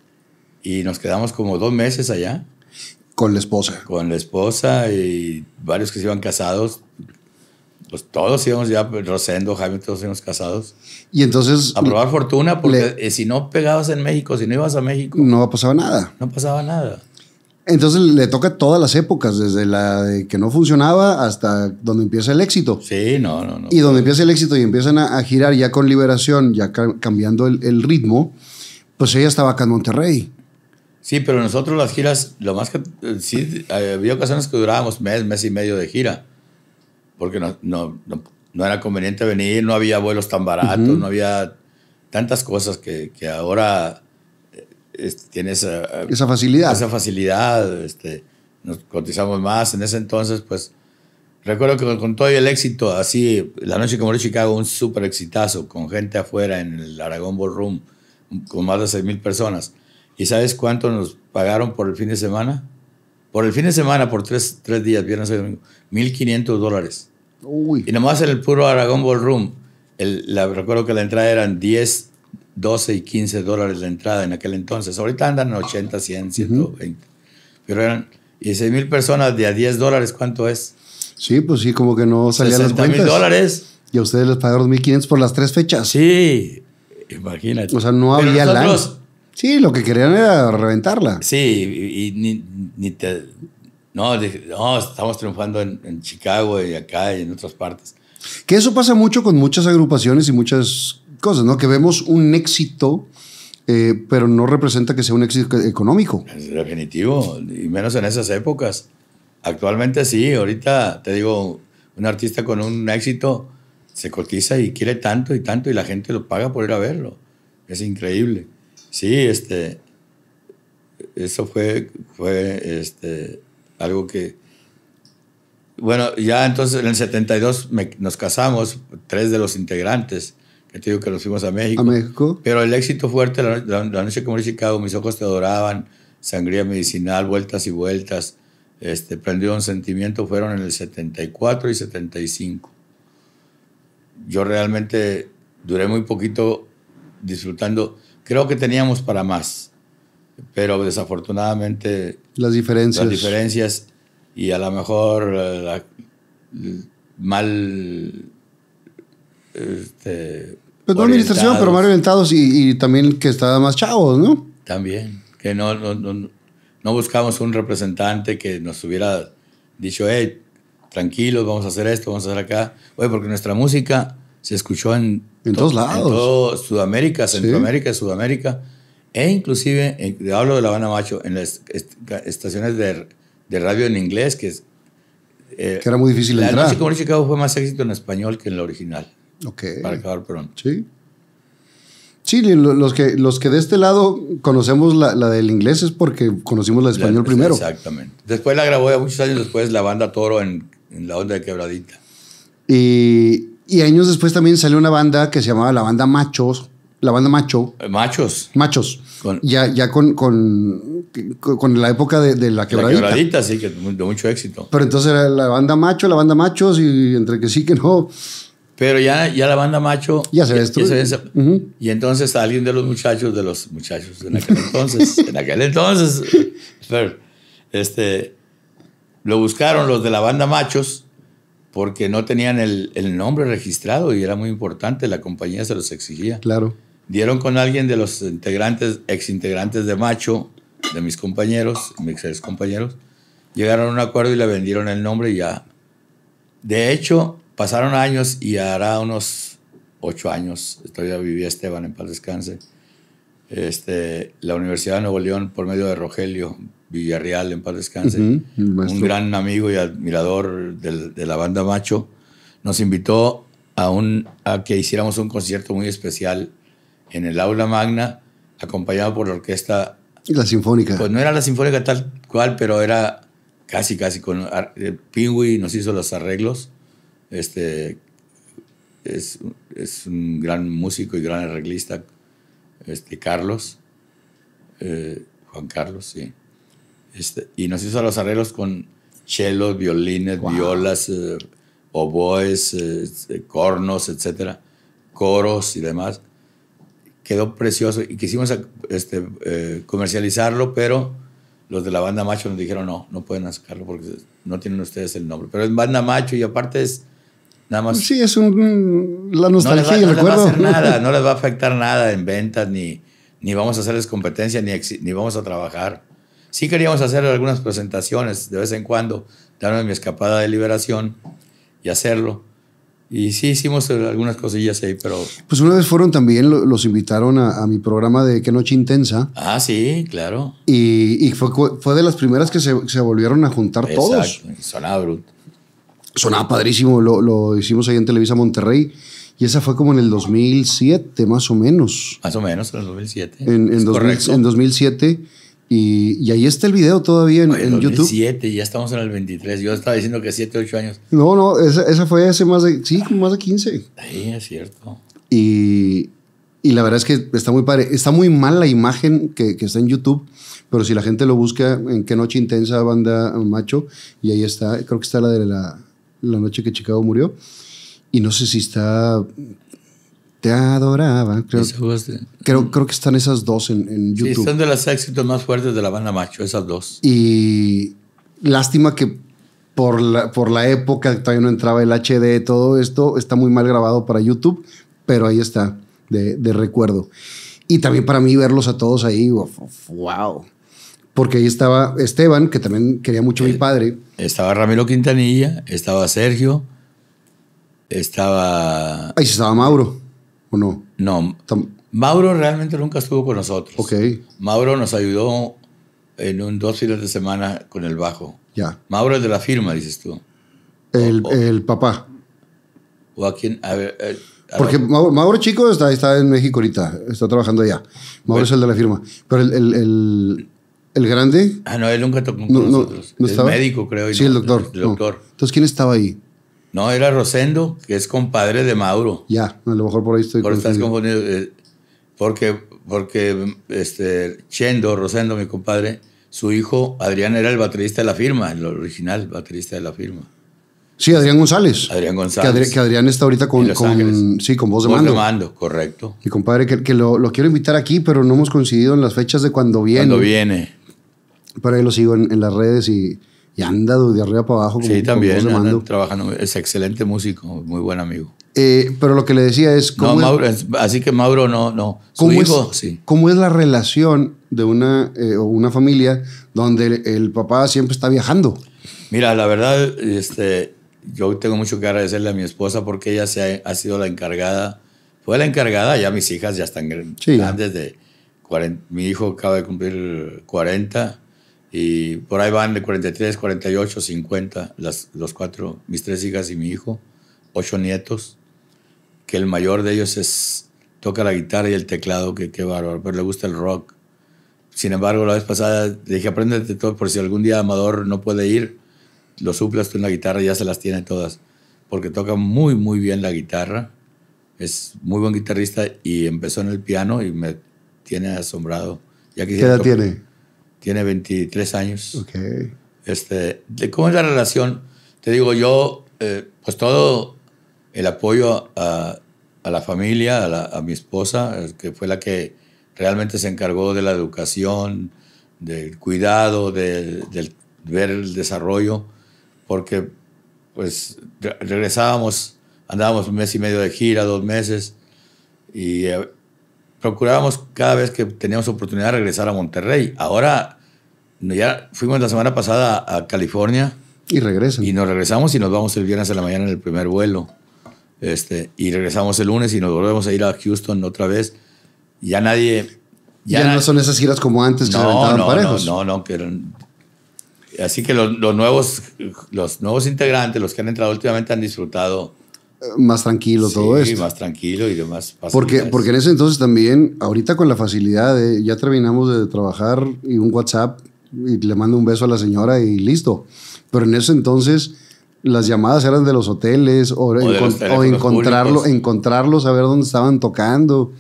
S2: y nos quedamos como dos meses allá. Con la esposa. Con la esposa y varios que se iban casados. Pues todos íbamos ya, Rosendo, Jaime, todos íbamos casados. Y entonces... A probar fortuna, porque eh, si no pegabas en México, si no ibas a México... No pasaba nada. No pasaba nada.
S1: Entonces le toca todas las épocas, desde la de que no funcionaba hasta donde empieza el éxito. Sí, no, no, no. Y donde empieza el éxito y empiezan a, girar ya con liberación, ya cambiando el, el, ritmo, pues ella estaba acá en Monterrey.
S2: Sí, pero nosotros las giras, lo más que. Eh, sí, eh, había ocasiones que durábamos mes, mes y medio de gira. Porque no, era conveniente venir, no había vuelos tan baratos, no había tantas cosas que, ahora tiene eh, tienes. esa facilidad. Esa facilidad. Este, nos cotizamos más. En ese entonces, pues. Recuerdo que con todo el éxito, así, la noche que en Chicago, un súper exitazo, con gente afuera en el Aragón Ballroom, con más de mil personas ¿Y sabes cuánto nos pagaron por el fin de semana? Por el fin de semana, por tres, tres días, viernes y domingo, 1.500 dólares. Y nomás en el puro Aragón Ballroom, el, la, recuerdo que la entrada eran 10, 12 y 15 dólares la entrada en aquel entonces. Ahorita andan 80, 100, 120. Pero eran, 16.000 mil personas de a 10 dólares, ¿cuánto es?
S1: Sí, pues sí, como que no salían las cuentas. mil dólares. Y a ustedes les pagaron 1.500 por las tres fechas. Sí, imagínate. O sea, no había nosotros, Sí, lo que querían era reventarla.
S2: Sí, y, ni, ni, te... No, no, estamos triunfando en, Chicago y acá y en otras partes.
S1: Que eso pasa mucho con muchas agrupaciones y muchas cosas, ¿no? Que vemos un éxito, eh, pero no representa que sea un éxito económico.
S2: definitivo, y menos en esas épocas. Actualmente sí, ahorita te digo, un artista con un éxito se cotiza y quiere tanto y tanto y la gente lo paga por ir a verlo. Es increíble. Sí, este, eso fue, fue este, algo que... Bueno, ya entonces en el 72 nos casamos, tres de los integrantes, que te digo que nos fuimos a México. A México. Pero el éxito fuerte, la, noche que en Chicago, mis ojos te adoraban, sangría medicinal, vueltas y vueltas, este, prendió un sentimiento, fueron en el 74 y 75. Yo realmente duré muy poquito disfrutando Creo que teníamos para más, pero desafortunadamente...
S1: Las diferencias. Las
S2: diferencias y a lo mejor eh, mal... Este, pues, administración, pero mal
S1: orientados y, también que estaba más chavos, ¿no?
S2: También, que no, no, no, buscamos un representante que nos hubiera dicho, hey, tranquilos, vamos a hacer esto, vamos a hacer acá. Oye, porque nuestra música se escuchó en en todos lados. todo Sudamérica, Centroamérica, Sudamérica. E inclusive, eh, hablo de La Habana Macho, en las estaciones de, radio en inglés, que es... Eh, era muy difícil la entrar. La noche Chicago fue más éxito en español que en la original. Ok. Para acabar pronto. Sí.
S1: Sí, los que, los que de este lado conocemos la, del inglés es porque conocimos la español primero. Exactamente.
S2: Después la grabó ya muchos años después la banda Toro en, en la onda de Quebradita.
S1: Y, y años después también salió una banda que se llamaba la banda Machos, la banda Macho. Eh, Machos. Machos. ya ya con, con, con, la época de, de la quebradita. La quebradita,
S2: sí, que de mucho éxito. Pero entonces
S1: era la banda Macho, la banda Machos y entre
S2: que sí que no. Pero ya, ya la banda Macho. Ya se ve esto. Y entonces alguien de los muchachos, de los muchachos en aquel entonces, en aquel entonces, este, lo buscaron los de la banda Machos porque no tenían el, nombre registrado y era muy importante, la compañía se los exigía. Claro. Dieron con alguien de los integrantes, integrantes de Macho, de mis compañeros, mis ex compañeros, llegaron a un acuerdo y le vendieron el nombre y ya. De hecho, pasaron años y hará unos ocho años, todavía vivía Esteban en paz descanse, este, la Universidad de Nuevo León, por medio de Rogelio Villarreal, en paz descanse, un gran amigo y admirador de, la banda Macho, nos invitó a, que hiciéramos un concierto muy especial en el aula magna, acompañado por la orquesta. La sinfónica. Pues no era la sinfónica tal cual, pero era casi, casi con. Eh, Pingüi nos hizo los arreglos. Este, es, un gran músico y gran arreglista, este, Carlos. Eh, Juan Carlos, sí. Este, y nos hizo los arreglos con chelos, violines, violas, eh, oboes, eh, este, cornos, etcétera, coros y demás. Quedó precioso y quisimos este, eh, comercializarlo, pero los de la banda Macho nos dijeron no, no pueden sacarlo porque no tienen ustedes el nombre. Pero es banda Macho y aparte es nada más. Sí,
S1: es un, la nostalgia no y el recuerdo. a hacer nada, no
S2: les va a afectar nada en ventas ni, ni vamos a hacerles competencia ni, ni vamos a trabajar. Sí queríamos hacer algunas presentaciones de vez en cuando, darme mi escapada de liberación y hacerlo. Y sí hicimos algunas cosillas ahí, pero...
S1: Pues una vez fueron también, los invitaron a, mi programa de Qué Noche Intensa.
S2: Ah, sí, claro.
S1: Y, fue, de las primeras que se, volvieron a juntar Exacto. todos.
S2: Sonaba bruto. Sonaba padrísimo,
S1: lo, hicimos ahí en Televisa Monterrey. Y esa fue como en el 2007, más o menos.
S2: Más o menos, en el 2007.
S1: En, en, en 2007 y, ahí está el video todavía en, YouTube.
S2: 7, ya estamos en el 23. Yo estaba diciendo que 7, 8 años.
S1: No, no, esa, fue hace más de, sí, más de 15.
S2: Sí, es cierto.
S1: Y, la verdad es que está muy padre. Está muy mal la imagen que, está en YouTube, pero si la gente lo busca, en qué noche intensa banda macho, y ahí está, creo que está la de la, la noche que Chicago murió. Y no sé si está te adoraba.
S2: Creo,
S1: creo, que están esas dos en, YouTube. Sí, son
S2: de los éxitos más fuertes de la banda macho, esas dos.
S1: Y lástima que por la, por la época todavía no entraba el HD, todo esto está muy mal grabado para YouTube, pero ahí está, de, de recuerdo. Y también para mí verlos a todos ahí, wow. Porque ahí estaba Esteban,
S2: que también quería mucho a mi eh, padre. Estaba Ramiro Quintanilla, estaba Sergio, estaba... Ahí estaba Mauro. ¿O no? No. Mauro realmente nunca estuvo con nosotros. Ok. Mauro nos ayudó en un dos fines de semana con el bajo. Ya. Mauro es de la firma, dices tú. El, papá. O a quién? A ver, eh,
S1: Porque Mauro, Chico está, está en México ahorita, está trabajando allá. Mauro es el de la firma. Pero el, el, grande. Ah, no, él nunca tocó con nosotros. el médico, creo. sí, el doctor. El doctor. Entonces, ¿quién estaba ahí?
S2: No, era Rosendo, que es compadre de Mauro.
S1: Ya, a lo mejor por ahí estoy confundido.
S2: Eh, porque, porque este, Chendo, Rosendo, mi compadre, su hijo Adrián era el baterista de la firma, el original baterista de la firma.
S1: Sí, Adrián González. Adrián González. Que, Adrián está ahorita con, sí, con voz de voz mando. mando,
S2: correcto.
S1: Mi compadre, que, que lo, quiero invitar aquí, pero no hemos coincidido en las fechas de cuando viene. Cuando viene. Para ahí lo sigo en, en las redes y, y andado de arriba para abajo. Como, sí, también,
S2: trabajando, es excelente músico, muy buen amigo. Eh, pero lo que le decía es... ¿cómo así que Mauro no, no. ¿Cómo Es,
S1: ¿Cómo es la relación de una, eh, una familia donde el, papá siempre está viajando?
S2: Mira, la verdad, este, yo tengo mucho que agradecerle a mi esposa porque ella se ha, ha sido la encargada, fue la encargada, ya mis hijas ya están grandes de... 40, mi hijo acaba de cumplir 40 y por ahí van de 43, 48, 50, las, los cuatro, mis tres hijas y mi hijo, ocho nietos, que el mayor de ellos es, toca la guitarra y el teclado, que qué bárbaro, pero le gusta el rock. Sin embargo, la vez pasada le dije, apréndete todo, por si algún día Amador no puede ir, lo suplas tú en la guitarra y ya se las tiene todas, porque toca muy, muy bien la guitarra, es muy buen guitarrista y empezó en el piano y me tiene asombrado. Ya ¿Qué edad tiene? tiene 23 años. Okay. Este, de ¿Cómo es la relación? Te digo, yo, eh, pues todo el apoyo a, la familia, a, mi esposa, que fue la que realmente se encargó de la educación, del cuidado, de ver el desarrollo, porque pues regresábamos, andábamos un mes y medio de gira, dos meses, y eh, procurábamos cada vez que teníamos oportunidad de regresar a Monterrey. Ahora ya fuimos la semana pasada a California. Y regreso Y nos regresamos y nos vamos el viernes a la mañana en el primer vuelo. Este, y regresamos el lunes y nos volvemos a ir a Houston otra vez. Ya nadie. Ya, no son
S1: esas giras como antes no, no, No,
S2: no, no. así que los, nuevos, los nuevos integrantes, los que han entrado últimamente, han disfrutado
S1: más tranquilo todo eso Sí,
S2: más tranquilo y demás. Porque, porque
S1: en ese entonces también, ahorita con la facilidad de ya terminamos de trabajar y un WhatsApp y le mando un beso a la señora y listo. Pero en ese entonces las llamadas eran de los hoteles o, o, encontrarlo, encontrarlos, saber dónde estaban tocando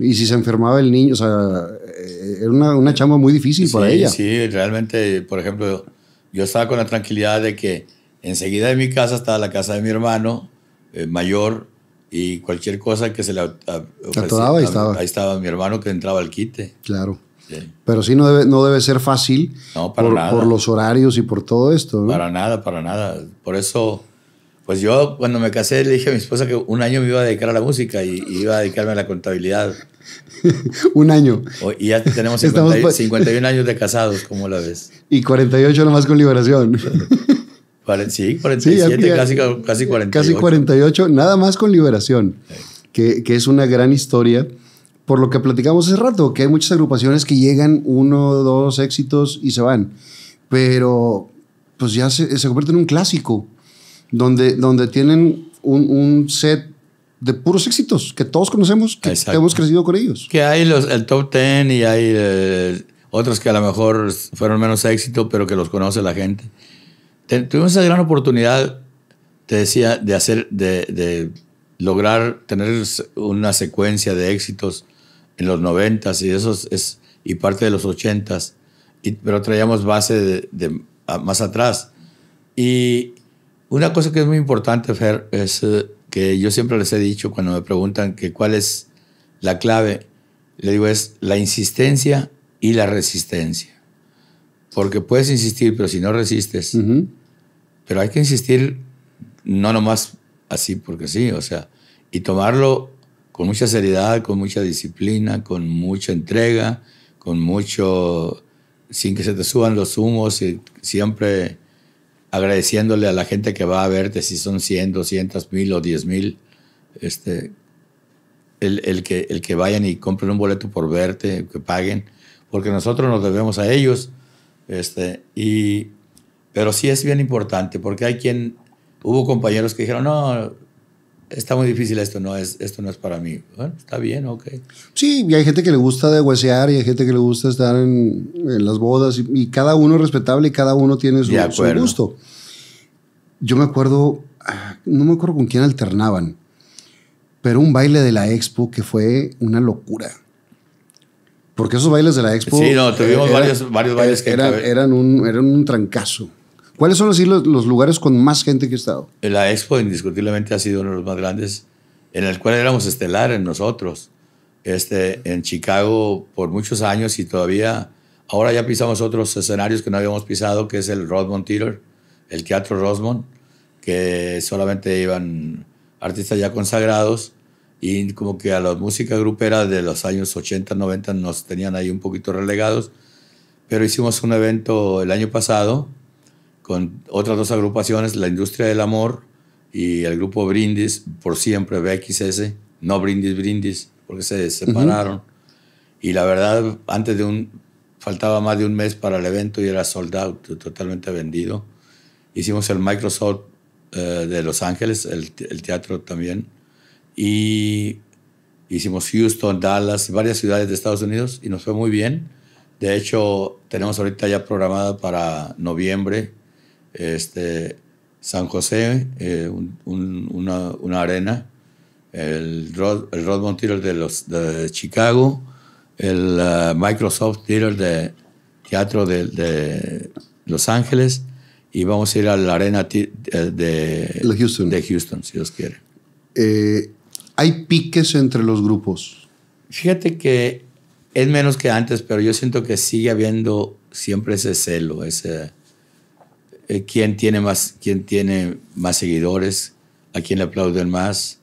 S1: y si se enfermaba el niño. O sea, eh, era una, una chamba muy difícil para ella.
S2: Sí, realmente, por ejemplo, yo estaba con la tranquilidad de que enseguida de mi casa estaba la casa de mi hermano eh, mayor y cualquier cosa que se le ofrecía ahí estaba. Ahí estaba mi hermano que entraba al quite. Claro.
S1: Pero sí no debe, no debe ser fácil no, para por, nada. por, los horarios y por todo esto. Para
S2: nada, para nada. Por eso, pues yo cuando me casé le dije a mi esposa que un año me iba a dedicar a la música y, iba a dedicarme a la contabilidad.
S1: un año.
S2: Y ya tenemos 51 años de casados, ¿cómo la ves? Y 48
S1: nomás con liberación.
S2: sí, 47, casi, 48. Casi
S1: 48, nada más con Liberación, que, que, es una gran historia. Por lo que platicamos hace rato, que hay muchas agrupaciones que llegan uno, dos éxitos y se van. Pero pues ya se, se convierte en un clásico, donde, donde tienen un, un set de puros éxitos que todos conocemos, que, hemos crecido con ellos.
S2: Que hay los, el top 10 y hay eh, otros que a lo mejor fueron menos éxito, pero que los conoce la gente tuvimos esa gran oportunidad, te decía, de hacer, de, lograr tener una secuencia de éxitos en los 90 y esos es y parte de los 80 y, pero traíamos base de, más atrás. Y una cosa que es muy importante, Fer, es eh, que yo siempre les he dicho cuando me preguntan cuál es la clave, le digo es la insistencia y la resistencia. Porque puedes insistir, pero si no resistes, pero hay que insistir, no nomás así porque sí, o sea, y tomarlo con mucha seriedad, con mucha disciplina, con mucha entrega, con mucho, sin que se te suban los humos, y siempre agradeciéndole a la gente que va a verte, si son 100, 200, mil o 10 mil, este, el, el, que, el que vayan y compren un boleto por verte, que paguen, porque nosotros nos debemos a ellos. Este, y pero sí es bien importante porque hay quien, hubo compañeros que dijeron, no, está muy difícil esto, no es, esto no es para mí. Bueno, está bien, ok.
S1: Sí, y hay gente que le gusta degüesear y hay gente que le gusta estar en, las bodas y, cada uno es respetable y cada uno tiene su, gusto. Yo me acuerdo, ah, no me acuerdo con quién alternaban, pero un baile de la expo que fue una locura. Porque esos bailes de la expo. Sí, no, tuvimos eh, varios, bailes que eran, eran, un, eran un trancazo. ¿Cuáles son los, lugares con más gente que he estado?
S2: La expo indiscutiblemente ha sido uno de los más grandes, en el cual éramos estelares nosotros. Este, en Chicago por muchos años y todavía, ahora ya pisamos otros escenarios que no habíamos pisado, que es el Rosemont Theater, el Teatro Rosemont, que solamente iban artistas ya consagrados y como que a la música grupera de los años 80, 90 nos tenían ahí un poquito relegados, pero hicimos un evento el año pasado con otras dos agrupaciones, La Industria del Amor y el grupo Brindis, por siempre, BXS, no Brindis Brindis, porque se separaron. Y la verdad, antes de un, faltaba más de un mes para el evento y era sold out, totalmente vendido. Hicimos el Microsoft eh, de Los Ángeles, el, el teatro también. Y hicimos Houston, Dallas, varias ciudades de Estados Unidos y nos fue muy bien. De hecho, tenemos ahorita ya programada para noviembre este, San José, eh, una, arena, el Theater de, los, de Chicago, el uh, Microsoft Theater de Teatro de, Los Ángeles y vamos a ir a la arena eh, de, Houston. de Houston, si Dios quiere. Eh, ¿Hay piques entre los grupos? Fíjate que es menos que antes, pero yo siento que sigue habiendo siempre ese celo, ese eh, quién, tiene más, quién tiene más seguidores, a quién le aplauden más.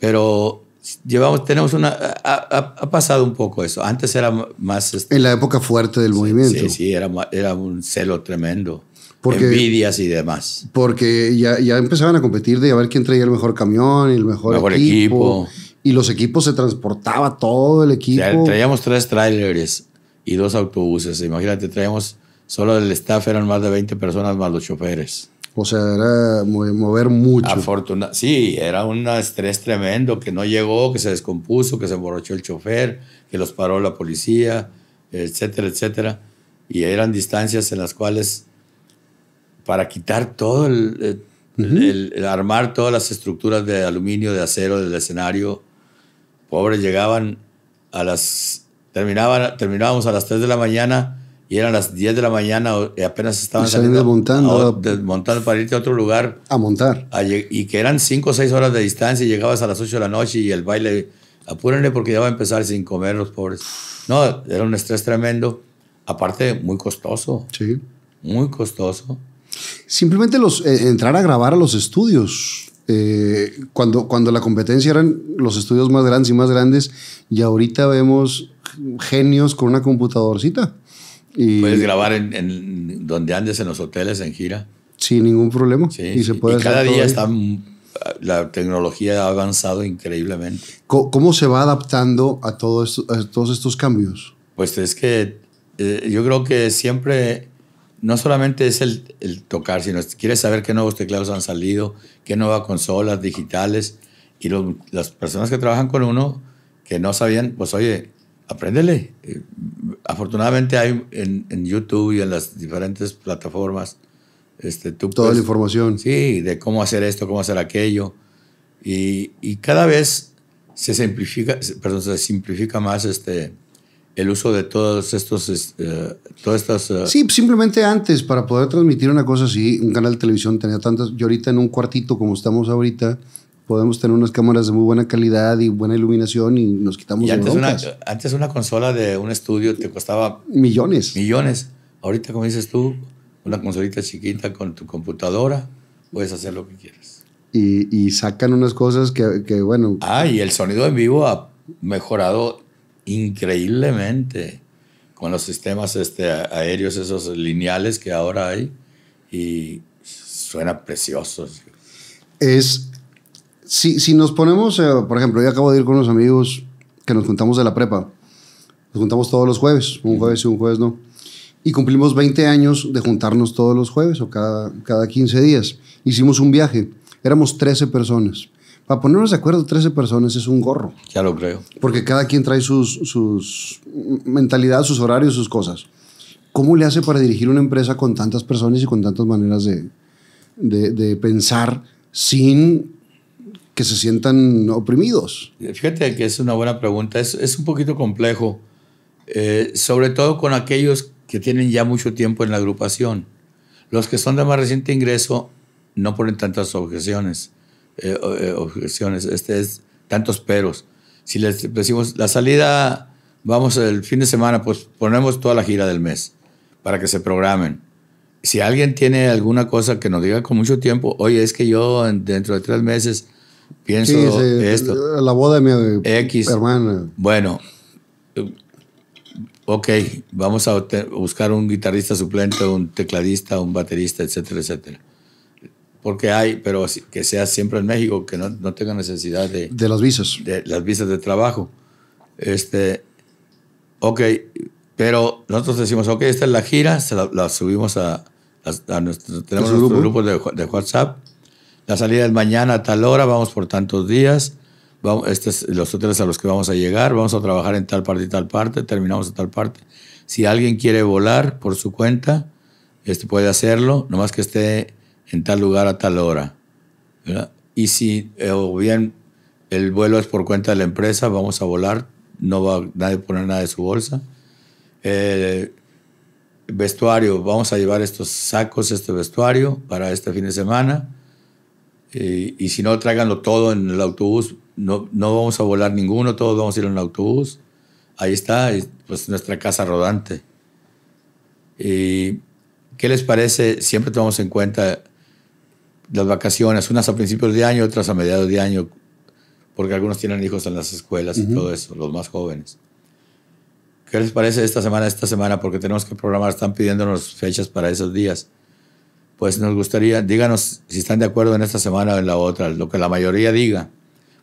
S2: Pero llevamos, tenemos una, ha, pasado un poco eso. Antes era más... En la época fuerte del movimiento. Sí, sí, era, era un celo tremendo. envidias y demás.
S1: Porque ya, ya empezaban a competir de a ver quién traía el mejor camión y el mejor, mejor equipo, Y los equipos se transportaba todo el equipo.
S2: traíamos tres trailers y dos autobuses. Imagínate, traíamos Solo del staff eran más de 20 personas más los choferes. O sea, era
S1: mover
S2: mucho. Afortuna sí, era un estrés tremendo que no llegó, que se descompuso, que se emborrachó el chofer, que los paró la policía, etcétera, etcétera. Y eran distancias en las cuales, para quitar todo el, eh, el, armar todas las estructuras de aluminio, de acero del escenario, pobres llegaban a las, terminaban, terminábamos a las 3 de la mañana y eran las 10 de la mañana y apenas estaban saliendo, desmontando, desmontando para irte a otro lugar. A montar. y que eran 5 o 6 horas de distancia y llegabas a las 8 de la noche y el baile, apúrenle porque ya va a empezar sin comer los pobres. No, era un estrés tremendo, aparte muy costoso. Sí. Muy costoso.
S1: Simplemente los, eh, entrar a grabar a los estudios. Eh, cuando, cuando la competencia eran los estudios más grandes y más grandes, y ahorita vemos genios con una computadorcita.
S2: Puedes grabar en, donde andes, en los hoteles, en gira.
S1: Sin ningún problema. y se puede y cada día
S2: la tecnología ha avanzado increíblemente.
S1: ¿Cómo, se va adaptando a, todos estos cambios?
S2: Pues es que eh, yo creo que siempre, no solamente es el, tocar, sino quieres saber qué nuevos teclados han salido, qué nuevas consolas digitales. Y las personas que trabajan con uno, que no sabían, pues oye, apréndele, eh, afortunadamente hay en, YouTube y en las diferentes plataformas. Este, Toda la información. Sí, de cómo hacer esto, cómo hacer aquello. Y, cada vez se simplifica, perdón, se simplifica más este, el uso de todos estos, eh, todas estas... Eh, sí,
S1: simplemente antes, para poder transmitir una cosa así, un canal de televisión tenía tantas... Yo ahorita en un cuartito como estamos ahorita, podemos tener unas cámaras de muy buena calidad y buena iluminación y nos quitamos y antes una,
S2: antes una consola de un estudio te costaba millones. Millones. Ahorita, como dices tú, una consolita chiquita con tu computadora, puedes hacer lo que quieras.
S1: Y, y sacan unas cosas que, que, bueno.
S2: Ah, y el sonido en vivo ha mejorado increíblemente con los sistemas este, aéreos, esos lineales que ahora hay, y suena precioso. Es,
S1: si, nos ponemos, eh, por ejemplo, yo acabo de ir con unos amigos que nos juntamos de la prepa. Nos juntamos todos los jueves, un jueves y un jueves no. Y cumplimos 20 años de juntarnos todos los jueves o cada, cada 15 días. Hicimos un viaje. Éramos 13 personas. Para ponernos de acuerdo, 13 personas es un gorro. Ya lo creo. Porque cada quien trae sus, sus sus horarios, sus cosas. ¿Cómo le hace para dirigir una empresa con tantas personas y con tantas maneras de pensar sin que se sientan oprimidos?
S2: Fíjate que es una buena pregunta. Es, es un poquito complejo, eh, sobre todo con aquellos que tienen ya mucho tiempo en la agrupación. Los que son de más reciente ingreso no ponen tantas objeciones, eh, eh, objeciones, este es, tantos peros. Si les decimos la salida, vamos el fin de semana, pues ponemos toda la gira del mes para que se programen. Si alguien tiene alguna cosa que nos diga con mucho tiempo, oye, es que yo dentro de tres meses pienso
S1: esto. La boda de mi X.
S2: hermana. Bueno, ok, vamos a buscar un guitarrista suplente, un tecladista, un baterista, etcétera, etcétera. Porque hay, pero que sea siempre en México, que no, no tenga necesidad de... De las visas. De las visas de trabajo. Este, ok, pero nosotros decimos, ok, esta es la gira, la, subimos a, nuestro, tenemos grupo? de WhatsApp la salida es mañana a tal hora, vamos por tantos días. Vamos, son este los hoteles a los que vamos a llegar, vamos a trabajar en tal parte y tal parte, terminamos en tal parte. Si alguien quiere volar por su cuenta, este puede hacerlo, nomás que esté en tal lugar a tal hora. Y si, eh, o bien el vuelo es por cuenta de la empresa, vamos a volar, no va nadie a poner nada de su bolsa. Eh, vestuario, vamos a llevar estos sacos, este vestuario para este fin de semana eh, y si no, tráiganlo todo en el autobús. No, no vamos a volar ninguno, todos vamos a ir en el autobús. Ahí está, pues nuestra casa rodante. ¿Y eh, ¿Qué les parece? Siempre tomamos en cuenta las vacaciones, unas a principios de año, otras a mediados de año, porque algunos tienen hijos en las escuelas y todo eso, los más jóvenes. ¿Qué les parece esta semana, esta semana? Porque tenemos que programar, están pidiéndonos fechas para esos días pues nos gustaría, díganos si están de acuerdo en esta semana o en la otra, lo que la mayoría diga,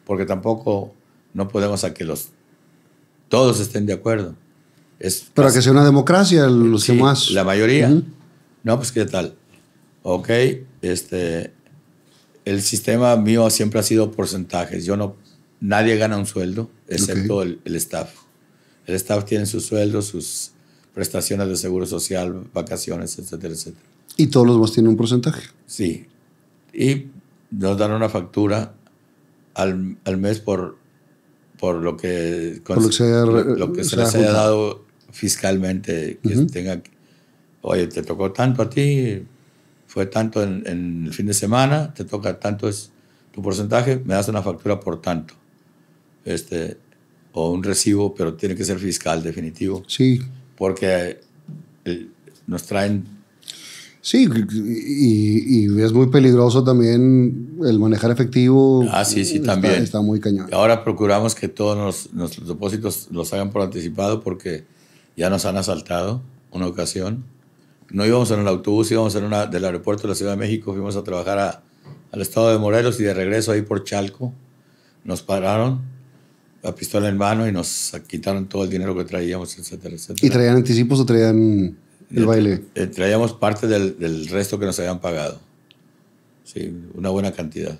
S2: porque tampoco no podemos a que los, todos estén de acuerdo. Es Para que sea una democracia, los La mayoría. No, pues qué tal. Ok, este, el sistema mío siempre ha sido porcentajes. Yo no, nadie gana un sueldo, excepto el, el staff. El staff tiene sus sueldos, sus prestaciones de seguro social, vacaciones, etcétera, etcétera. Y
S1: todos los demás tienen un porcentaje.
S2: Sí. Y nos dan una factura al, mes por, por lo que, lo que se, les haya dado fiscalmente, que tenga, oye, te tocó tanto a ti, fue tanto en, el fin de semana, te toca tanto es tu porcentaje, me das una factura por tanto, este, o un recibo, pero tiene que ser fiscal definitivo. Sí. Porque eh, nos traen Sí,
S1: y, es muy peligroso también el manejar efectivo. Ah, sí, sí, también. Está, muy cañón.
S2: Ahora procuramos que todos nuestros depósitos los hagan por anticipado porque ya nos han asaltado una ocasión. No íbamos en el autobús, íbamos en una, del aeropuerto de la Ciudad de México, fuimos a trabajar al estado de Morelos y de regreso ahí por Chalco. Nos pararon, la pistola en mano y nos quitaron todo el dinero que traíamos, etcétera, etcétera. ¿Y traían
S1: anticipos o traían...? el este, baile.
S2: Eh, traíamos parte del, resto que nos habían pagado. Sí, una buena cantidad.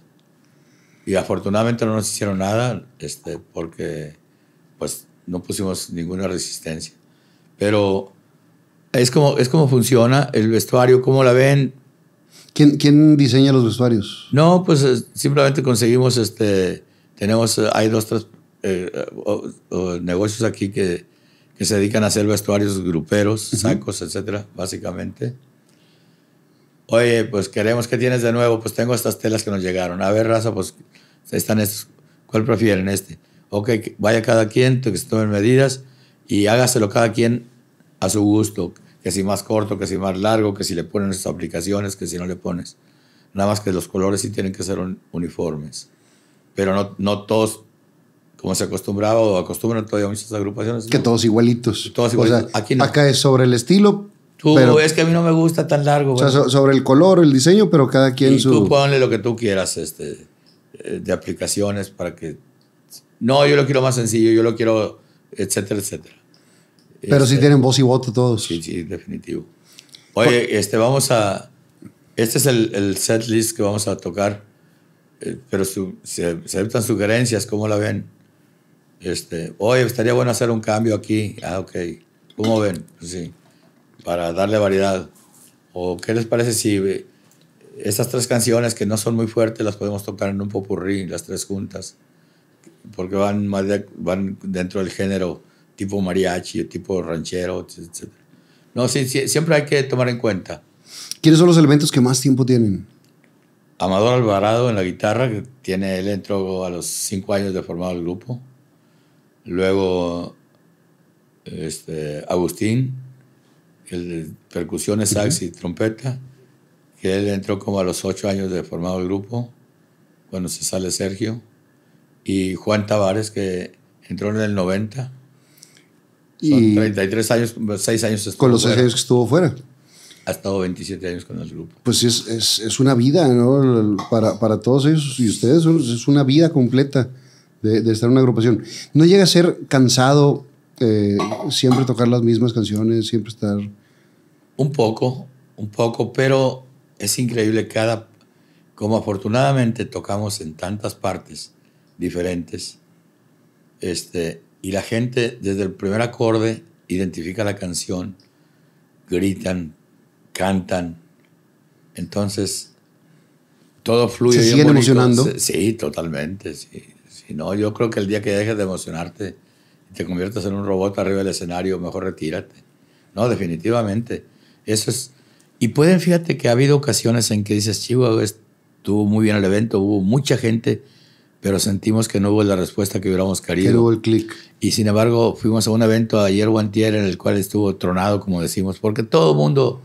S2: Y afortunadamente no nos hicieron nada este, porque pues no pusimos ninguna resistencia. Pero es como, es como funciona el vestuario, cómo la ven. ¿Quién, quién diseña los vestuarios? No, pues simplemente conseguimos, este, tenemos, eh, hay dos, tres eh, negocios aquí que que se dedican a hacer vestuarios gruperos, sacos, etcétera, básicamente. Oye, pues queremos que tienes de nuevo, pues tengo estas telas que nos llegaron. A ver, raza, pues están estos. ¿Cuál prefieren este? Ok, vaya cada quien, que se tomen medidas y hágaselo cada quien a su gusto, que si más corto, que si más largo, que si le ponen estas aplicaciones, que si no le pones. Nada más que los colores sí tienen que ser uniformes, pero no, no todos como se acostumbraba o acostumbran todavía muchas agrupaciones. Que todos igualitos. Todos igualitos. Acá
S1: es sobre el estilo. Tú, pero, es
S2: que a mí no me gusta tan largo. O sea,
S1: sobre el color, el diseño, pero cada quien y su... tú ponle
S2: lo que tú quieras este, eh, de aplicaciones para que... No, yo lo quiero más sencillo, yo lo quiero, etcétera, etcétera. Pero si este, tienen voz y voto todos. Sí, sí, definitivo. Oye, este, vamos a... Este es el, set list que vamos a tocar, eh, pero si se aceptan sugerencias, ¿cómo la ven? Este, oye, estaría bueno hacer un cambio aquí. Ah, ok. ¿Cómo ven? Sí. Para darle variedad. ¿O qué les parece si eh, estas tres canciones que no son muy fuertes las podemos tocar en un popurrí, las tres juntas? Porque van, más van dentro del género tipo mariachi, tipo ranchero, etc. No, sí, siempre hay que tomar en cuenta. ¿Quiénes son los elementos que más tiempo tienen? Amador Alvarado en la guitarra, que tiene, él entró a los cinco años de formado el grupo. Luego, este, Agustín, el de percusiones, sax y trompeta, que él entró como a los ocho años de formado el grupo, cuando se sale Sergio. Y Juan Tavares, que entró en el 90. y 33 años, 6 años Con los 6 años que estuvo fuera. Ha estado 27 años con el grupo.
S1: Pues es, es, es una vida, ¿no? Para, para, todos ellos y ustedes es una vida completa de, estar en una agrupación. ¿No llega a ser cansado eh, siempre tocar las mismas canciones, siempre estar...?
S2: Un poco, un poco, pero es increíble cada... Como afortunadamente tocamos en tantas partes diferentes, este, y la gente desde el primer acorde identifica la canción, gritan, cantan, entonces todo fluye. ¿Se siguen emocionando? Sí, totalmente, sí no, yo creo que el día que dejes de emocionarte y te conviertas en un robot arriba del escenario, mejor retírate. No, definitivamente. Eso es. Y pueden, fíjate que ha habido ocasiones en que dices, Chihuahua, estuvo muy bien el evento, hubo mucha gente, pero sentimos que no hubo la respuesta que hubiéramos querido. Que hubo el clic. Y sin embargo, fuimos a un evento ayer o en el cual estuvo tronado, como decimos, porque todo el mundo...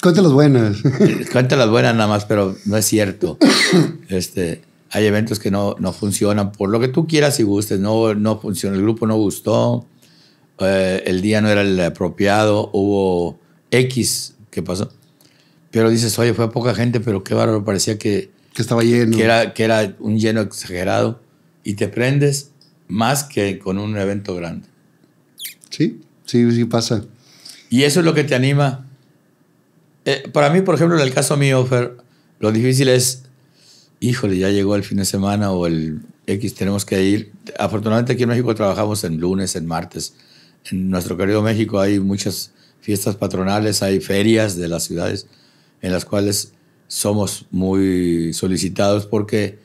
S2: cuéntale las buenas. cuéntale las buenas nada más, pero no es cierto. este, hay eventos que no, no, funcionan por lo que tú quieras y gustes, no, no funciona, el grupo no gustó, eh, el día no era el apropiado, hubo X que pasó. Pero dices, oye, fue poca gente, pero qué bárbaro, parecía que... Que estaba lleno. Que era, que era un lleno exagerado. Y te prendes más que con un evento grande. Sí, sí, sí pasa. Y eso es lo que te anima. Eh, para mí, por ejemplo, en el caso mío, Fer, lo difícil es híjole, ya llegó el fin de semana o el X, tenemos que ir. Afortunadamente aquí en México trabajamos en lunes, en martes. En nuestro querido México hay muchas fiestas patronales, hay ferias de las ciudades en las cuales somos muy solicitados porque,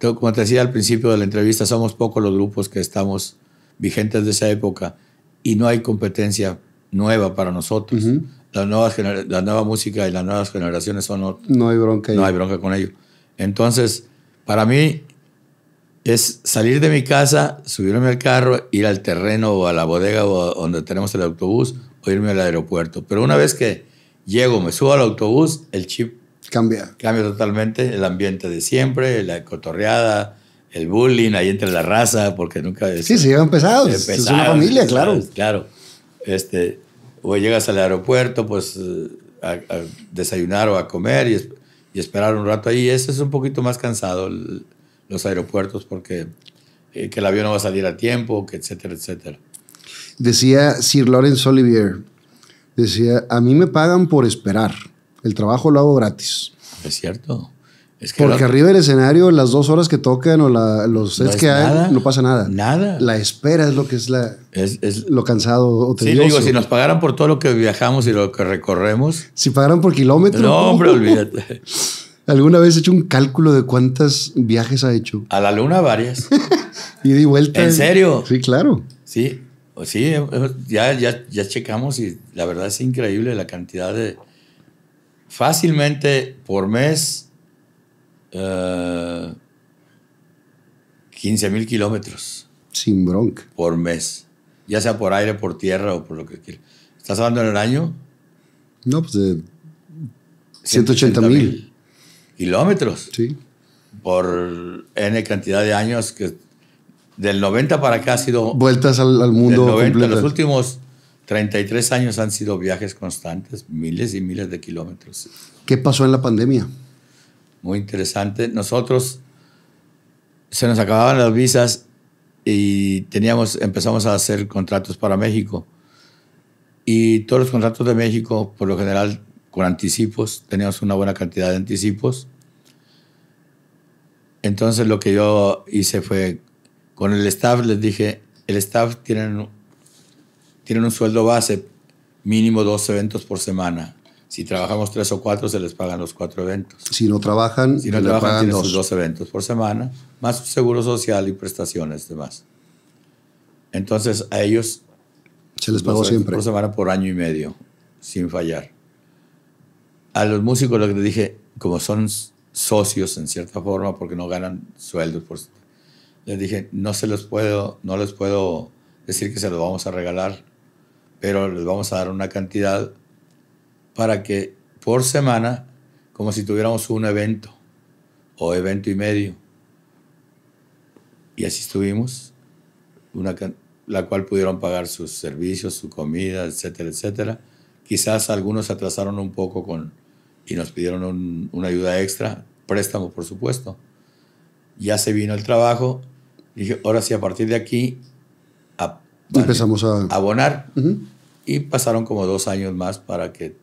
S2: como te decía al principio de la entrevista, somos pocos los grupos que estamos vigentes de esa época y no hay competencia nueva para nosotros. Las la, nueva música y las nuevas generaciones son... No hay bronca. No hay bronca con ello. Entonces, para mí es salir de mi casa, subirme al carro, ir al terreno o a la bodega o donde tenemos el autobús o irme al aeropuerto. Pero una vez que llego, me subo al autobús, el chip cambia. Cambia totalmente el ambiente de siempre, la cotorreada, el bullying ahí entre la raza, porque nunca... Es, sí,
S1: se llevan pesados. es una familia,
S2: claro. Claro. Este, o llegas al aeropuerto, pues eh, a, desayunar o a comer y esperar un rato ahí. Eso es un poquito más cansado, los aeropuertos, porque eh, que el avión no va a salir a tiempo, que etcétera, etcétera.
S1: Decía Sir Lawrence Olivier, decía, a mí me pagan por esperar, el trabajo lo hago gratis.
S2: Es cierto.
S1: Porque arriba del escenario, las dos horas que tocan o los sets que hay, no pasa nada. Nada. La espera es lo que es la es, lo cansado o tedioso. digo, si
S2: nos pagaran por todo lo que viajamos y lo que recorremos.
S1: Si pagaran por kilómetro. No, hombre, olvídate. ¿Alguna vez has hecho un cálculo de cuántos viajes ha hecho?
S2: A la luna varias.
S1: y di vuelta. ¿En serio?
S2: Sí, claro. Sí, sí, eh, eh, ya, ya, ya checamos y la verdad es increíble la cantidad de... Fácilmente por mes 15 eh, mil kilómetros. Sin bronca. Por mes. Ya sea por aire, por tierra o por lo que quieras ¿Estás hablando en el año? No, pues de
S1: 180 mil.
S2: Kilómetros. Sí. Por N cantidad de años que del 90 para acá ha sido...
S1: Vueltas al, mundo. los
S2: últimos 33 años han sido viajes constantes, miles y miles de kilómetros. ¿Qué pasó en la pandemia? muy interesante. Nosotros se nos acababan las visas y teníamos, empezamos a hacer contratos para México. Y todos los contratos de México, por lo general, con anticipos, teníamos una buena cantidad de anticipos. Entonces lo que yo hice fue, con el staff les dije, el staff tienen, tienen un sueldo base mínimo dos eventos por semana. Si trabajamos tres o cuatro, se les pagan los cuatro eventos.
S1: Si no trabajan, si se trabajan, pagan dos.
S2: eventos por semana, más seguro social y prestaciones demás. Entonces, a ellos. Se les pagó siempre. Por semana, por año y medio, sin fallar. A los músicos, lo que les dije, como son socios en cierta forma, porque no ganan sueldos, por, les dije, no se los puedo, no les puedo decir que se los vamos a regalar, pero les vamos a dar una cantidad para que por semana, como si tuviéramos un evento o evento y medio. Y así estuvimos, una, la cual pudieron pagar sus servicios, su comida, etcétera, etcétera. Quizás algunos se atrasaron un poco con, y nos pidieron una ayuda extra, préstamo, por supuesto. Ya se vino el trabajo. Dije, ahora sí, a partir de aquí, empezamos a abonar. Y pasaron como dos años más para que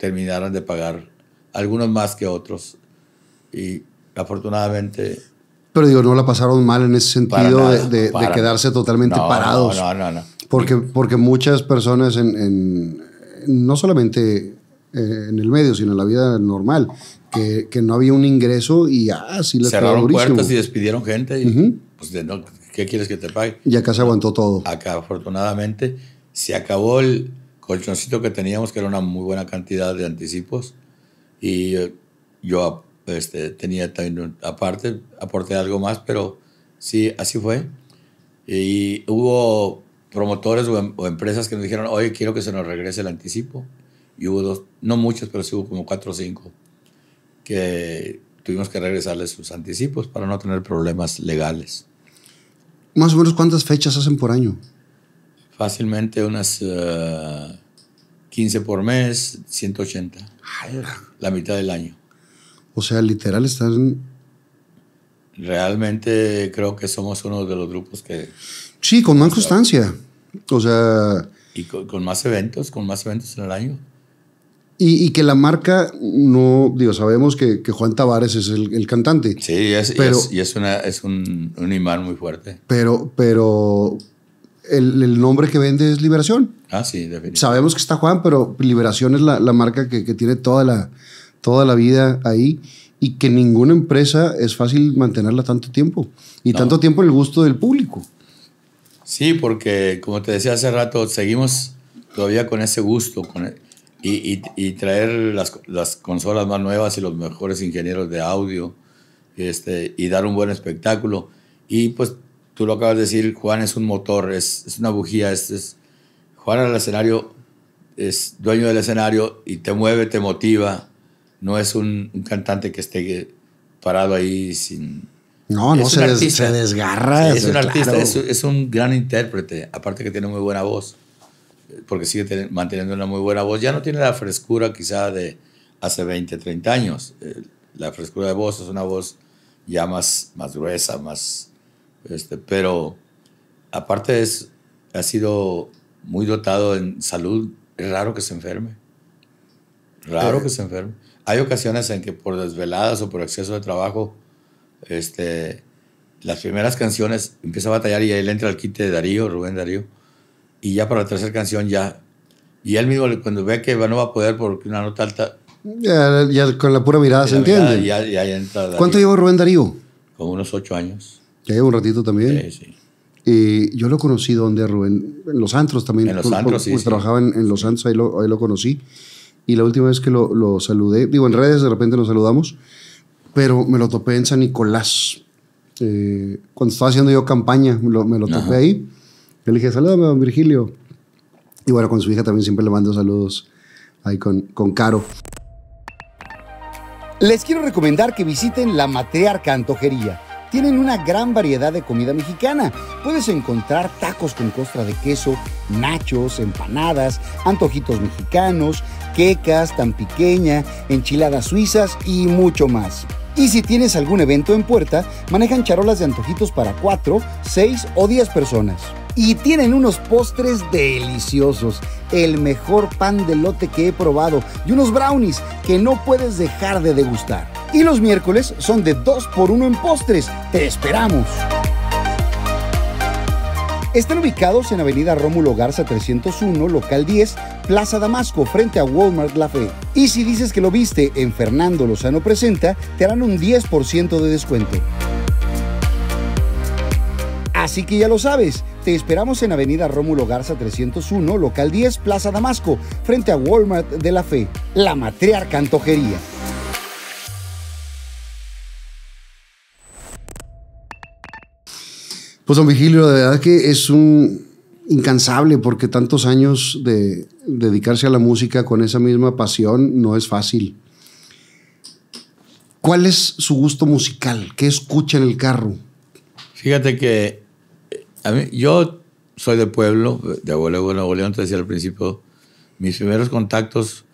S2: terminaran de pagar, algunos más que otros. Y afortunadamente...
S1: Pero digo, no la pasaron mal en ese sentido de, quedarse
S2: totalmente parados. No, no, no.
S1: Porque, porque muchas personas, en, no solamente eh, en el medio, sino en la vida normal, que, que no había un ingreso y así ah, les Cerraron puertas y
S2: despidieron gente. Y, pues, ¿Qué quieres que te pague? Y acá se aguantó todo. Acá, afortunadamente, se acabó el, colchoncito que teníamos, que era una muy buena cantidad de anticipos, y eh, yo este, tenía también, aparte, aporté algo más, pero sí, así fue. Y hubo promotores em, o, empresas que nos dijeron, oye, quiero que se nos regrese el anticipo. Y hubo dos, no muchas, pero sí hubo como cuatro o cinco que tuvimos que regresarles sus anticipos para no tener problemas legales.
S1: Más o menos, ¿cuántas fechas hacen por año?
S2: fácilmente unas 15 eh, por mes, 180. la mitad del año.
S1: O sea, literal están...
S2: Realmente creo que somos uno de los grupos que...
S1: Sí, con más constancia. O sea...
S2: Y con, más eventos, con más eventos en el año.
S1: Y, que la marca no, digo, sabemos que, Juan Tavares es el, cantante. Sí, es,
S2: y es, un, un, imán muy fuerte.
S1: Pero, pero el, nombre que vende es Liberación.
S2: Ah, sí, definitivamente.
S1: Sabemos que está Juan, pero Liberación es la, marca que, tiene toda la, toda la vida ahí y que ninguna empresa es fácil mantenerla tanto tiempo y tanto tiempo el gusto del público.
S2: Sí, porque como te decía hace rato, seguimos todavía con ese gusto con e-, y, traer las, consolas más nuevas y los mejores ingenieros de audio este, y dar un buen espectáculo. Y pues tú lo acabas de decir, Juan es un motor, es, una bujía, es, es Juan al escenario es dueño del escenario y te mueve, te motiva. No es un, cantante que esté parado ahí sin... No, no se, desgarra. es un artista, es, un gran intérprete, aparte que tiene muy buena voz, porque sigue manteniendo una muy buena voz. Ya no tiene la frescura quizá de hace 20, 30 años. Eh, la frescura de voz es una voz ya más, más gruesa, más, este, pero aparte es, ha sido muy dotado en salud, es raro que se enferme. Raro eh, que se enferme. Hay ocasiones en que por desveladas o por exceso de trabajo, este, las primeras canciones empieza a batallar y él entra al quite de Darío, Rubén Darío, y ya para la tercera canción ya, y él mismo cuando ve que no va a poder porque una nota alta...
S1: Ya, con la pura mirada se entiende. ¿Cuánto lleva Rubén Darío?
S2: Con unos ocho años.
S1: Ya llevo un ratito también. Sí, sí. yo lo conocí donde, Rubén, en los antros también. En los pues, Trabajaba en, los antros, ahí lo, conocí. Y la última vez que lo, saludé, digo, en redes de repente nos saludamos, pero me lo topé en San Nicolás. Eh, cuando estaba haciendo yo campaña, me lo topé ahí. le dije, salúdame, don Virgilio. Y bueno, con su hija también siempre le mando saludos ahí con, con Caro. Les quiero recomendar que visiten la Matriarca Antojería tienen una gran variedad de comida mexicana. Puedes encontrar tacos con costra de queso, nachos, empanadas, antojitos mexicanos, quecas, tan pequeña, enchiladas suizas y mucho más. Y si tienes algún evento en puerta, manejan charolas de antojitos para 4, 6 o 10 personas y tienen unos postres deliciosos, el mejor pan de lote que he probado y unos brownies que no puedes dejar de degustar. Y los miércoles son de 2 por 1 en postres. Te esperamos. Están ubicados en Avenida Rómulo Garza 301, local 10, Plaza Damasco, frente a Walmart La Fe. Y si dices que lo viste en Fernando Lozano Presenta, te harán un 10% de descuento. Así que ya lo sabes, te esperamos en Avenida Rómulo Garza 301, local 10, Plaza Damasco, frente a Walmart de la Fe, la matriarca antojería. Pues don Vigilio, de verdad que es un incansable porque tantos años de dedicarse a la música con esa misma pasión no es fácil. ¿Cuál es su gusto musical? ¿Qué escucha en el carro?
S2: Fíjate que a mí, yo soy de pueblo, de Abuelo Nuevo León, te decía al principio, mis primeros contactos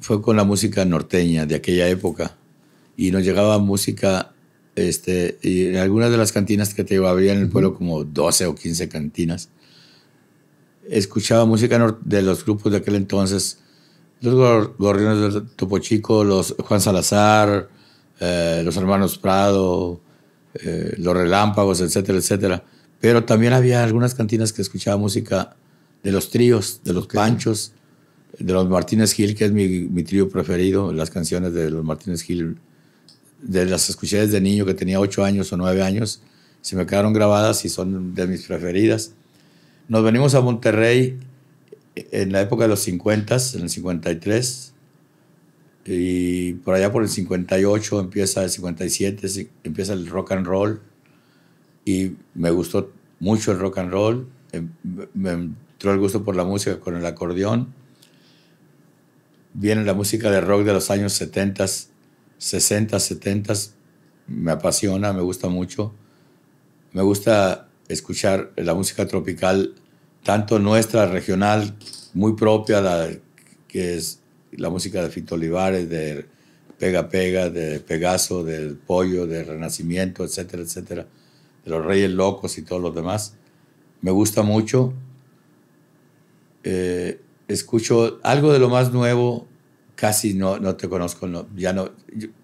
S2: fue con la música norteña de aquella época y nos llegaba música este, y en algunas de las cantinas que te había en el pueblo, como 12 o 15 cantinas, escuchaba música de los grupos de aquel entonces, los gorriones del Topo Chico, los Juan Salazar, eh, los hermanos Prado, eh, los relámpagos, etcétera, etcétera. Pero también había algunas cantinas que escuchaba música de los tríos, de los Panchos, de los Martínez Gil, que es mi, trío preferido, las canciones de los Martínez Gil, de las escuché desde niño, que tenía ocho años o nueve años, se me quedaron grabadas y son de mis preferidas. Nos venimos a Monterrey eh, en la época de los 50, en el 53, y por allá por el 58 empieza el 57, empieza el rock and roll. Y me gustó mucho el rock and roll. Em, me entró el gusto por la música con el acordeón. Viene la música de rock de los años 70, 60, 70. Me apasiona, me gusta mucho. Me gusta escuchar la música tropical, tanto nuestra, regional, muy propia, la que es la música de Fito Olivares, de Pega Pega, de Pegaso, del Pollo, del Renacimiento, etcétera, etcétera, de los Reyes Locos y todos los demás. Me gusta mucho. Eh, escucho algo de lo más nuevo, casi no, no te conozco, ya no,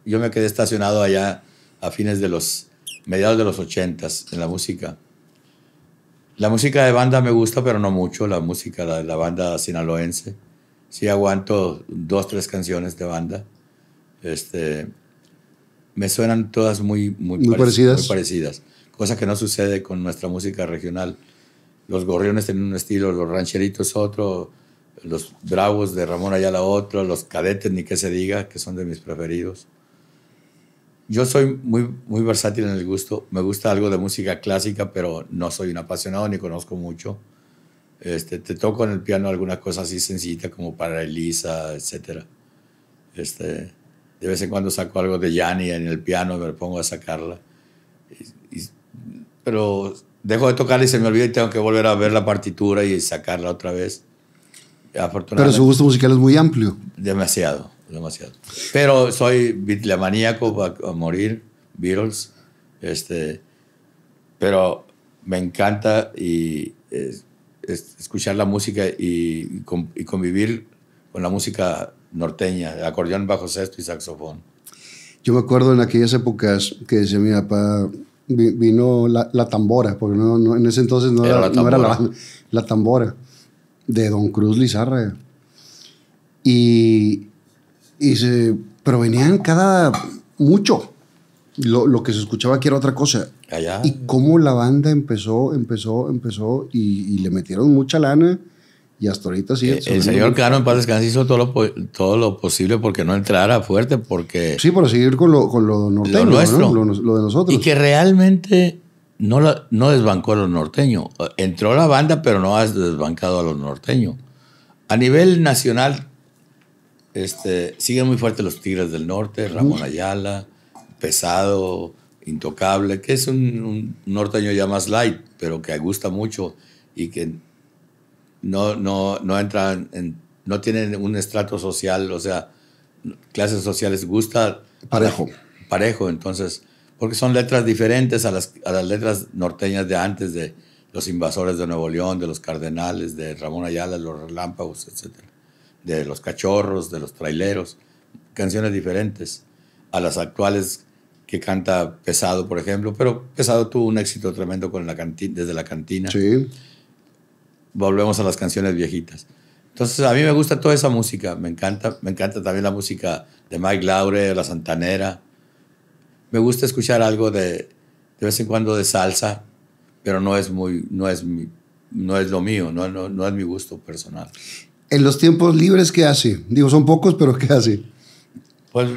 S2: yo, me quedé estacionado allá a fines de los, mediados de los ochentas en la música. La música de banda me gusta, pero no mucho, la música de la banda sinaloense sí aguanto dos, tres canciones de banda. Este, me suenan todas muy, muy, parecidas. Cosa que no sucede con nuestra música regional. Los gorriones tienen un estilo, los rancheritos otro, los bravos de Ramón Ayala otro, los cadetes, ni que se diga, que son de mis preferidos. Yo soy muy, muy versátil en el gusto. Me gusta algo de música clásica, pero no soy un apasionado ni conozco mucho. Este, te toco en el piano alguna cosa así sencillita como para Elisa, etc. Este, de vez en cuando saco algo de Yanni en el piano, me pongo a sacarla. pero dejo de tocar y se me olvida y tengo que volver a ver la partitura y sacarla otra vez. Pero su gusto musical es muy amplio. Demasiado, demasiado. Pero soy maníaco a, morir, Beatles. Este, pero me encanta y escuchar la música y, convivir con la música norteña, acordeón, bajo sexto y saxofón.
S1: Yo me acuerdo en aquellas épocas que decía mi papá, vino la, tambora, porque en ese entonces no era, la, tambora. la, tambora, de Don Cruz Lizarra. Y, y se provenían cada mucho. Lo, lo que se escuchaba aquí era otra cosa. Y cómo la banda empezó, empezó, empezó y, le metieron mucha lana y hasta ahorita sí. Eh, el, señor Cano en paz
S2: descanse hizo todo lo, todo lo posible porque no entrara fuerte, porque... Sí, para seguir con lo, norteño, lo, nuestro. de nosotros. Y que realmente no, no desbancó a los norteños. Entró la banda, pero no ha desbancado a los norteños. A nivel nacional, este, siguen muy fuertes los Tigres del Norte, Ramón Ayala, Pesado, Intocable, que es un, norteño ya más light, pero que gusta mucho y que no, no, entran en, no tienen un estrato social, o sea, clases sociales gusta. Parejo. Parejo, entonces, porque son letras diferentes a las, a las letras norteñas de antes, de los invasores de Nuevo León, de los cardenales, de Ramón Ayala, los relámpagos, etc. De los cachorros, de los traileros, canciones diferentes a las actuales que canta Pesado, por ejemplo, pero Pesado tuvo un éxito tremendo con la cantina, desde la cantina. Sí. Volvemos a las canciones viejitas. Entonces, a mí me gusta toda esa música, me encanta, me encanta también la música de Mike Laure, La Santanera. Me gusta escuchar algo de, de vez en cuando de salsa, pero no es, muy, no es, no es lo mío, no, no, no es mi gusto personal. En
S1: los tiempos libres, ¿qué hace? Digo, son pocos, pero ¿qué hace?
S2: Pues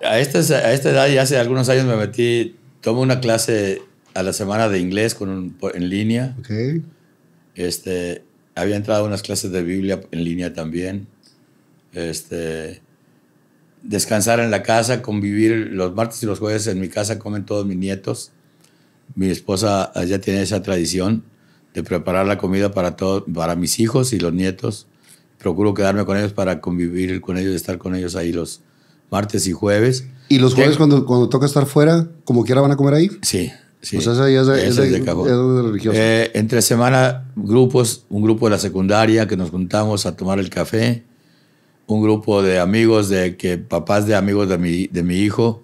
S2: este a esta, a edad, ya hace algunos años me metí, tomo una clase a la semana de inglés con en línea. Okay. Este, había entrado a unas clases de Biblia en línea también. Este, descansar en la casa, convivir los martes y los jueves en mi casa, comen todos mis nietos. Mi esposa ya tiene esa tradición de preparar la comida para, todos, para mis hijos y los nietos. Procuro quedarme con ellos para convivir con ellos, y estar con ellos ahí los, martes y jueves. ¿Y los jueves
S1: cuando, cuando toca estar fuera, como quiera, van a comer ahí? Sí. Sí,
S2: pues esa ya es, religioso. entre semana, grupos, un grupo de la secundaria que nos juntamos a tomar el café, un grupo de amigos, de que papás de amigos de mi, de mi hijo,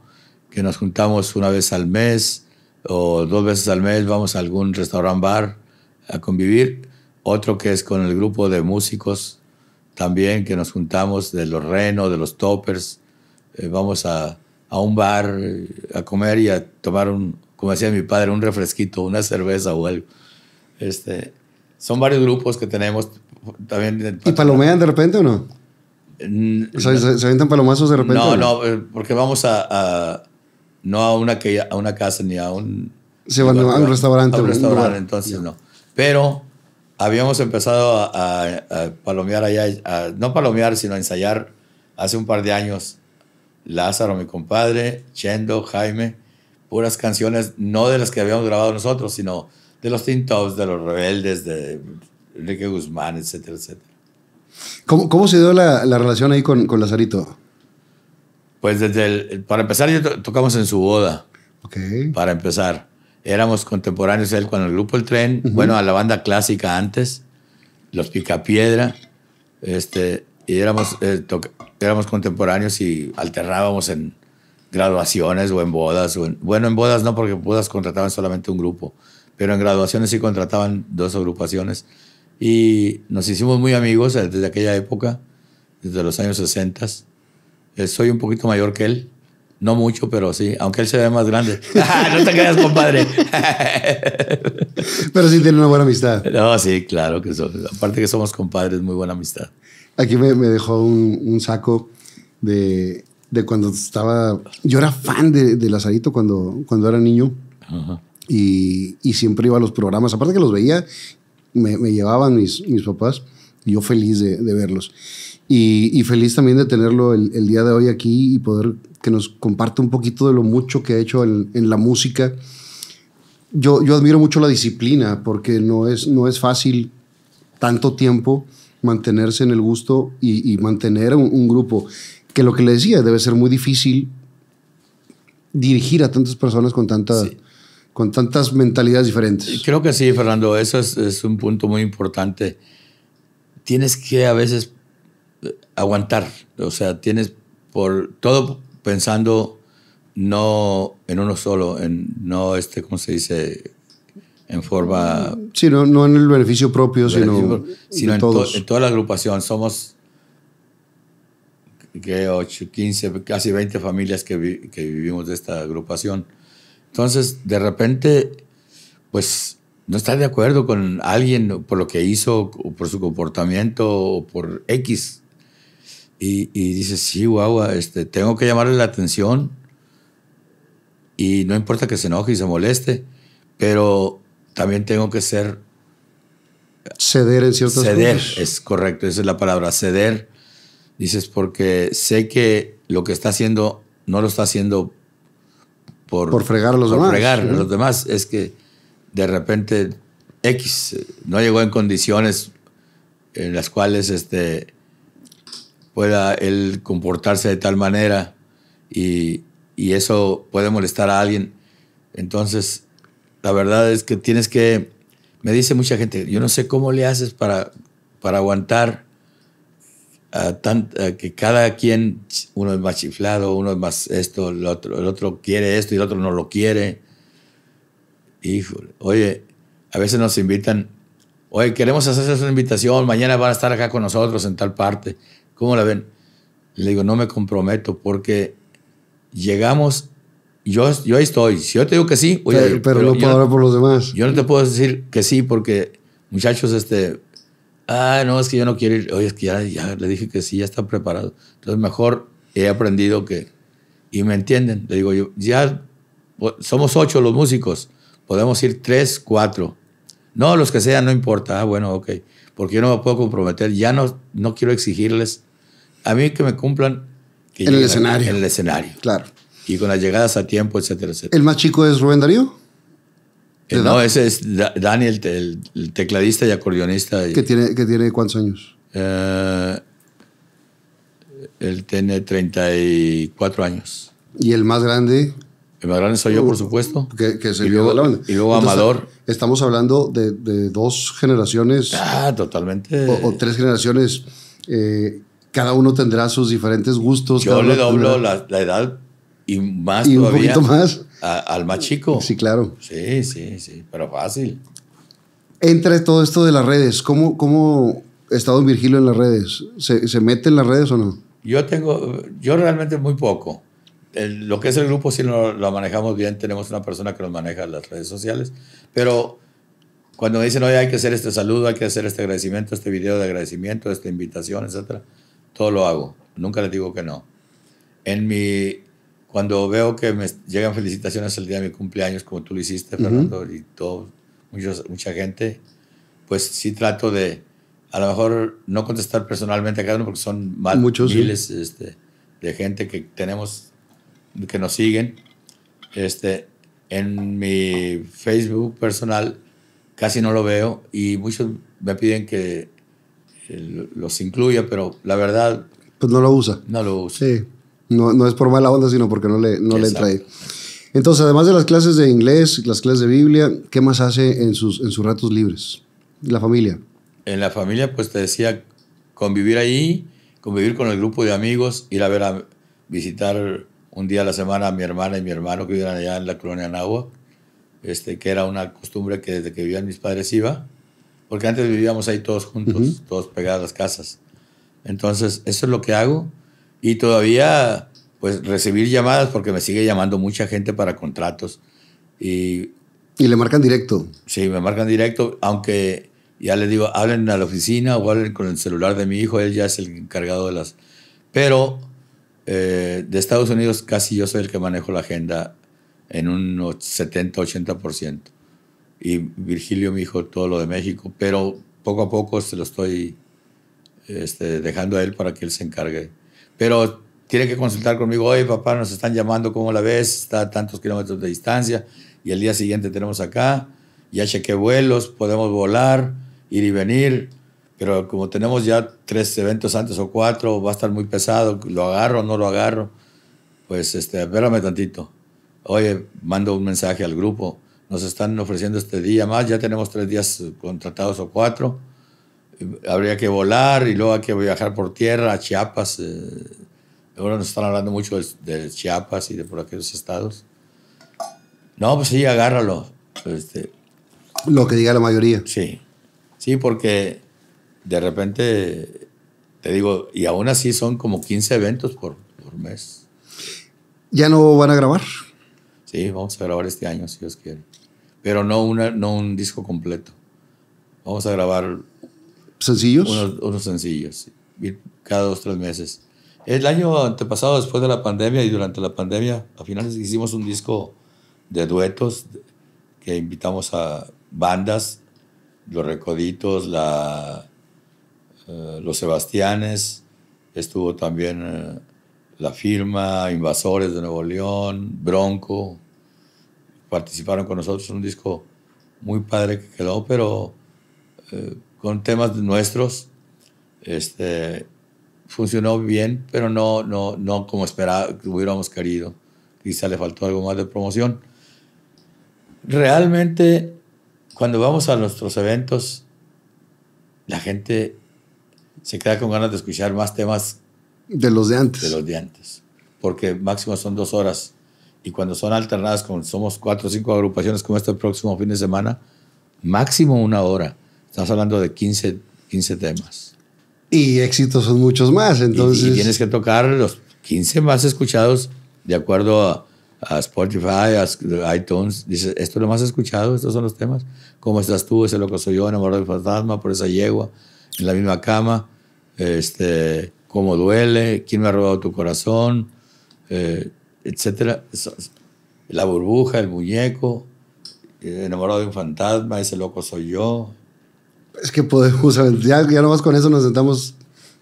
S2: que nos juntamos una vez al mes o dos veces al mes, vamos a algún restaurant bar a convivir. Otro que es con el grupo de músicos también, que nos juntamos de los renos de los Toppers, eh, vamos a, a, un bar eh, a comer y a tomar un, como decía mi padre, un refresquito, una cerveza o algo. Este, son varios grupos que tenemos también.
S1: ¿Y palomean de repente o no? Mm, ¿se, ¿Se, palomazos de repente? No, no,
S2: eh, porque vamos a, a no a una, a una casa ni a un...
S1: Se van a un restaurante. A un restaurante,
S2: entonces no. Pero habíamos empezado a, a palomear allá, no palomear, sino a ensayar hace un par de años Lázaro, mi compadre, Chendo, Jaime, puras canciones, no de las que habíamos grabado nosotros, sino de los Tintos, de los Rebeldes, de Enrique Guzmán, etcétera, etcétera.
S1: ¿Cómo, cómo se dio la, relación ahí con, con Lazarito?
S2: Pues desde el, para empezar, yo tocamos en su boda. Para empezar, éramos contemporáneos él con el grupo El Tren, bueno, a la banda clásica antes, los Picapiedra, este, y éramos, eh, éramos contemporáneos y alternábamos en graduaciones o en bodas. O bueno, en bodas no, porque bodas contrataban solamente un grupo, pero en graduaciones sí contrataban dos agrupaciones. Y nos hicimos muy amigos eh, desde aquella época, desde los años 60. Eh, soy un poquito mayor que él, no mucho, pero sí, aunque él se ve más grande. Ah, no te creas, compadre. pero sí tiene una buena amistad. No, sí, claro que Aparte que somos compadres, muy buena amistad. Aquí me, dejó un, un saco de,
S1: de, cuando estaba. Yo era fan de, de Lazarito cuando, cuando era niño. Y, y, siempre iba a los programas. Aparte que los veía, me, me llevaban mis, mis papás. Y yo feliz de, de verlos. Y, y, feliz también de tenerlo el, el, día de hoy aquí y poder que nos comparte un poquito de lo mucho que ha hecho en, en la música. Yo, yo admiro mucho la disciplina porque no es, no es fácil tanto tiempo mantenerse en el gusto y, mantener un, grupo. Que lo que le decía, debe ser muy difícil dirigir a tantas personas con tantas Con
S2: tantas mentalidades diferentes. Eh, creo que sí, Fernando, eso es, un punto muy importante. Tienes que a veces eh, aguantar, o sea, tienes por todo pensando no en uno solo, en no este, ¿cómo se dice? en forma...
S1: Sí, no, en el beneficio propio, sino, en, todos. en
S2: toda la agrupación. Somos que 8, 15, casi 20 familias que, que vivimos de esta agrupación. Entonces, de repente, pues no está de acuerdo con alguien por lo que hizo, o por su comportamiento, o por X. Y, y dices, sí, guau, este, tengo que llamarle la atención. Y no importa que se enoje y se moleste, pero también tengo que ser...
S1: Ceder en ciertas Ceder,
S2: es correcto, esa es la palabra, ceder. Dices, porque sé que lo que está haciendo no lo está haciendo por, por fregar a los por demás. fregar a los demás. Es que de repente X no llegó en condiciones en las cuales este, pueda él comportarse de tal manera y, y eso puede molestar a alguien. Entonces, la verdad es que tienes que, me dice mucha gente, yo no sé cómo le haces para, para aguantar que cada quien, uno es más chiflado, uno es más esto, el otro, el otro quiere esto y el otro no lo quiere. Híjole, oye, a veces nos invitan, oye, queremos hacerles una invitación, mañana van a estar acá con nosotros en tal parte. ¿Cómo la ven? Le digo, no me comprometo porque llegamos yo, yo ahí estoy. Si yo te digo que sí, oye, pero, no puedo hablar por los demás. Yo no te puedo decir que sí porque, muchachos, este. Ah, no, es que yo no quiero ir. Oye, es que ya, le dije que sí, ya está preparado. Entonces, mejor he aprendido que. Y me entienden. Le digo yo, ya somos ocho los músicos. Podemos ir tres, cuatro. No, los que sean, no importa. Ah, bueno, ok. Porque yo no me puedo comprometer. Ya no, no quiero exigirles. A mí que me cumplan. en el escenario. En el escenario. Claro y con las llegadas a tiempo, etcétera, etcétera.
S1: ¿El más chico es Rubén Darío?
S2: Eh, no, ese es Daniel, el, tecladista y acordeonista. ¿Qué tiene, que tiene
S1: cuántos años?
S2: Eh, él tiene 34
S1: años. ¿Y el más grande? El más grande soy yo, por uh, supuesto. Que, se y luego, Amador. Estamos hablando de, dos generaciones. Ah, totalmente. O, tres generaciones. Eh, cada uno tendrá sus diferentes gustos. Yo le doblo
S2: la edad y más todavía. Un poquito más. al más chico. Sí, claro. Sí, sí, sí, pero fácil.
S1: Entre todo esto de las redes, ¿cómo, cómo está Don Virgilio en las redes? ¿Se, mete en las redes o no?
S2: Yo tengo, yo realmente muy poco. lo que es el grupo si lo, manejamos bien, tenemos una persona que nos maneja las redes sociales, pero cuando me dicen, oye, hay que hacer este saludo, hay que hacer este agradecimiento, este video de agradecimiento, esta invitación, etcétera, todo lo hago. Nunca les digo que no. En mi cuando veo que me llegan felicitaciones el día de mi cumpleaños, como tú lo hiciste, Fernando, y todo, mucha gente, pues sí trato de, a lo mejor, no contestar personalmente a cada uno, porque son mal, muchos, miles este, de gente que tenemos, que nos siguen. Este, en mi Facebook personal casi no lo veo y muchos me piden que eh, los incluya, pero la verdad... Pues no lo usa. No lo usa. Sí.
S1: No, es por mala onda, sino porque no le, no le entra ahí. Entonces, además de las clases de inglés, las clases de Biblia, ¿qué más hace en sus, en sus ratos libres? La familia.
S2: En la familia, pues te decía, convivir ahí, convivir con el grupo de amigos, ir a ver a visitar un día a la semana a mi hermana y mi hermano que vivían allá en la colonia Nahua, este, que era una costumbre que desde que vivían mis padres iba, porque antes vivíamos ahí todos juntos, todos pegados a las casas. Entonces, eso es lo que hago. Y todavía, pues, recibir llamadas porque me sigue llamando mucha gente para contratos. Y, le marcan directo. Sí, me marcan directo, aunque ya les digo, hablen a la oficina o hablen con el celular de mi hijo, él ya es el encargado de las... Pero eh, de Estados Unidos casi yo soy el que manejo la agenda en un 70-80%. Y Virgilio, me dijo todo lo de México, pero poco a poco se lo estoy este, dejando a él para que él se encargue. Pero tiene que consultar conmigo, oye papá, nos están llamando, ¿cómo la ves? Está a tantos kilómetros de distancia y el día siguiente tenemos acá, ya chequé vuelos, podemos volar, ir y venir, pero como tenemos ya tres eventos antes o cuatro, va a estar muy pesado, lo agarro, no lo agarro, pues este, espérame tantito. Oye, mando un mensaje al grupo, nos están ofreciendo este día más, ya tenemos tres días contratados o cuatro habría que volar y luego hay que viajar por tierra a Chiapas. Eh, ahora nos están hablando mucho de, Chiapas y de por aquellos estados. No, pues sí, agárralo. Este. Lo que diga la mayoría. Sí, sí, porque de repente, te digo, y aún así son como 15 eventos por, mes.
S1: ¿Ya no van a grabar?
S2: Sí, vamos a grabar este año, si Dios quiere. Pero no, una, no un disco completo. Vamos a grabar ¿Sencillos? Unos, sencillos, cada dos, tres meses. El año antepasado, después de la pandemia y durante la pandemia, a finales hicimos un disco de duetos que invitamos a bandas, Los Recoditos, la, eh, Los Sebastianes, estuvo también eh, La Firma, Invasores de Nuevo León, Bronco, participaron con nosotros en un disco muy padre que quedó, pero... Eh, con temas nuestros. Este, funcionó bien, pero no, no, no como esperaba, hubiéramos querido. Quizá le faltó algo más de promoción. Realmente, cuando vamos a nuestros eventos, la gente se queda con ganas de escuchar más temas. De los de antes. De los de antes. Porque máximo son dos horas. Y cuando son alternadas, como somos cuatro o cinco agrupaciones como este próximo fin de semana, máximo una hora. Estás hablando de 15, 15 temas. Y éxitos son muchos más, entonces. Y, tienes que tocar los 15 más escuchados de acuerdo a, Spotify, a iTunes. Dices, esto es lo más escuchado, estos son los temas. ¿Cómo estás tú? Ese loco soy yo, enamorado del fantasma, por esa yegua, en la misma cama. Este, ¿Cómo duele? ¿Quién me ha robado tu corazón? Eh, etcétera. La burbuja, el muñeco, eh, enamorado de un fantasma, ese loco soy yo,
S1: es que podemos, ya, ya nomás con eso nos sentamos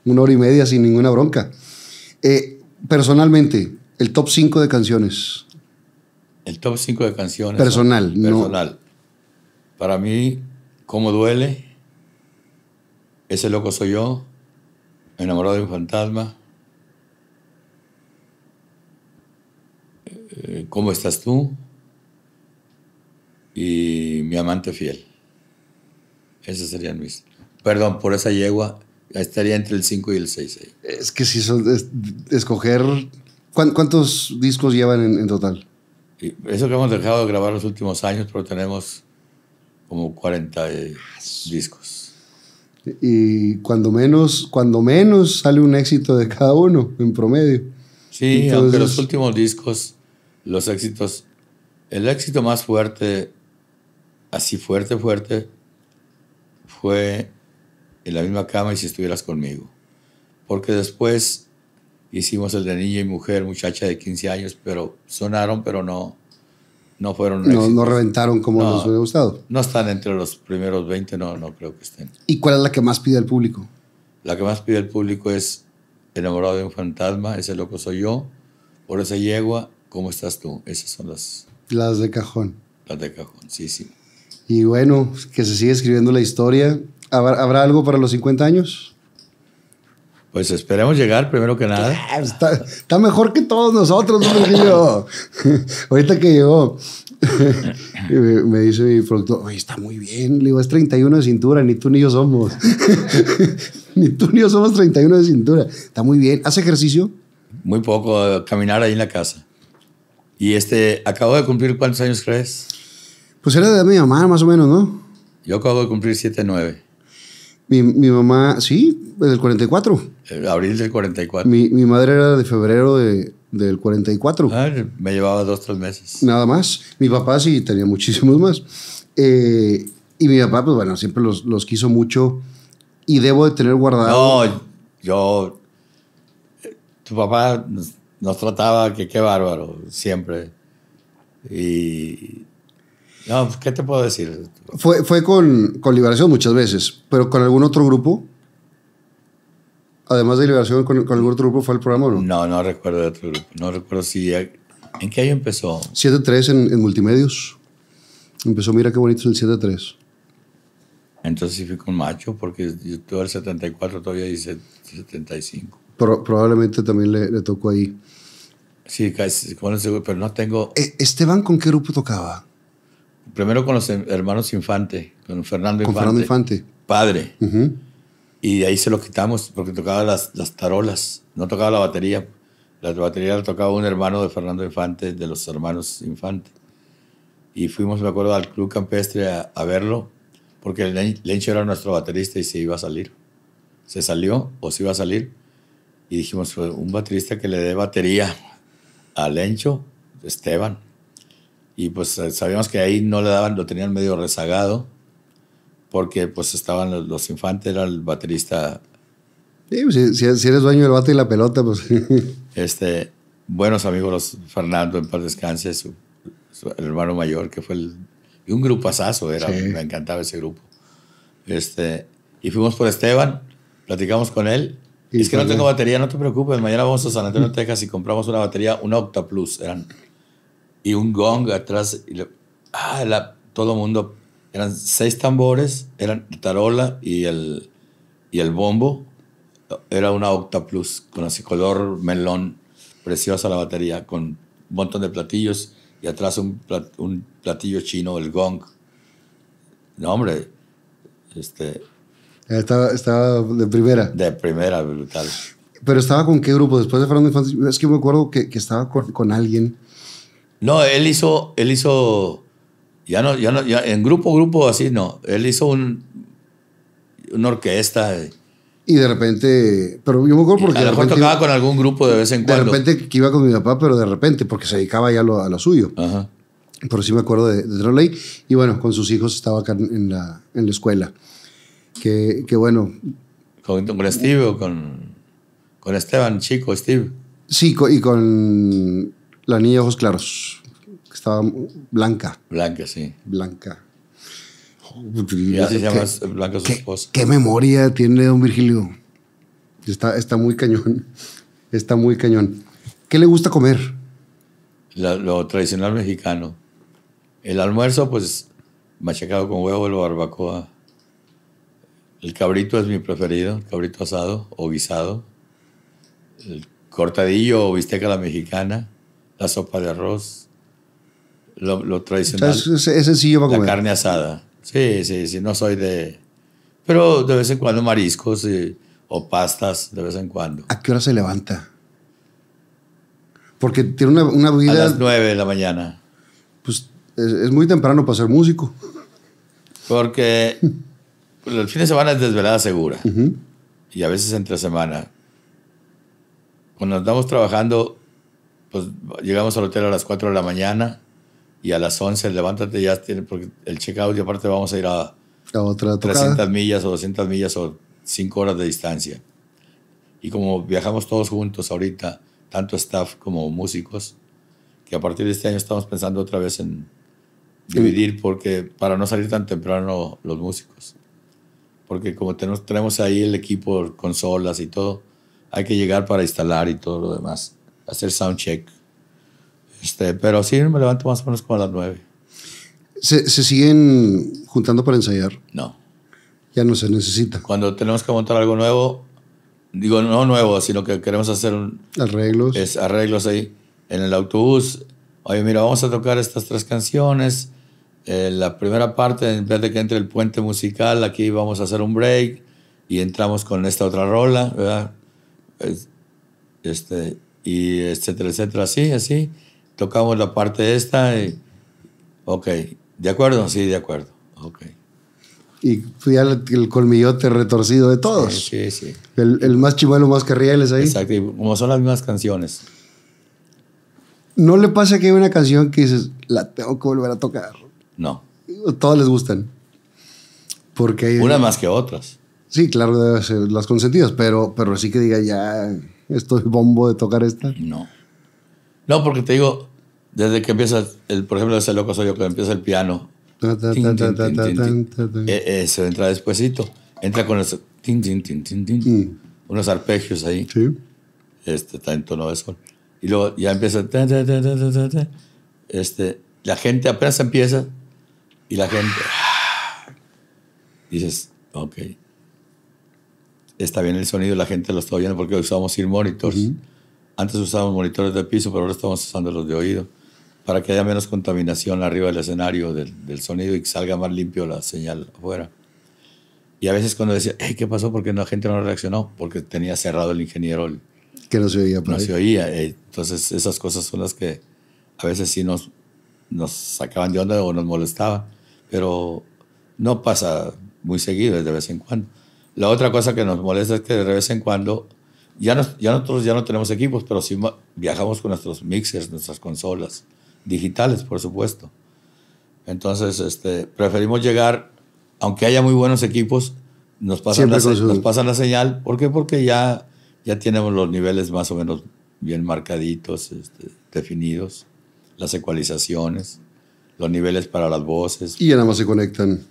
S1: una hora y media sin ninguna bronca. Eh, personalmente, el top 5 de canciones.
S2: El top 5 de canciones. Personal, Personal. Para mí, ¿Cómo duele? Ese loco soy yo, enamorado de un fantasma. Eh, ¿Cómo estás tú? Y mi amante fiel. Esas serían mis. Perdón, por esa yegua estaría entre el 5 y el 6. Es
S1: que si son. Es, escoger. ¿Cuántos discos llevan en, total?
S2: eso que hemos dejado de grabar los últimos años, pero tenemos como 40 discos. Y
S1: cuando menos, cuando menos sale un éxito de cada uno, en promedio.
S2: Sí, los últimos discos, los éxitos, el éxito más fuerte, así fuerte, fuerte, fue en la misma cama y si estuvieras conmigo. Porque después hicimos el de niña y mujer, muchacha de 15 años, pero sonaron, pero no, no fueron. No, reventaron como nos hubiera gustado. No están entre los primeros 20, no, no creo que estén.
S1: ¿Y cuál es la que más pide el público?
S2: La que más pide el público es Enamorado de un fantasma, ese loco soy yo, por esa yegua, ¿cómo estás tú? Esas son las.
S1: Las de cajón.
S2: Las de cajón, sí, sí.
S1: Y bueno, que se sigue escribiendo la historia. ¿Habrá, algo para los 50 años?
S2: Pues esperemos llegar primero que nada.
S1: Ah, está, mejor que todos nosotros, ¿no? Ahorita que llegó, me, dice mi productor, oye, está muy bien. Le digo, es 31 de cintura, ni tú ni yo somos. ni tú ni yo somos 31 de cintura. Está muy bien. ¿Hace ejercicio?
S2: Muy poco, caminar ahí en la casa. Y este, acabo de cumplir, ¿cuántos años crees? Pues
S1: era de mi mamá, más o menos, ¿no?
S2: Yo acabo de cumplir 7-9.
S1: Mi, mamá, sí, del 44.
S2: El abril del 44. Mi,
S1: mi madre era de febrero del 44. Ah,
S2: me llevaba dos, tres meses.
S1: Nada más. Mi papá sí tenía muchísimos más. Eh, y mi papá, pues bueno, siempre los, quiso mucho y debo de tener
S2: guardado. No, yo. Tu papá nos trataba que qué bárbaro, siempre. Y no, pues, ¿qué te puedo decir?
S1: Fue, fue con, con Liberación muchas veces, pero con algún otro grupo.
S2: Además de Liberación, ¿con, algún otro grupo fue el programa o no? No, no recuerdo de otro grupo. No recuerdo si. ¿En qué año empezó?
S1: 7-3 en, en, Multimedios. Empezó, mira qué bonito es el 7-3.
S2: Entonces sí fui con Macho, porque yo tuve el 74, todavía hice 75.
S1: pero probablemente también le, tocó ahí.
S2: Sí, casi, bueno, pero no tengo. Eh,
S1: Esteban, ¿con qué grupo tocaba?
S2: primero con los hermanos Infante, con Fernando Infante. Fernando Infante. Padre. Y de ahí se lo quitamos porque tocaba las, tarolas, no tocaba la batería. La batería la tocaba un hermano de Fernando Infante, de los hermanos Infante. Y fuimos, me acuerdo, al Club Campestre a, verlo, porque Lencho era nuestro baterista y se iba a salir. Se salió o se iba a salir. Y dijimos, un baterista que le dé batería a Lencho, Esteban y pues eh, sabíamos que ahí no le daban, lo tenían medio rezagado, porque pues estaban los, infantes, era el baterista.
S1: Sí, pues, si, eres dueño del bate y la pelota, pues.
S2: este, buenos amigos, los Fernando, en paz descanse, su, el hermano mayor, que fue el. Y un grupazazo era, me encantaba ese grupo. Este, y fuimos por Esteban, platicamos con él. Y es que no pues, tengo batería, no te preocupes, mañana vamos a San Antonio, Texas y compramos una batería, una Octa Plus, eran y un gong atrás. ah, la, todo el mundo, eran seis tambores, eran tarola y el, y el bombo. Era una Octa Plus con así color melón, preciosa la batería, con un montón de platillos y atrás un, platillo chino, el gong. No, hombre, este...
S1: Estaba, estaba de
S2: primera. De primera, brutal.
S1: Pero estaba con qué grupo después de Fernando Infantes. Es que me acuerdo que, estaba con, con alguien
S2: no, él hizo, él hizo, ya no, ya no, ya en grupo, grupo así no. Él hizo un, una orquesta.
S1: Y de repente, pero yo me acuerdo porque... A lo tocaba
S2: con algún grupo de vez en cuando. De
S1: repente que iba con mi papá, pero de repente, porque se dedicaba ya a lo suyo. Ajá. Pero sí me acuerdo de, de Y bueno, con sus hijos estaba acá en la, en la escuela. Que, que bueno...
S2: ¿Con, Steve o con, con Esteban, chico, Steve?
S1: Sí, y con la niña de ojos claros. estaba blanca.
S2: Blanca, sí. Blanca. Ya se llama Blanca su qué, ¿Qué memoria
S1: tiene don Virgilio? Está, está muy cañón. Está muy cañón. ¿Qué le gusta comer?
S2: lo tradicional mexicano. El almuerzo, pues, machacado con huevo, o barbacoa. El cabrito es mi preferido, cabrito asado o guisado. El cortadillo o bisteca la mexicana la sopa de arroz, lo, lo tradicional. es sencillo para la comer. La carne asada. Sí, sí, sí, no soy de... Pero de vez en cuando mariscos o pastas, de vez en cuando.
S1: ¿A qué hora se levanta? Porque tiene una, una vida... A las
S2: nueve de la mañana.
S1: Pues es, muy temprano para ser músico.
S2: Porque pues, el fin de semana es desvelada segura. Y a veces entre semana. Cuando estamos trabajando pues llegamos al hotel a las 4 de la mañana y a las 11 levántate, ya tiene, porque el check-out y aparte vamos a ir a, 300 millas o 200 millas o 5 horas de distancia. Y como viajamos todos juntos ahorita, tanto staff como músicos, que a partir de este año estamos pensando otra vez en dividir porque para no salir tan temprano los músicos. Porque como tenemos, tenemos ahí el equipo, consolas y todo, hay que llegar para instalar y todo lo demás hacer check Este, pero sí me levanto más o menos como a las nueve. ¿Se, ¿Se,
S1: siguen juntando para ensayar? No. Ya no se necesita.
S2: Cuando tenemos que montar algo nuevo, digo no nuevo, sino que queremos hacer un, arreglos. Es, arreglos ahí en el autobús. Oye, mira, vamos a tocar estas tres canciones. Eh, la primera parte, en vez de que entre el puente musical, aquí vamos a hacer un break y entramos con esta otra rola, ¿verdad? Este, y etcétera, etcétera, así, así. Tocamos la parte esta y, ok, ¿de acuerdo? Sí, de acuerdo, ok.
S1: Y fui al el colmillote retorcido de todos. Sí,
S2: sí. El, el, más chimuelo, más carriles ahí. Exacto, como son las mismas canciones.
S1: ¿No le pasa que hay una canción que dices, la tengo que volver a tocar? No. Todas les gustan. Porque hay... Unas más
S2: que otras.
S1: Sí, claro, las consentidas, pero, pero sí que diga ya estoy bombo de tocar esta? No.
S2: No, porque te digo, desde que empieza, el, por ejemplo, ese loco soy yo, que empieza el piano. E, se entra despuesito. Entra con los, tin, unos arpegios ahí. Sí. Este, está en tono de sol. Y luego ya empieza. Este, la gente apenas empieza y la gente. Dices, ok está bien el sonido, la gente lo está oyendo porque usamos ir monitors. Antes usábamos monitores de piso, pero ahora estamos usando los de oído para que haya menos contaminación arriba del escenario del, del sonido y que salga más limpio la señal afuera. Y a veces cuando decía, ¿qué pasó? Porque la gente no reaccionó, porque tenía cerrado el ingeniero. que no se oía. no se oía. Eh, entonces esas cosas son las que a veces sí nos, nos sacaban de onda o nos molestaban, pero no pasa muy seguido, de vez en cuando. La otra cosa que nos molesta es que de vez en cuando, ya, nosotros ya no tenemos equipos, pero sí viajamos con nuestros mixers, nuestras consolas, digitales, por supuesto. Entonces, este, preferimos llegar, aunque haya muy buenos equipos, nos pasan, la, señal. ¿Por qué? Porque ya, ya tenemos los niveles más o menos bien marcaditos, este, definidos, las ecualizaciones, los niveles para las voces. Y ya nada más se conectan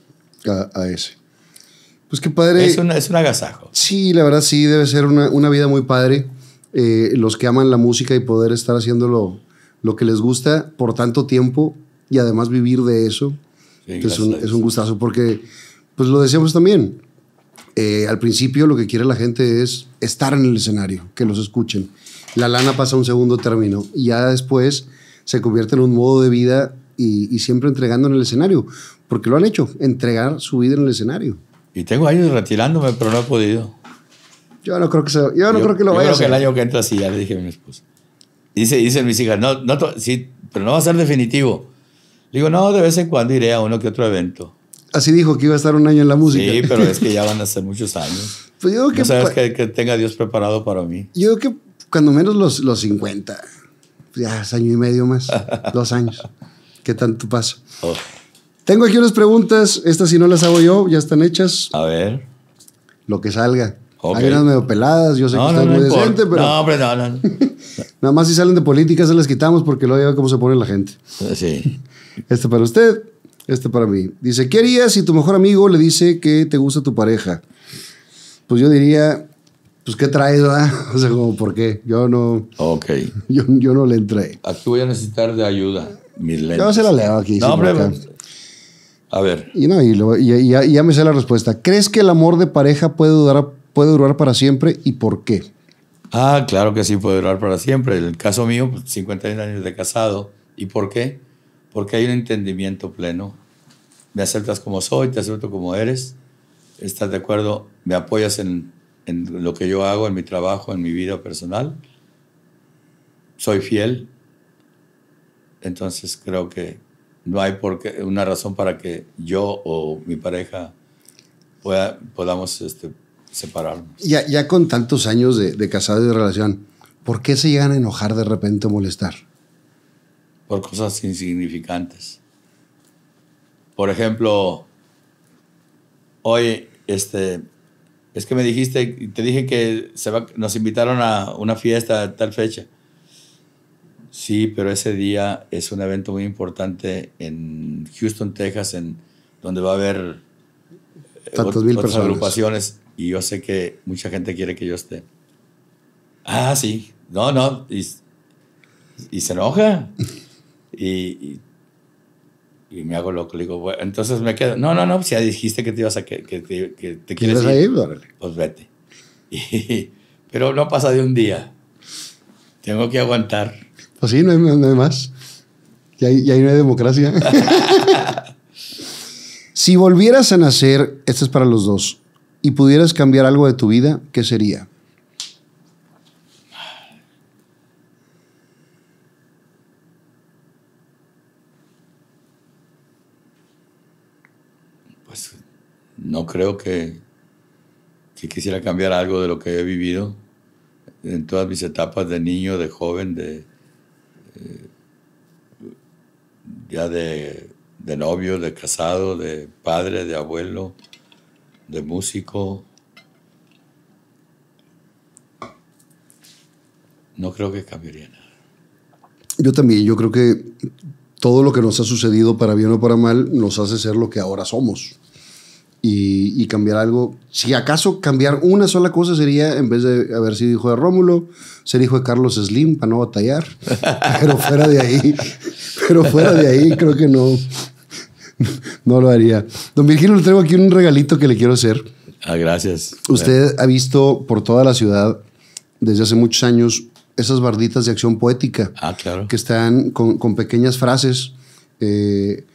S2: a, a ese. Pues qué padre. Es, es un agasajo. Sí,
S1: la verdad sí, debe ser una, una vida muy padre. Eh, los que aman la música y poder estar haciéndolo lo que les gusta por tanto tiempo y además vivir de eso. Pues es, un, es, un, gustazo porque, pues lo decíamos también, eh, al principio lo que quiere la gente es estar en el escenario, que los escuchen. La lana pasa a un segundo término y ya después se convierte en un modo de vida y siempre entregando en el escenario,
S2: porque lo han hecho, entregar su vida en el escenario. Y tengo años retirándome, pero no he podido.
S1: Yo no creo que, sea, yo no creo que lo yo vaya a que el año
S2: que entra así ya le dije a mi esposa. Dice, dicen mis hijas, no, no, sí, pero no va a ser definitivo. Digo, no, de vez en cuando iré a uno que otro evento. Así dijo que iba a estar un año en la música. Sí, pero es que ya van a ser muchos años.
S1: Pues yo creo que, no sabes
S2: que, pues que, tenga Dios preparado para mí.
S1: Yo creo que cuando menos los, los 50, pues ya es año y medio más, dos años. ¿Qué tanto paso? Oh. Tengo aquí unas preguntas. Estas, si no las hago yo, ya están hechas. A ver. Lo que salga. Hay unas medio peladas. Yo sé que están muy decentes pero. No, hombre, no, no. Nada más si salen de política, se las quitamos porque luego ya ve cómo se pone la gente. Sí. esta para usted, esta para mí. Dice: ¿Qué harías si tu mejor amigo le dice que te gusta tu pareja? Pues yo diría. Pues, ¿qué traes, O sea, como, ¿por qué? Yo no. Ok. Yo, no le
S2: entré. Aquí voy a necesitar de ayuda. Mis se la leo aquí. No, pero a ver.
S1: Y no, y, ya, me sé la respuesta. ¿Crees que el amor de pareja puede durar, puede durar para siempre y por qué?
S2: Ah, claro que sí puede durar para siempre. En el caso mío, 51 pues, años de casado. ¿Y por qué? Porque hay un entendimiento pleno. Me aceptas como soy, te acepto como eres. Estás de acuerdo, me apoyas en lo que yo hago, en mi trabajo, en mi vida personal. Soy fiel. Entonces creo que no hay una razón para que yo o mi pareja podamos este, separarnos.
S1: Ya, con tantos años de, casado y de relación, ¿por qué se llegan a enojar de repente o molestar?
S2: Por cosas insignificantes. Por ejemplo, hoy, este, es que me dijiste, te dije que se nos invitaron a una fiesta a tal fecha Sí, pero ese día es un evento muy importante en Houston, Texas, en donde va a haber eh, mil personas. agrupaciones y yo sé que mucha gente quiere que yo esté. Ah, sí. No, no. Y, se enoja. y, y me hago loco. Le digo, bueno, entonces me quedo. No, no, no, si pues ya dijiste que te ibas a que, te quieres, ir, pues vete. pero no pasa de un día. Tengo que aguantar. Pues
S1: sí, no hay, más. Y ahí, no hay democracia. si volvieras a nacer, esto es para los dos, y pudieras cambiar algo de tu vida, ¿qué sería?
S2: Pues no creo que quisiera cambiar algo de lo que he vivido en todas mis etapas de niño, de joven, de eh, ya de, de, novio, de casado, de padre, de abuelo, de músico. No creo que cambiaría nada.
S1: Yo también, yo creo que todo lo que nos ha sucedido, para bien o para mal, nos hace ser lo que ahora somos y, cambiar algo. Si acaso cambiar una sola cosa sería, en vez de haber sido hijo de Rómulo, ser hijo de Carlos Slim para no batallar. Pero fuera de ahí, pero fuera de ahí creo que no, no lo haría. Don Virgilio, le traigo aquí un regalito que le quiero hacer. Ah, gracias. Usted ha visto por toda la ciudad desde hace muchos años esas barditas de acción poética. Ah, claro. Que están con, pequeñas frases. Eh,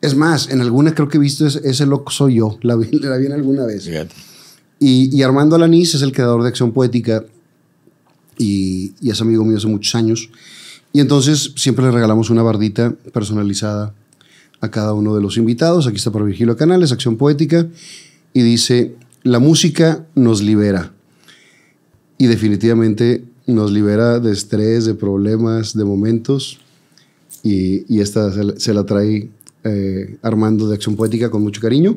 S1: es más, en alguna creo que he visto ese, loco soy yo. La vi, la vi en alguna vez. Y, Armando Alanís es el creador de Acción Poética y, es amigo mío hace muchos años. Y entonces siempre le regalamos una bardita personalizada a cada uno de los invitados. Aquí está para Virgilio Canales, Acción Poética. Y dice, la música nos libera. Y definitivamente nos libera de estrés, de problemas, de momentos. Y, esta se la trae eh, armando de acción poética con mucho cariño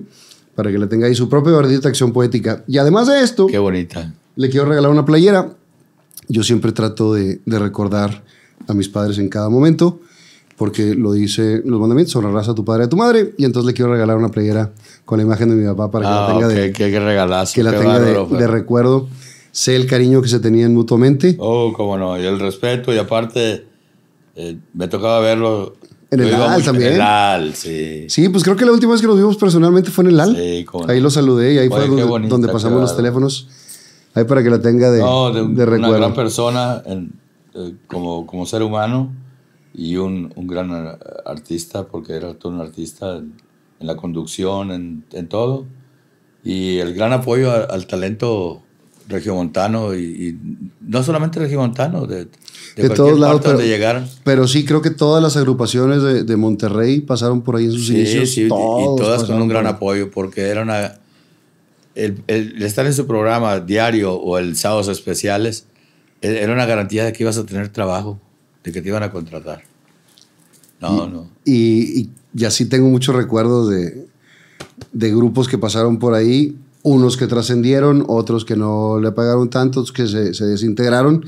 S1: para que le tengáis su propia verdita acción poética. Y además de esto, qué bonita. Le quiero regalar una playera. Yo siempre trato de, recordar a mis padres en cada momento porque lo dice los mandamientos, honrarás a tu padre y a tu madre, y entonces le quiero regalar una playera con la imagen de mi papá para que la ah, tenga, de, recuerdo.
S2: Sé el cariño que se tenían mutuamente. Oh, como no, y el respeto, y aparte eh, me tocaba verlo en el AL también. En el sí.
S1: Sí, pues creo que la última vez que nos vimos personalmente fue en el AL. Sí, Ahí lo
S2: saludé y ahí fue donde, pasamos los teléfonos. Ahí para que la tenga de, recuerdo. Una gran persona eh, como, como ser humano y un, un, gran eh, artista, porque era todo un artista en, la conducción, en, en, todo. Y el gran apoyo al talento regiomontano y, y no solamente regiomontano, de, de, todos lados pero, donde
S1: Pero sí creo que todas las agrupaciones de, de Monterrey pasaron por ahí en sus inicios. y todas con un gran
S2: apoyo porque era una... El, estar en su programa diario o el sábados especiales e, era una garantía de que ibas a tener trabajo, de que te iban a contratar.
S1: No, y, no. Y, así tengo muchos recuerdos de, de grupos que pasaron por ahí unos que trascendieron, otros que no le pagaron tantos, que se, se, desintegraron,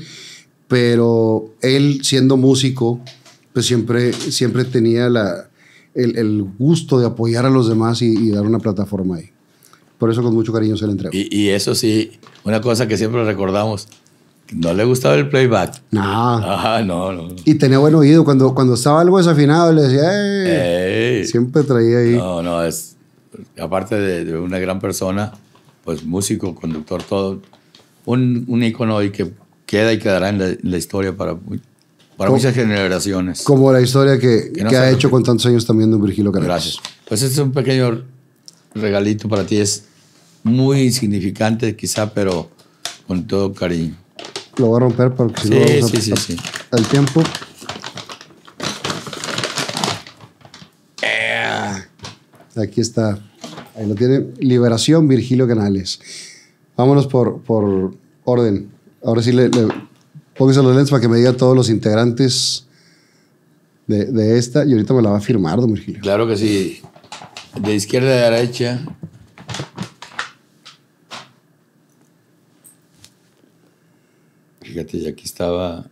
S1: pero él siendo músico, pues siempre, siempre tenía la, el, el, gusto de apoyar a los demás y, dar una plataforma ahí. Por eso con mucho cariño se le entregó.
S2: Y, eso sí, una cosa que siempre recordamos, no le gustaba el playback. No. no, no. Y tenía
S1: buen oído. Cuando, cuando estaba algo desafinado, le
S2: decía, Siempre traía ahí. No, no, es. Aparte de, de, una gran persona, pues músico, conductor, todo. Un, un ícono y que queda y quedará en la, historia para, para muchas generaciones.
S1: Como la historia que, que, ha hecho con tantos años también Don Virgilio Caracas. Gracias.
S2: Pues este es un pequeño regalito para ti. Es muy insignificante quizá, pero con todo cariño.
S1: Lo voy a romper porque si sí, no sí, sí, sí. el tiempo.
S2: Eh. Aquí
S1: está. Ahí lo tiene. Liberación Virgilio Canales. Vámonos por, por orden. Ahora sí, le, le póngase los lentes para que me diga todos los integrantes de, esta. Y ahorita me la va a firmar, don Virgilio.
S2: Claro que sí. De izquierda a derecha. Fíjate, y aquí estaba.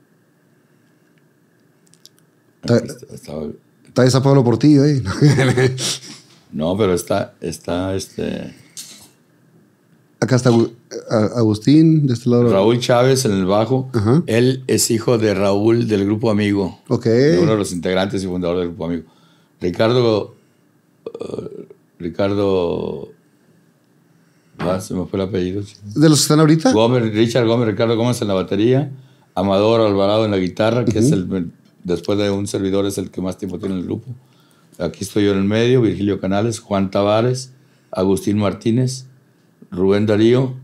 S2: Está
S1: Está esa Pablo Portillo ahí.
S2: ¿eh? No, pero está, está este.
S1: Acá está Agustín, de este lado.
S2: Raúl Chávez en el bajo. Él es hijo de Raúl del Grupo Amigo.
S1: Ok. uno de
S2: los integrantes y fundador del Grupo Amigo. Ricardo. Uh, Ricardo. Ah, se me fue el apellido. ¿De los que están ahorita? Gómez, Richard Gómez, Ricardo Gómez en la batería. Amador Alvarado en la guitarra, que es el. Después de un servidor, es el que más tiempo tiene en el grupo aquí estoy yo en el medio, Virgilio Canales, Juan Tavares, Agustín Martínez, Rubén Darío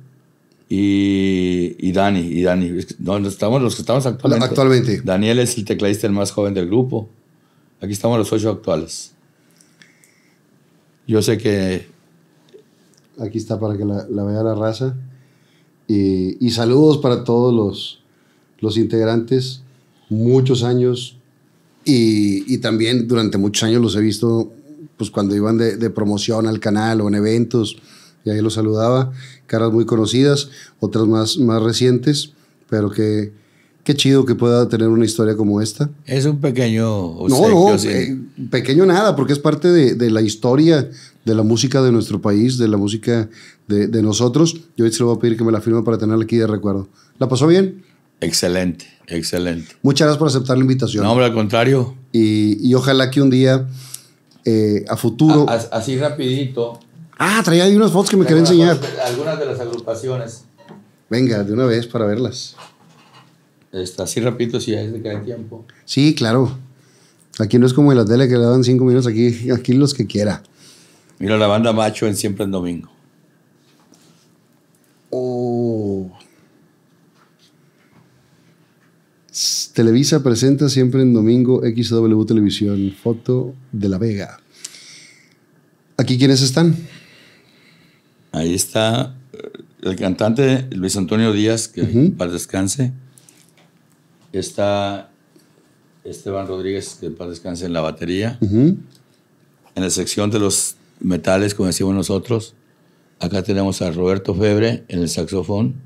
S2: y, Dani. Y Dani. estamos los que estamos actualmente. Daniel es el tecladista el más joven del grupo. Aquí estamos los ocho actuales. Yo sé que...
S1: Aquí está para que la, la vea la raza. Y, saludos para todos los, los integrantes. Muchos años, y, también durante muchos años los he visto, pues cuando iban de, promoción al canal o en eventos, y ahí los saludaba, caras muy conocidas, otras más, más recientes, pero que qué chido que pueda tener una historia como esta. Es un pequeño... No, no, eh, pequeño nada, porque es parte de, la historia de la música de nuestro país, de la música de, nosotros. Yo hoy se lo voy a pedir que me la firme para tenerla aquí de recuerdo. ¿La pasó bien?
S2: Excelente. Excelente.
S1: Muchas gracias por aceptar la invitación. No, hombre, al contrario. Y, ojalá que un día, eh, a futuro...
S2: así rapidito.
S1: Ah, traía ahí unas fotos que me quería enseñar.
S2: algunas de las agrupaciones.
S1: Venga, de una vez para verlas.
S2: Está así rapidito, si ya es de hay tiempo.
S1: Sí, claro. Aquí no es como en la tele que le dan cinco minutos, aquí, aquí los que quiera.
S2: Mira la banda macho en Siempre el Domingo.
S1: Televisa presenta siempre en domingo XW Televisión, foto de La Vega. ¿Aquí quiénes están?
S2: Ahí está eh, el cantante Luis Antonio Díaz, que para descanse. Está Esteban Rodríguez, que para descanse en la batería. En la sección de los metales, como decimos nosotros, acá tenemos a Roberto Febre en el saxofón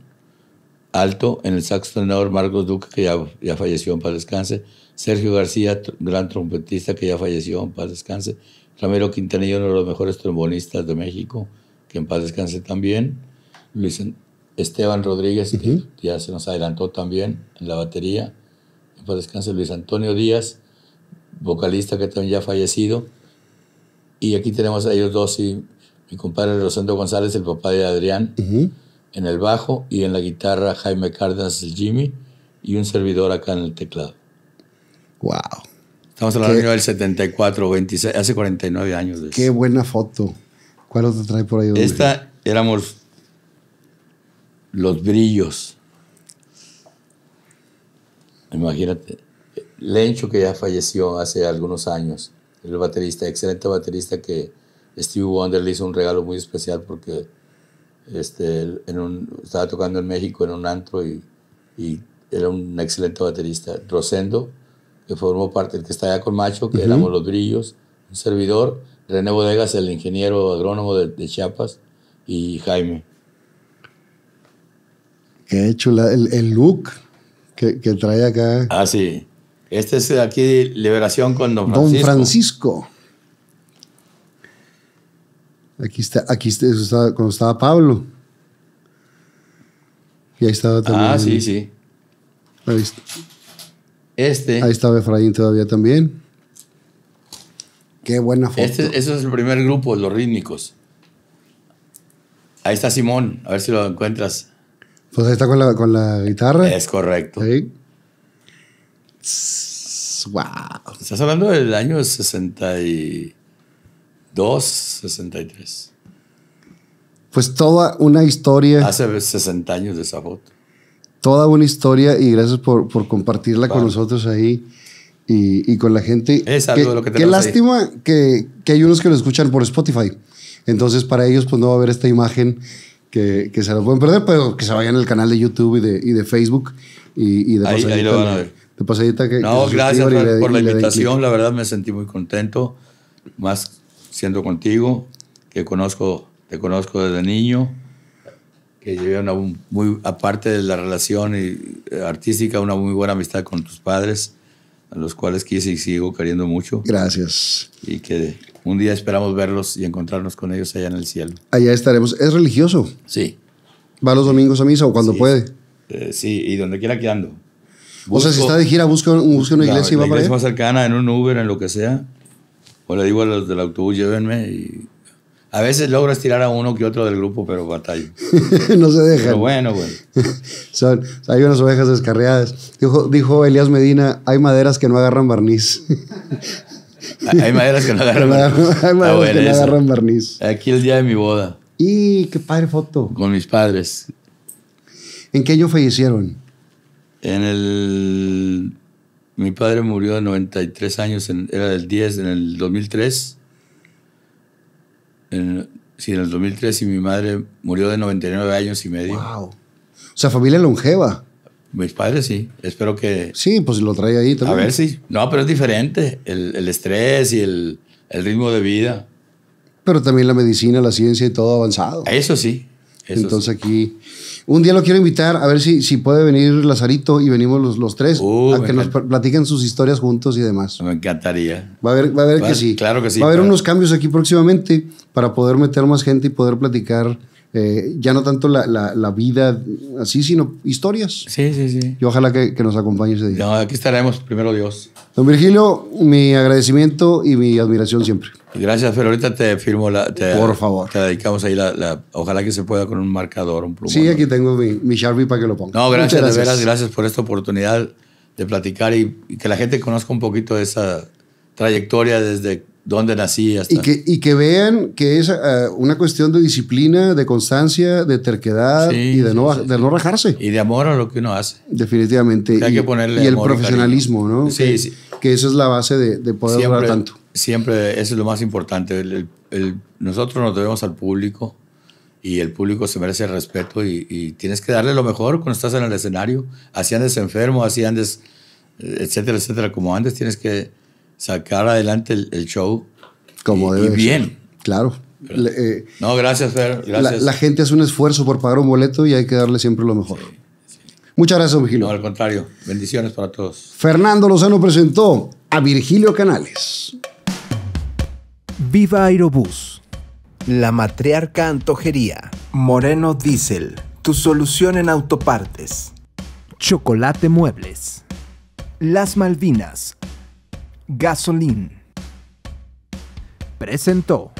S2: alto, en el saxo tenor Marcos Duque, que ya, falleció en paz descanse, Sergio García, gran trompetista que ya falleció en paz descanse, Ramiro Quintanilla, uno de los mejores trombonistas de México, que en paz descanse también, Luis Esteban Rodríguez, que ya se nos adelantó también en la batería, en paz descanse, Luis Antonio Díaz, vocalista que también ya ha fallecido, y aquí tenemos a ellos dos y mi compadre Rosendo González, el papá de Adrián, en el bajo y en la guitarra Jaime Cárdenas el Jimmy y un servidor acá en el teclado. Wow. Estamos hablando del 74, hace 49 años.
S1: Qué buena foto. ¿Cuál otra trae por ahí? Esta
S2: éramos los brillos. Imagínate. Lencho, que ya falleció hace algunos años, el baterista, excelente baterista que Steve Wonder le hizo un regalo muy especial porque este, en un, estaba tocando en México en un antro y, era un excelente baterista. Rosendo, que formó parte, el que está allá con Macho, que éramos los brillos, un servidor, René Bodegas, el ingeniero agrónomo de, Chiapas, y Jaime.
S1: Qué chula, el, el look que, trae acá.
S2: Ah, sí. Este es aquí Liberación con Don
S1: Francisco. Aquí está, aquí está, estaba, cuando estaba Pablo. Y ahí estaba también. Ah, sí, sí. Ahí está. Este. Ahí estaba Efraín todavía también.
S2: Qué buena foto. Este, ese es el primer grupo, los rítmicos. Ahí está Simón, a ver si lo encuentras.
S1: Pues ahí está con la, guitarra. Es
S2: correcto. Sí. Wow. Estás hablando del año 60 y... 2.63. Pues toda una historia. Hace 60 años de esa foto.
S1: Toda una historia y gracias por, por compartirla con nosotros ahí y, con la gente. Es algo lo que Qué lástima que, hay unos que lo escuchan por Spotify. Entonces para ellos pues no va a haber esta imagen que, se la pueden perder, pero que se vayan al canal de YouTube y de, Facebook y, de ahí, ahí lo van a ver. De pasadita que... No, gracias por, por la invitación.
S2: La verdad me sentí muy contento. Más siendo contigo, que conozco, te conozco desde niño, que llevé una muy, aparte de la relación eh, artística, una muy buena amistad con tus padres, a los cuales quise y sigo queriendo mucho. Gracias. Y que un día esperamos verlos y encontrarnos con ellos allá en el cielo.
S1: Allá estaremos. ¿Es religioso? Sí. ¿Va los domingos a misa o cuando puede?
S2: Eh, sí, y donde quiera que ando. o sea, si está
S1: de gira, busca, una iglesia y va para allá. más
S2: cercana, en un Uber, en lo que sea o le digo a los del autobús, llévenme y a veces logro estirar a uno que otro del grupo, pero batalla no se deja. Pero bueno, güey.
S1: Son, hay unas ovejas descarriadas. Dijo, dijo, Elías Medina, hay maderas que no agarran barniz. hay maderas que no agarran barniz. hay maderas que no agarran
S2: barniz. Aquí el día de mi boda. Y qué padre foto. Con mis padres.
S1: ¿En qué año fallecieron?
S2: En el mi padre murió de 93 años, era del 10, en el 2003. En, sí, en el 2003 y mi madre murió de 99 años y medio. ¡Wow! O sea,
S1: familia longeva.
S2: Mis padres sí, espero que...
S1: Sí, pues lo trae ahí también. A ver si...
S2: No, pero es diferente, el, estrés y el, ritmo de vida.
S1: Pero también la medicina, la ciencia y todo avanzado. Eso sí, entonces aquí, un día lo quiero invitar a ver si, si puede venir Lazarito y venimos los, los tres uh, a que nos platiquen sus historias juntos y demás. Me
S2: encantaría.
S1: Va a haber, que sí. Claro que Va a haber unos cambios aquí próximamente para poder meter más gente y poder platicar eh, ya no tanto la, vida así, sino historias. Sí, sí, sí. Y ojalá que, que nos acompañe ese
S2: día. aquí estaremos, primero Dios.
S1: Don Virgilio, mi agradecimiento y mi admiración siempre.
S2: Gracias, pero ahorita te firmo la. Por favor. Te dedicamos ahí la, Ojalá que se pueda con un marcador, un plumón.
S1: Sí, aquí tengo mi, mi Sharpie para que
S2: lo ponga. No, gracias, de veras, gracias por esta oportunidad de platicar y, que la gente conozca un poquito de esa trayectoria desde donde nací hasta. Y
S1: que, y que vean que es eh, una cuestión de disciplina, de constancia, de terquedad y de no, de no rajarse.
S2: Y de amor a lo que uno hace. Definitivamente. y, el profesionalismo, ¿no? Sí, sí. Que esa es la base de, poder hablar tanto siempre eso es lo más importante. nosotros nos debemos al público y el público se merece el respeto y, tienes que darle lo mejor cuando estás en el escenario. Así andes enfermo, así andes, etcétera, etcétera, como antes tienes que sacar adelante el, show. Como debe y bien. Claro. Eh, no, gracias, Fer. La,
S1: gente hace un esfuerzo por pagar un boleto y hay que darle siempre lo mejor.
S2: Muchas gracias, Virgilio. No, al contrario. Bendiciones para todos.
S1: Fernando Lozano presentó a Virgilio
S2: Canales.
S1: Viva Aerobús. La Matriarca Antojería. Moreno Diesel. Tu solución en autopartes.
S2: Chocolate Muebles. Las Malvinas. Gasolín. Presentó.